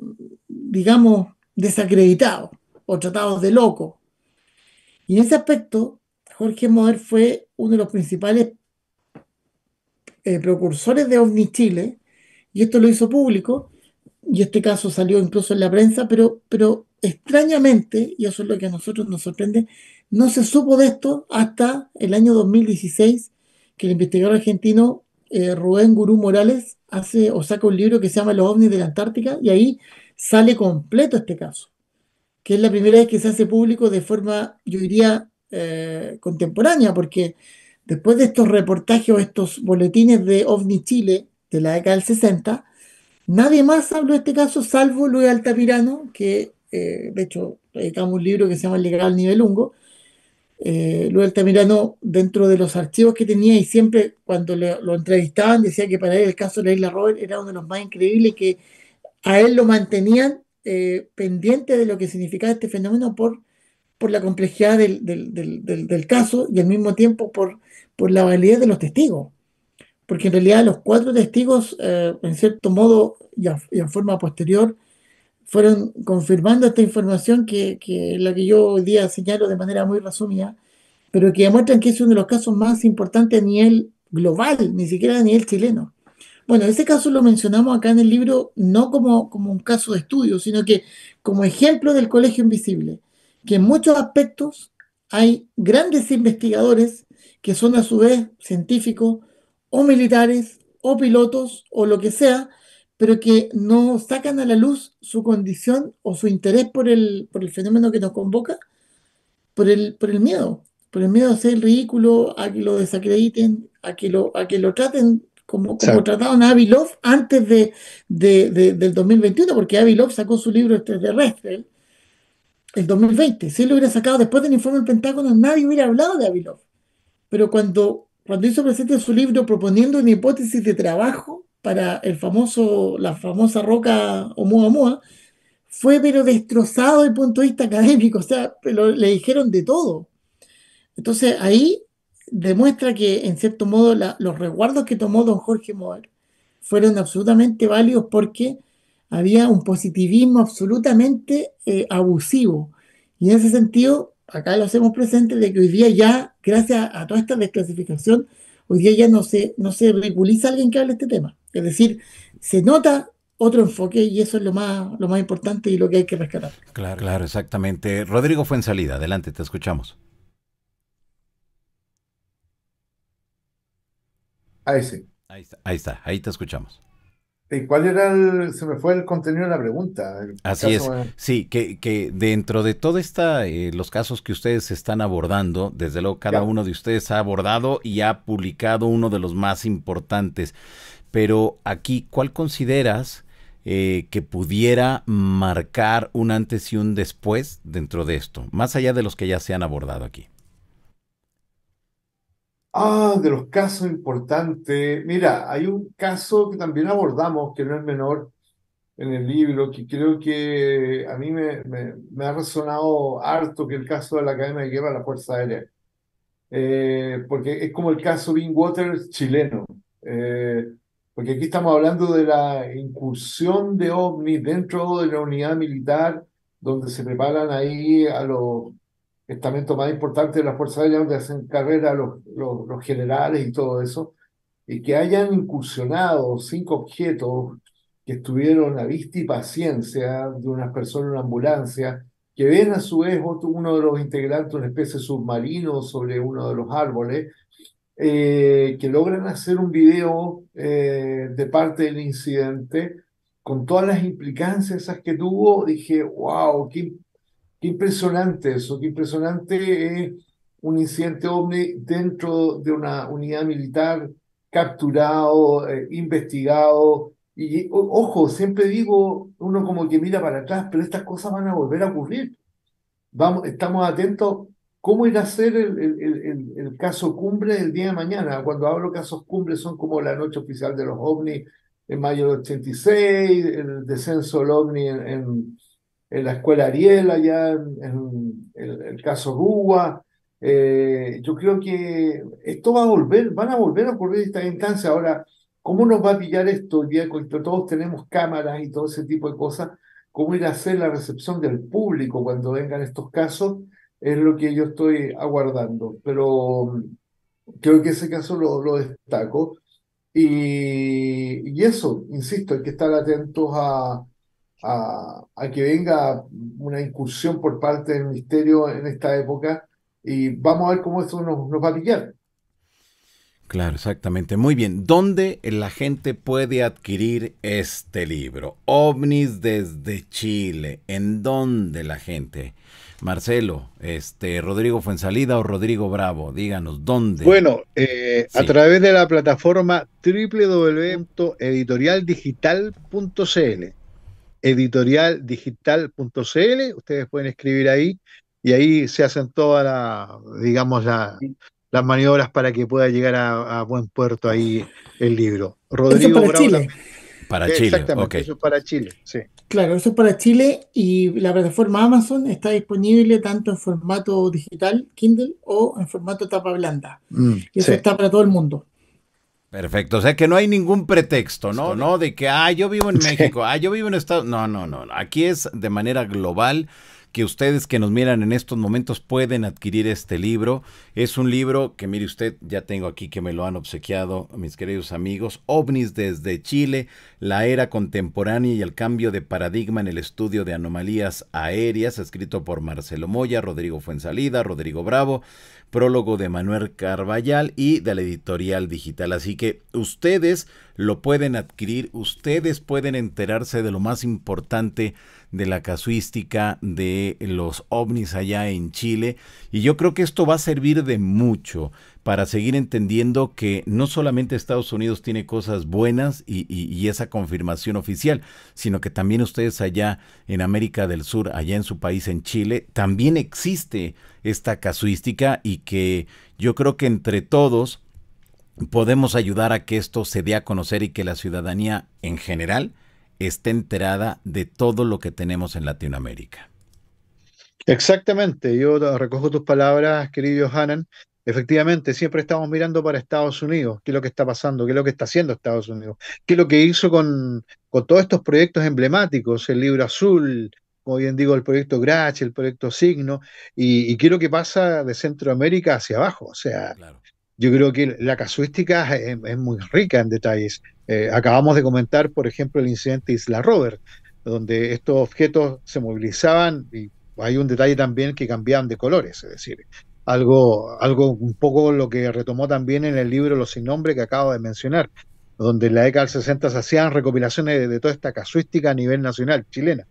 digamos, desacreditados o tratados de loco. Y en ese aspecto, Jorge Moder fue uno de los principales eh, precursores de OVNI Chile, y esto lo hizo público, y este caso salió incluso en la prensa, pero, pero extrañamente, y eso es lo que a nosotros nos sorprende, no se supo de esto hasta el año 2016, que el investigador argentino eh, Rubén Gurú Morales hace o saca un libro que se llama Los ovnis de la Antártica, y ahí sale completo este caso que es la primera vez que se hace público de forma, yo diría, eh, contemporánea, porque después de estos reportajes o estos boletines de OVNI Chile de la década del 60, nadie más habló de este caso salvo Luis Altamirano, que eh, de hecho dedicamos un libro que se llama El legal nivel hongo. Eh, Luis Altamirano, dentro de los archivos que tenía y siempre cuando lo, lo, entrevistaban, decía que para él el caso de la isla Robert era uno de los más increíbles, que a él lo mantenían eh, pendiente de lo que significaba este fenómeno por, por la complejidad del, caso y al mismo tiempo por, por la validez de los testigos. Porque en realidad los cuatro testigos, eh, en cierto modo y, en forma posterior, fueron confirmando esta información que, que la que yo hoy día señalo de manera muy resumida, pero que demuestran que es uno de los casos más importantes a nivel global, ni siquiera a nivel chileno. Bueno, ese caso lo mencionamos acá en el libro no como, como un caso de estudio, sino que como ejemplo del colegio invisible, que en muchos aspectos hay grandes investigadores que son a su vez científicos o militares o pilotos o lo que sea, pero que no sacan a la luz su condición o su interés por el, por el fenómeno que nos convoca, por el, por el miedo, por el miedo a ser ridículo, a que lo desacrediten, a que lo, a que lo traten como, como trataron a Avilov antes de, del 2021, porque Avilov sacó su libro extraterrestre el 2020. Si él lo hubiera sacado después del informe del Pentágono, nadie hubiera hablado de Avilov. Pero cuando, cuando hizo presente su libro proponiendo una hipótesis de trabajo para el famoso, la famosa roca Oumuamua, fue pero destrozado desde el punto de vista académico, o sea, le dijeron de todo. Entonces ahí demuestra que, en cierto modo, los resguardos que tomó don Jorge Moer fueron absolutamente válidos porque había un positivismo absolutamente eh, abusivo. Y en ese sentido, acá lo hacemos presente de que hoy día ya, gracias a toda esta desclasificación, hoy día ya no se, no se ridiculiza alguien que hable este tema. Es decir, se nota otro enfoque y eso es lo más, lo más importante y lo que hay que rescatar. Claro, claro, exactamente. Rodrigo fue en salida. Adelante, te escuchamos. Ahí sí. Ahí está, ahí te escuchamos. ¿Y cuál era el, se me fue el contenido de la pregunta? Así es, sí, que, que, dentro de todo esta, eh, los casos que ustedes están abordando, desde luego cada uno de ustedes ha abordado y ha publicado uno de los más importantes, pero aquí, ¿cuál consideras eh, que pudiera marcar un antes y un después dentro de esto, más allá de los que ya se han abordado aquí? Ah, de los casos importantes. Mira, hay un caso que también abordamos, que no es menor en el libro, que creo que a mí me, ha resonado harto que el caso de la Academia de Guerra de la Fuerza Aérea, eh, porque es como el caso Water chileno, eh, porque aquí estamos hablando de la incursión de ovnis dentro de la unidad militar, donde se preparan ahí a los estamento más importante de las Fuerzas Aéreas, donde hacen carrera los, los, generales y todo eso, y que hayan incursionado cinco objetos que estuvieron a vista y paciencia de unas personas en una ambulancia, que ven a su vez uno de los integrantes, una especie de submarino sobre uno de los árboles, eh, que logran hacer un video eh, de parte del incidente, con todas las implicancias esas que tuvo, dije, wow, qué, Qué impresionante eso, qué impresionante es eh, un incidente ovni dentro de una unidad militar capturado, eh, investigado. Y ojo, siempre digo, uno como que mira para atrás, pero estas cosas van a volver a ocurrir. Vamos, estamos atentos ¿Cómo irá a ser el, caso cumbre el día de mañana? Cuando hablo casos cumbre son como la noche oficial de los ovnis en mayo del 86, el descenso del ovni en, en la escuela Ariela allá en, el, caso Rúa. Eh, yo creo que esto va a volver, van a volver a ocurrir estas instancias. Ahora, ¿cómo nos va a pillar esto hoy día? Cuando todos tenemos cámaras y todo ese tipo de cosas, ¿cómo ir a hacer la recepción del público cuando vengan estos casos? Es lo que yo estoy aguardando. Pero mm, creo que ese caso lo, lo destaco. Y, y eso, insisto, hay que estar atentos a, a, que venga una incursión por parte del ministerio en esta época y vamos a ver cómo eso nos, va a pillar. Claro, exactamente. Muy bien. ¿Dónde la gente puede adquirir este libro? OVNIS desde Chile. ¿En dónde la gente? Marcelo, este, Rodrigo Fuensalida o Rodrigo Bravo, díganos, ¿dónde? Bueno, eh, a través de la plataforma www.editorialdigital.cl editorialdigital.cl, ustedes pueden escribir ahí y ahí se hacen todas las, digamos, las maniobras para que pueda llegar a, buen puerto ahí el libro. Rodrigo eso para Chile. Para eh, Chile. Exactamente, eso es para Chile, sí. Claro, eso es para Chile y la plataforma Amazon está disponible tanto en formato digital, Kindle, o en formato tapa blanda. Mm, y eso está para todo el mundo. Perfecto, o sea que no hay ningún pretexto, ¿no? No de que, ah, yo vivo en México, ah, yo vivo en Estados No, no, no, aquí es de manera global que ustedes que nos miran en estos momentos pueden adquirir este libro. Es un libro que, mire usted, ya tengo aquí que me lo han obsequiado mis queridos amigos, OVNIS desde Chile, la era contemporánea y el cambio de paradigma en el estudio de anomalías aéreas, escrito por Marcelo Moya, Rodrigo Fuensalida, Rodrigo Bravo, prólogo de Manuel Carballal y de la editorial digital. Así que ustedes lo pueden adquirir, ustedes pueden enterarse de lo más importante de la casuística de los ovnis allá en Chile y yo creo que esto va a servir de mucho para seguir entendiendo que no solamente Estados Unidos tiene cosas buenas y, y, esa confirmación oficial, sino que también ustedes allá en América del Sur, allá en su país, en Chile, también existe esta casuística y que yo creo que entre todos podemos ayudar a que esto se dé a conocer y que la ciudadanía en general esté enterada de todo lo que tenemos en Latinoamérica. Exactamente, yo recojo tus palabras, querido Hanan. Efectivamente, siempre estamos mirando para Estados Unidos, qué es lo que está pasando, qué es lo que está haciendo Estados Unidos, qué es lo que hizo con, con todos estos proyectos emblemáticos, el libro azul, como bien digo, el proyecto Grach, el proyecto Signo, y, qué es lo que pasa de Centroamérica hacia abajo. O sea, yo creo que la casuística es, muy rica en detalles. Eh, acabamos de comentar, por ejemplo, el incidente Isla Robert, donde estos objetos se movilizaban y hay un detalle también que cambiaban de colores, es decir, algo, algo un poco lo que retomó también en el libro Los sin nombre que acabo de mencionar, donde en la década del 60 se hacían recopilaciones de, toda esta casuística a nivel nacional chilena.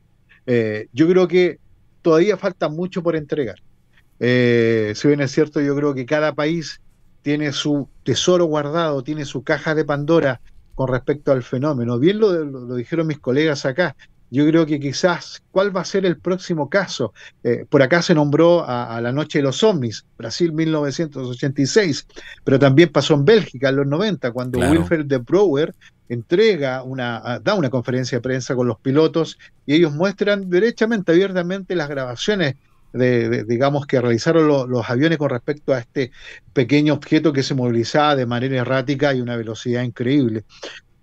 Eh, yo creo que todavía falta mucho por entregar. Eh, si bien es cierto, yo creo que cada país tiene su tesoro guardado, tiene su caja de Pandora con respecto al fenómeno. Bien lo, lo, dijeron mis colegas acá. Yo creo que quizás, ¿cuál va a ser el próximo caso? Eh, por acá se nombró a, la Noche de los Zombies, Brasil 1986, pero también pasó en Bélgica en los 90, cuando Wilfred de Brouwer entrega una, da una conferencia de prensa con los pilotos y ellos muestran derechamente, abiertamente las grabaciones de, digamos, que realizaron los aviones con respecto a este pequeño objeto que se movilizaba de manera errática y una velocidad increíble.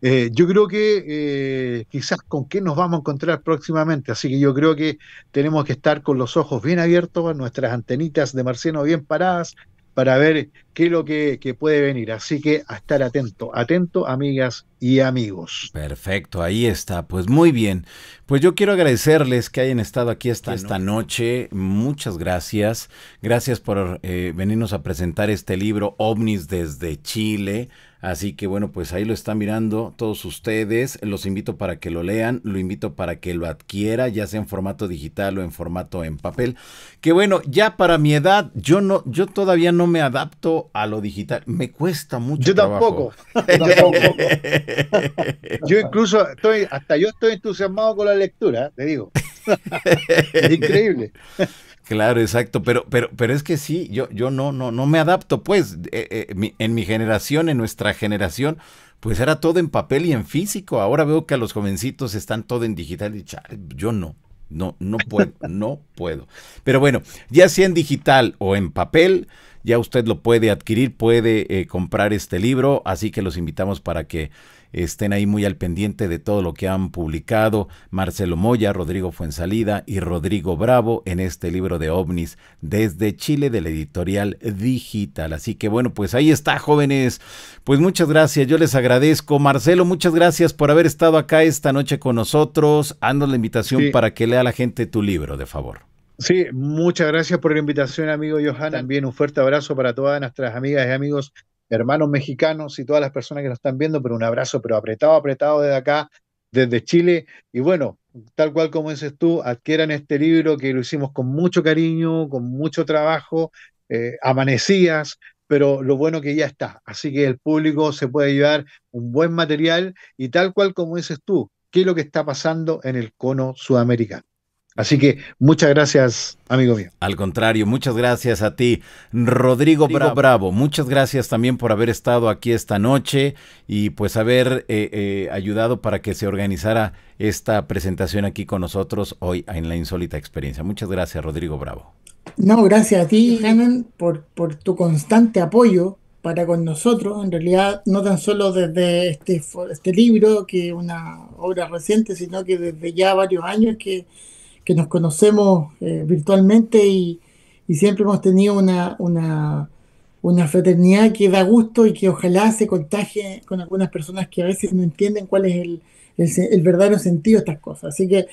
Eh, yo creo que eh, quizás con qué nos vamos a encontrar próximamente, así que yo creo que tenemos que estar con los ojos bien abiertos, nuestras antenitas de marciano bien paradas para ver qué es lo que, puede venir. Así que a estar atento, atento, amigas y amigos. Perfecto, ahí está. Pues muy bien. Pues yo quiero agradecerles que hayan estado aquí esta, esta noche. Muchas gracias. Gracias por eh, venirnos a presentar este libro, OVNIS desde Chile Así que bueno, pues ahí lo están mirando todos ustedes. Los invito para que lo lean, lo invito para que lo adquiera, ya sea en formato digital o en formato en papel. Que bueno, ya para mi edad, yo no, yo todavía no me adapto a lo digital. Me cuesta mucho. Yo tampoco. Yo, tampoco. yo incluso estoy, hasta yo estoy entusiasmado con la lectura, te digo. es increíble. Claro, exacto, pero, pero, pero es que sí, yo, yo no, no, no me adapto, pues, eh, eh, en mi generación, en nuestra generación, pues era todo en papel y en físico. Ahora veo que a los jovencitos están todo en digital y yo no, no, no puedo, no puedo. Pero bueno, ya sea en digital o en papel, ya usted lo puede adquirir, puede eh, comprar este libro, así que los invitamos para que estén ahí muy al pendiente de todo lo que han publicado Marcelo Moya, Rodrigo Fuensalida y Rodrigo Bravo en este libro de ovnis desde Chile de la editorial Digital. Así que bueno, pues ahí está, jóvenes. Pues muchas gracias, yo les agradezco. Marcelo, muchas gracias por haber estado acá esta noche con nosotros. ando la invitación para que lea la gente tu libro, de favor. Sí, muchas gracias por la invitación, amigo Johan. También un fuerte abrazo para todas nuestras amigas y amigos hermanos mexicanos y todas las personas que nos están viendo, pero un abrazo, pero apretado, apretado desde acá, desde Chile. Y bueno, tal cual como dices tú, adquieran este libro que lo hicimos con mucho cariño, con mucho trabajo, eh, amanecías, pero lo bueno que ya está. Así que el público se puede llevar un buen material y tal cual como dices tú, qué es lo que está pasando en el cono sudamericano. Así que muchas gracias, amigo mío. Al contrario, muchas gracias a ti, Rodrigo, Bravo. Muchas gracias también por haber estado aquí esta noche y pues haber eh, eh, ayudado para que se organizara esta presentación aquí con nosotros hoy en la insólita experiencia. Muchas gracias, Rodrigo Bravo. No, gracias a ti, Hanan, por, por tu constante apoyo para con nosotros, en realidad no tan solo desde este, este libro, que es una obra reciente, sino que desde ya varios años que que nos conocemos eh, virtualmente y, siempre hemos tenido una, una, fraternidad que da gusto y que ojalá se contagie con algunas personas que a veces no entienden cuál es el, verdadero sentido de estas cosas. Así que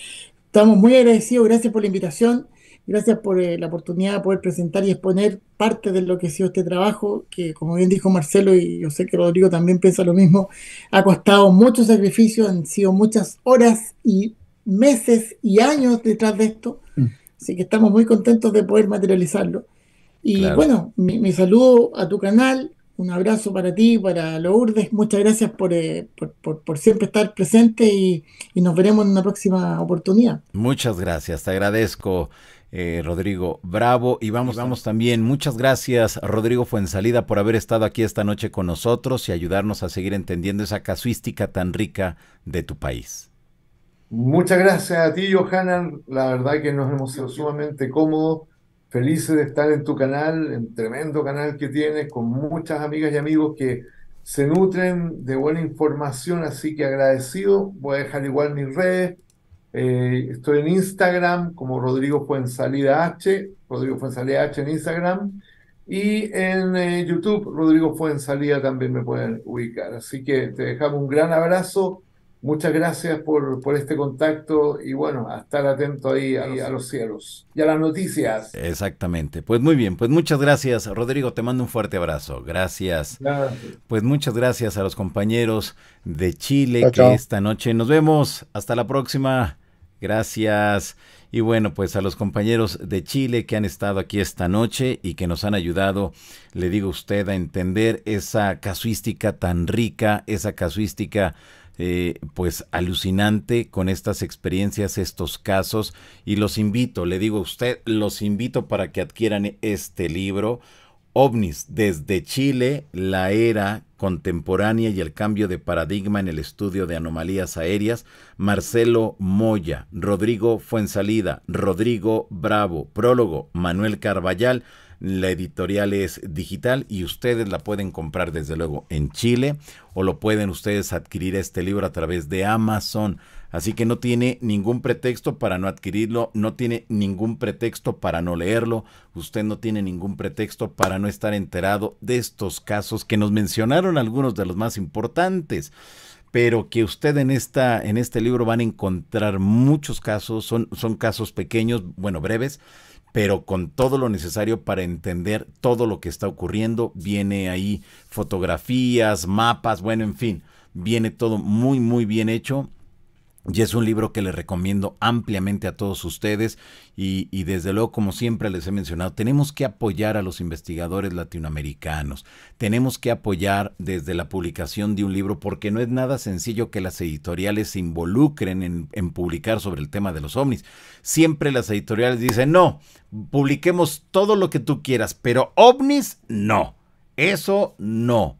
estamos muy agradecidos, gracias por la invitación, gracias por eh, la oportunidad de poder presentar y exponer parte de lo que ha sido este trabajo, que como bien dijo Marcelo y yo sé que Rodrigo también piensa lo mismo, ha costado mucho sacrificio han sido muchas horas y meses y años detrás de esto. Mm. Así que estamos muy contentos de poder materializarlo. Y bueno, mi, saludo a tu canal, un abrazo para ti, para Lourdes. Muchas gracias por, eh, por, siempre estar presente y, nos veremos en una próxima oportunidad. Muchas gracias, te agradezco. Eh, Rodrigo Bravo y vamos, vamos también. Muchas gracias Rodrigo Fuensalida por haber estado aquí esta noche con nosotros y ayudarnos a seguir entendiendo esa casuística tan rica de tu país. Muchas gracias a ti, Johanan. La verdad que nos hemos sido sumamente cómodos, felices de estar en tu canal, en tremendo canal que tienes, con muchas amigas y amigos que se nutren de buena información, así que agradecido. Voy a dejar igual mis redes. Eh, estoy en Instagram como Rodrigo Fuenzalida H, Rodrigo Fuenzalida H en Instagram. Y en eh, YouTube, Rodrigo Fuenzalida también me pueden ubicar. Así que te dejamos un gran abrazo Muchas gracias por, por, este contacto y bueno, a estar atento ahí, a los cielos y a las noticias. Exactamente. Pues muy bien, pues muchas gracias. Rodrigo, te mando un fuerte abrazo. Gracias. Pues muchas gracias a los compañeros de Chile que esta noche nos vemos. Hasta la próxima. Gracias. Y bueno, pues a los compañeros de Chile que han estado aquí esta noche y que nos han ayudado, le digo a usted, a entender esa casuística tan rica, esa casuística eh, pues alucinante con estas experiencias, estos casos. Y los invito, le digo a usted, los invito para que adquieran este libro. OVNIS desde Chile, la era contemporánea y el cambio de paradigma en el estudio de anomalías aéreas, Marcelo Moya, Rodrigo Fuensalida, Rodrigo Bravo, prólogo, Manuel Carballal, la editorial es digital y ustedes la pueden comprar desde luego en Chile o lo pueden ustedes adquirir este libro a través de Amazon. Así que no tiene ningún pretexto para no adquirirlo, no tiene ningún pretexto para no leerlo, usted no tiene ningún pretexto para no estar enterado de estos casos que nos mencionaron algunos de los más importantes pero que usted en, esta, en este libro van a encontrar muchos casos, son, son casos pequeños, bueno, breves, pero con todo lo necesario para entender todo lo que está ocurriendo. Viene ahí fotografías, mapas, bueno, en fin, viene todo muy, muy bien hecho y es un libro que les recomiendo ampliamente a todos ustedes y, desde luego, como siempre les he mencionado, tenemos que apoyar a los investigadores latinoamericanos, tenemos que apoyar desde la publicación de un libro porque no es nada sencillo que las editoriales se involucren en, en publicar sobre el tema de los ovnis. Siempre las editoriales dicen, no, publiquemos todo lo que tú quieras, pero ovnis no, eso no.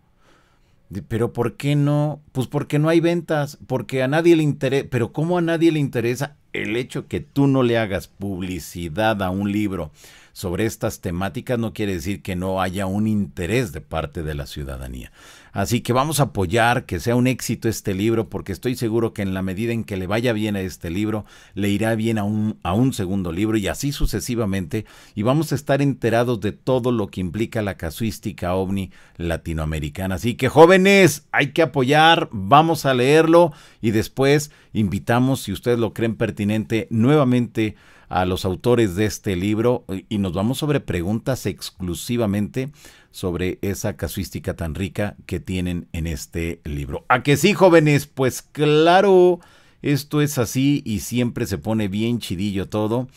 Pero ¿por qué no? Pues porque no hay ventas, porque a nadie le interesa, pero ¿cómo a nadie le interesa el hecho que tú no le hagas publicidad a un libro sobre estas temáticas? No quiere decir que no haya un interés de parte de la ciudadanía. Así que vamos a apoyar que sea un éxito este libro porque estoy seguro que en la medida en que le vaya bien a este libro, le irá bien a un, a un segundo libro y así sucesivamente y vamos a estar enterados de todo lo que implica la casuística ovni latinoamericana. Así que jóvenes, hay que apoyar, vamos a leerlo y después invitamos, si ustedes lo creen pertinente, nuevamente a los autores de este libro y nos vamos sobre preguntas exclusivamente sobre esa casuística tan rica que tienen en este libro. ¿A que sí, jóvenes? Pues claro, esto es así y siempre se pone bien chidillo todo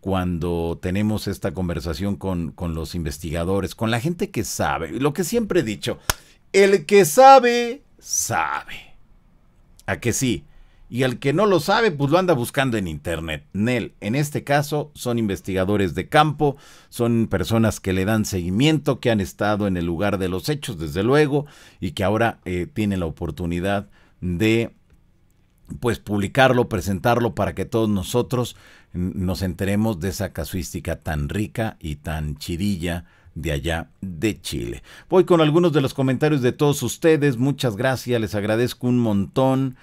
cuando tenemos esta conversación con, los investigadores, con la gente que sabe. Lo que siempre he dicho, el que sabe, sabe. ¿A que sí? Y al que no lo sabe, pues lo anda buscando en internet. Nel, en este caso, son investigadores de campo, son personas que le dan seguimiento, que han estado en el lugar de los hechos, desde luego, y que ahora eh, tienen la oportunidad de pues publicarlo, presentarlo para que todos nosotros mm, nos enteremos de esa casuística tan rica y tan chidilla de allá de Chile. Voy con algunos de los comentarios de todos ustedes. Muchas gracias, les agradezco un montón.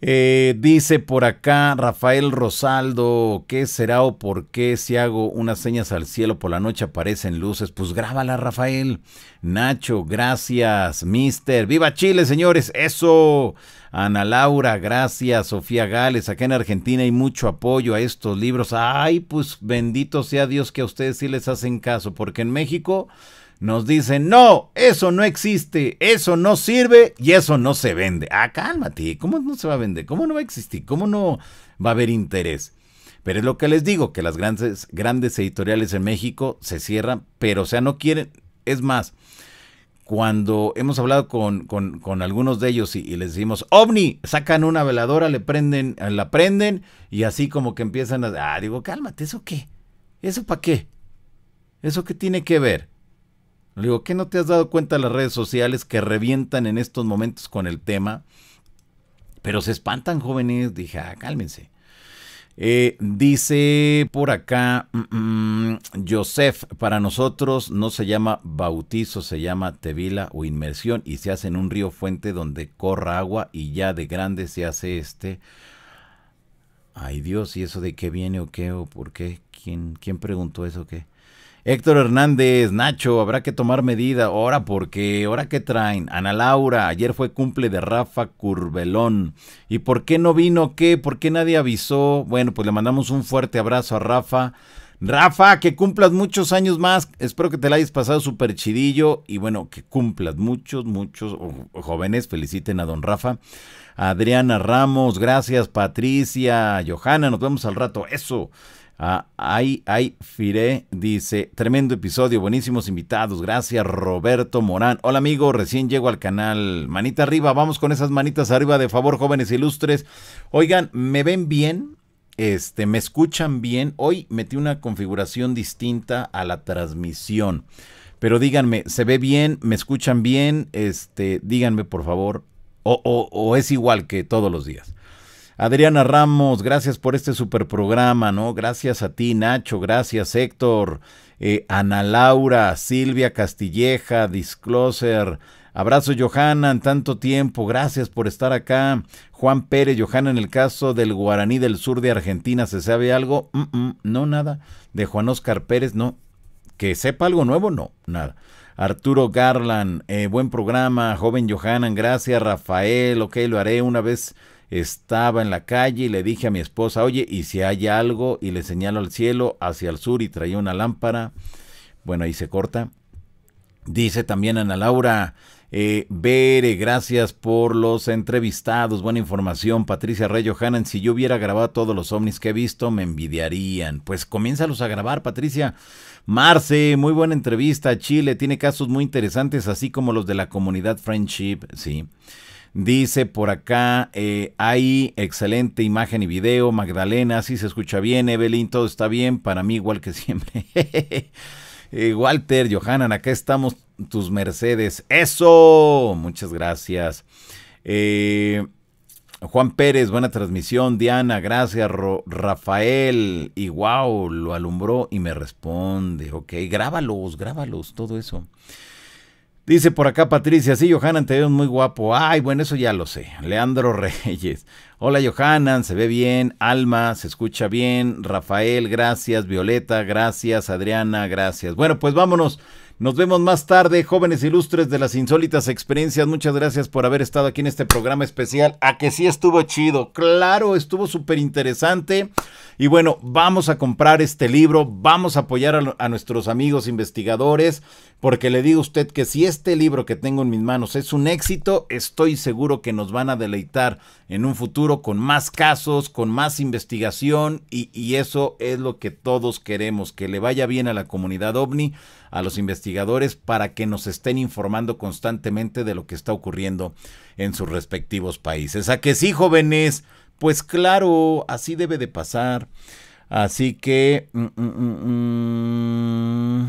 Eh, dice por acá Rafael Rosaldo, ¿qué será o por qué si hago unas señas al cielo por la noche aparecen luces? Pues grábala Rafael. Nacho, gracias. Mister, viva Chile, señores. Eso. Ana Laura, gracias. Sofía Gales, acá en Argentina hay mucho apoyo a estos libros. Ay, pues bendito sea Dios que a ustedes sí les hacen caso, porque en México nos dicen, no, eso no existe, eso no sirve y eso no se vende. Ah, cálmate, ¿cómo no se va a vender? ¿Cómo no va a existir? ¿Cómo no va a haber interés? Pero es lo que les digo, que las grandes, grandes editoriales en México se cierran, pero o sea, no quieren, es más, cuando hemos hablado con, algunos de ellos y, les decimos, ovni, sacan una veladora, le prenden, la prenden y así como que empiezan a, ah, digo, cálmate, ¿eso qué? ¿Eso para qué? ¿Eso qué tiene que ver? Le digo, ¿qué no te has dado cuenta de las redes sociales que revientan en estos momentos con el tema? Pero se espantan jóvenes. Dije, ah, cálmense. Eh, dice por acá, Josef, mm, mm, Joseph, para nosotros no se llama bautizo, se llama tevila o inmersión y se hace en un río fuente donde corra agua y ya de grande se hace este. Ay Dios, ¿y eso de qué viene o qué o por qué? ¿Quién, quién preguntó eso o qué? Héctor Hernández, Nacho, habrá que tomar medida. Ahora, porque ¿Ahora que traen? Ana Laura, ayer fue cumple de Rafa Curbelón. ¿Y por qué no vino? ¿Qué? ¿Por qué nadie avisó? Bueno, pues le mandamos un fuerte abrazo a Rafa. Rafa, que cumplas muchos años más. Espero que te la hayas pasado súper chidillo. Y bueno, que cumplas muchos, muchos jóvenes. Feliciten a don Rafa. Adriana Ramos, gracias. Patricia, Johanna, nos vemos al rato. Eso. Ah, ay, ay, Fire dice, tremendo episodio, buenísimos invitados, gracias Roberto Morán. Hola amigo, recién llego al canal. Manita arriba, vamos con esas manitas arriba, de favor, jóvenes ilustres. Oigan, ¿me ven bien? Este, ¿me escuchan bien? Hoy metí una configuración distinta a la transmisión. Pero díganme, ¿se ve bien? ¿Me escuchan bien? Este, díganme por favor. o es igual que todos los días. Adriana Ramos, gracias por este super programa, ¿no? Gracias a ti, Nacho, gracias, Héctor, eh, Ana Laura, Silvia Castilleja, Discloser. Abrazo, Johanna, en tanto tiempo, gracias por estar acá. Juan Pérez, Johanna, en el caso del guaraní del sur de Argentina, ¿se sabe algo? no, nada. De Juan Oscar Pérez, no. Que sepa algo nuevo, no, nada. Arturo Garland, eh, buen programa, joven Johanna, gracias, Rafael, ok, lo haré una vez estaba en la calle y le dije a mi esposa, oye, ¿y si hay algo? Y le señalo al cielo, hacia el sur y traía una lámpara. Bueno, ahí se corta. Dice también Ana Laura, eh, Bere, gracias por los entrevistados, buena información. Patricia Rey Johanan, si yo hubiera grabado todos los ovnis que he visto, me envidiarían. Pues comiénzalos a grabar, Patricia. Marce, muy buena entrevista. Chile tiene casos muy interesantes, así como los de la comunidad Friendship, sí. Dice por acá, eh, hay excelente imagen y video. Magdalena, sí se escucha bien. Evelyn, todo está bien. Para mí, igual que siempre. Eh, Walter, Johanan, acá estamos tus Mercedes. Eso, muchas gracias. Eh, Juan Pérez, buena transmisión. Diana, gracias. Rafael, y wow, lo alumbró y me responde. Ok, grábalos, grábalos, todo eso. Dice por acá Patricia, sí, Johanan, te veo muy guapo. Ay, bueno, eso ya lo sé. Leandro Reyes. Hola, Johanan, se ve bien. Alma, se escucha bien. Rafael, gracias. Violeta, gracias. Adriana, gracias. Bueno, pues vámonos nos vemos más tarde, jóvenes ilustres de las insólitas experiencias. Muchas gracias por haber estado aquí en este programa especial. A que sí estuvo chido. Claro, estuvo súper interesante. Y bueno, vamos a comprar este libro. Vamos a apoyar a, nuestros amigos investigadores. Porque le digo a usted que si este libro que tengo en mis manos es un éxito, estoy seguro que nos van a deleitar en un futuro con más casos, con más investigación. y, y eso es lo que todos queremos. Que le vaya bien a la comunidad ovni a los investigadores para que nos estén informando constantemente de lo que está ocurriendo en sus respectivos países. A que sí, jóvenes, pues claro, así debe de pasar. Así que... Mm, mm, mm,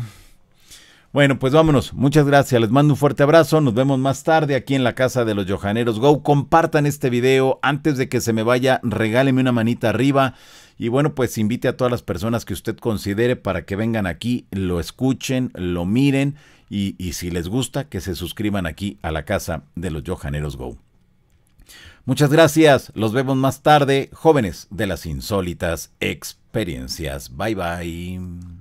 bueno, pues vámonos. Muchas gracias. Les mando un fuerte abrazo. Nos vemos más tarde aquí en la casa de los Johaneros Go. Compartan este video. Antes de que se me vaya, regálenme una manita arriba. Y bueno, pues invite a todas las personas que usted considere para que vengan aquí, lo escuchen, lo miren y, si les gusta, que se suscriban aquí a la casa de los Johaneros Go. Muchas gracias, los vemos más tarde, jóvenes de las insólitas experiencias. Bye bye.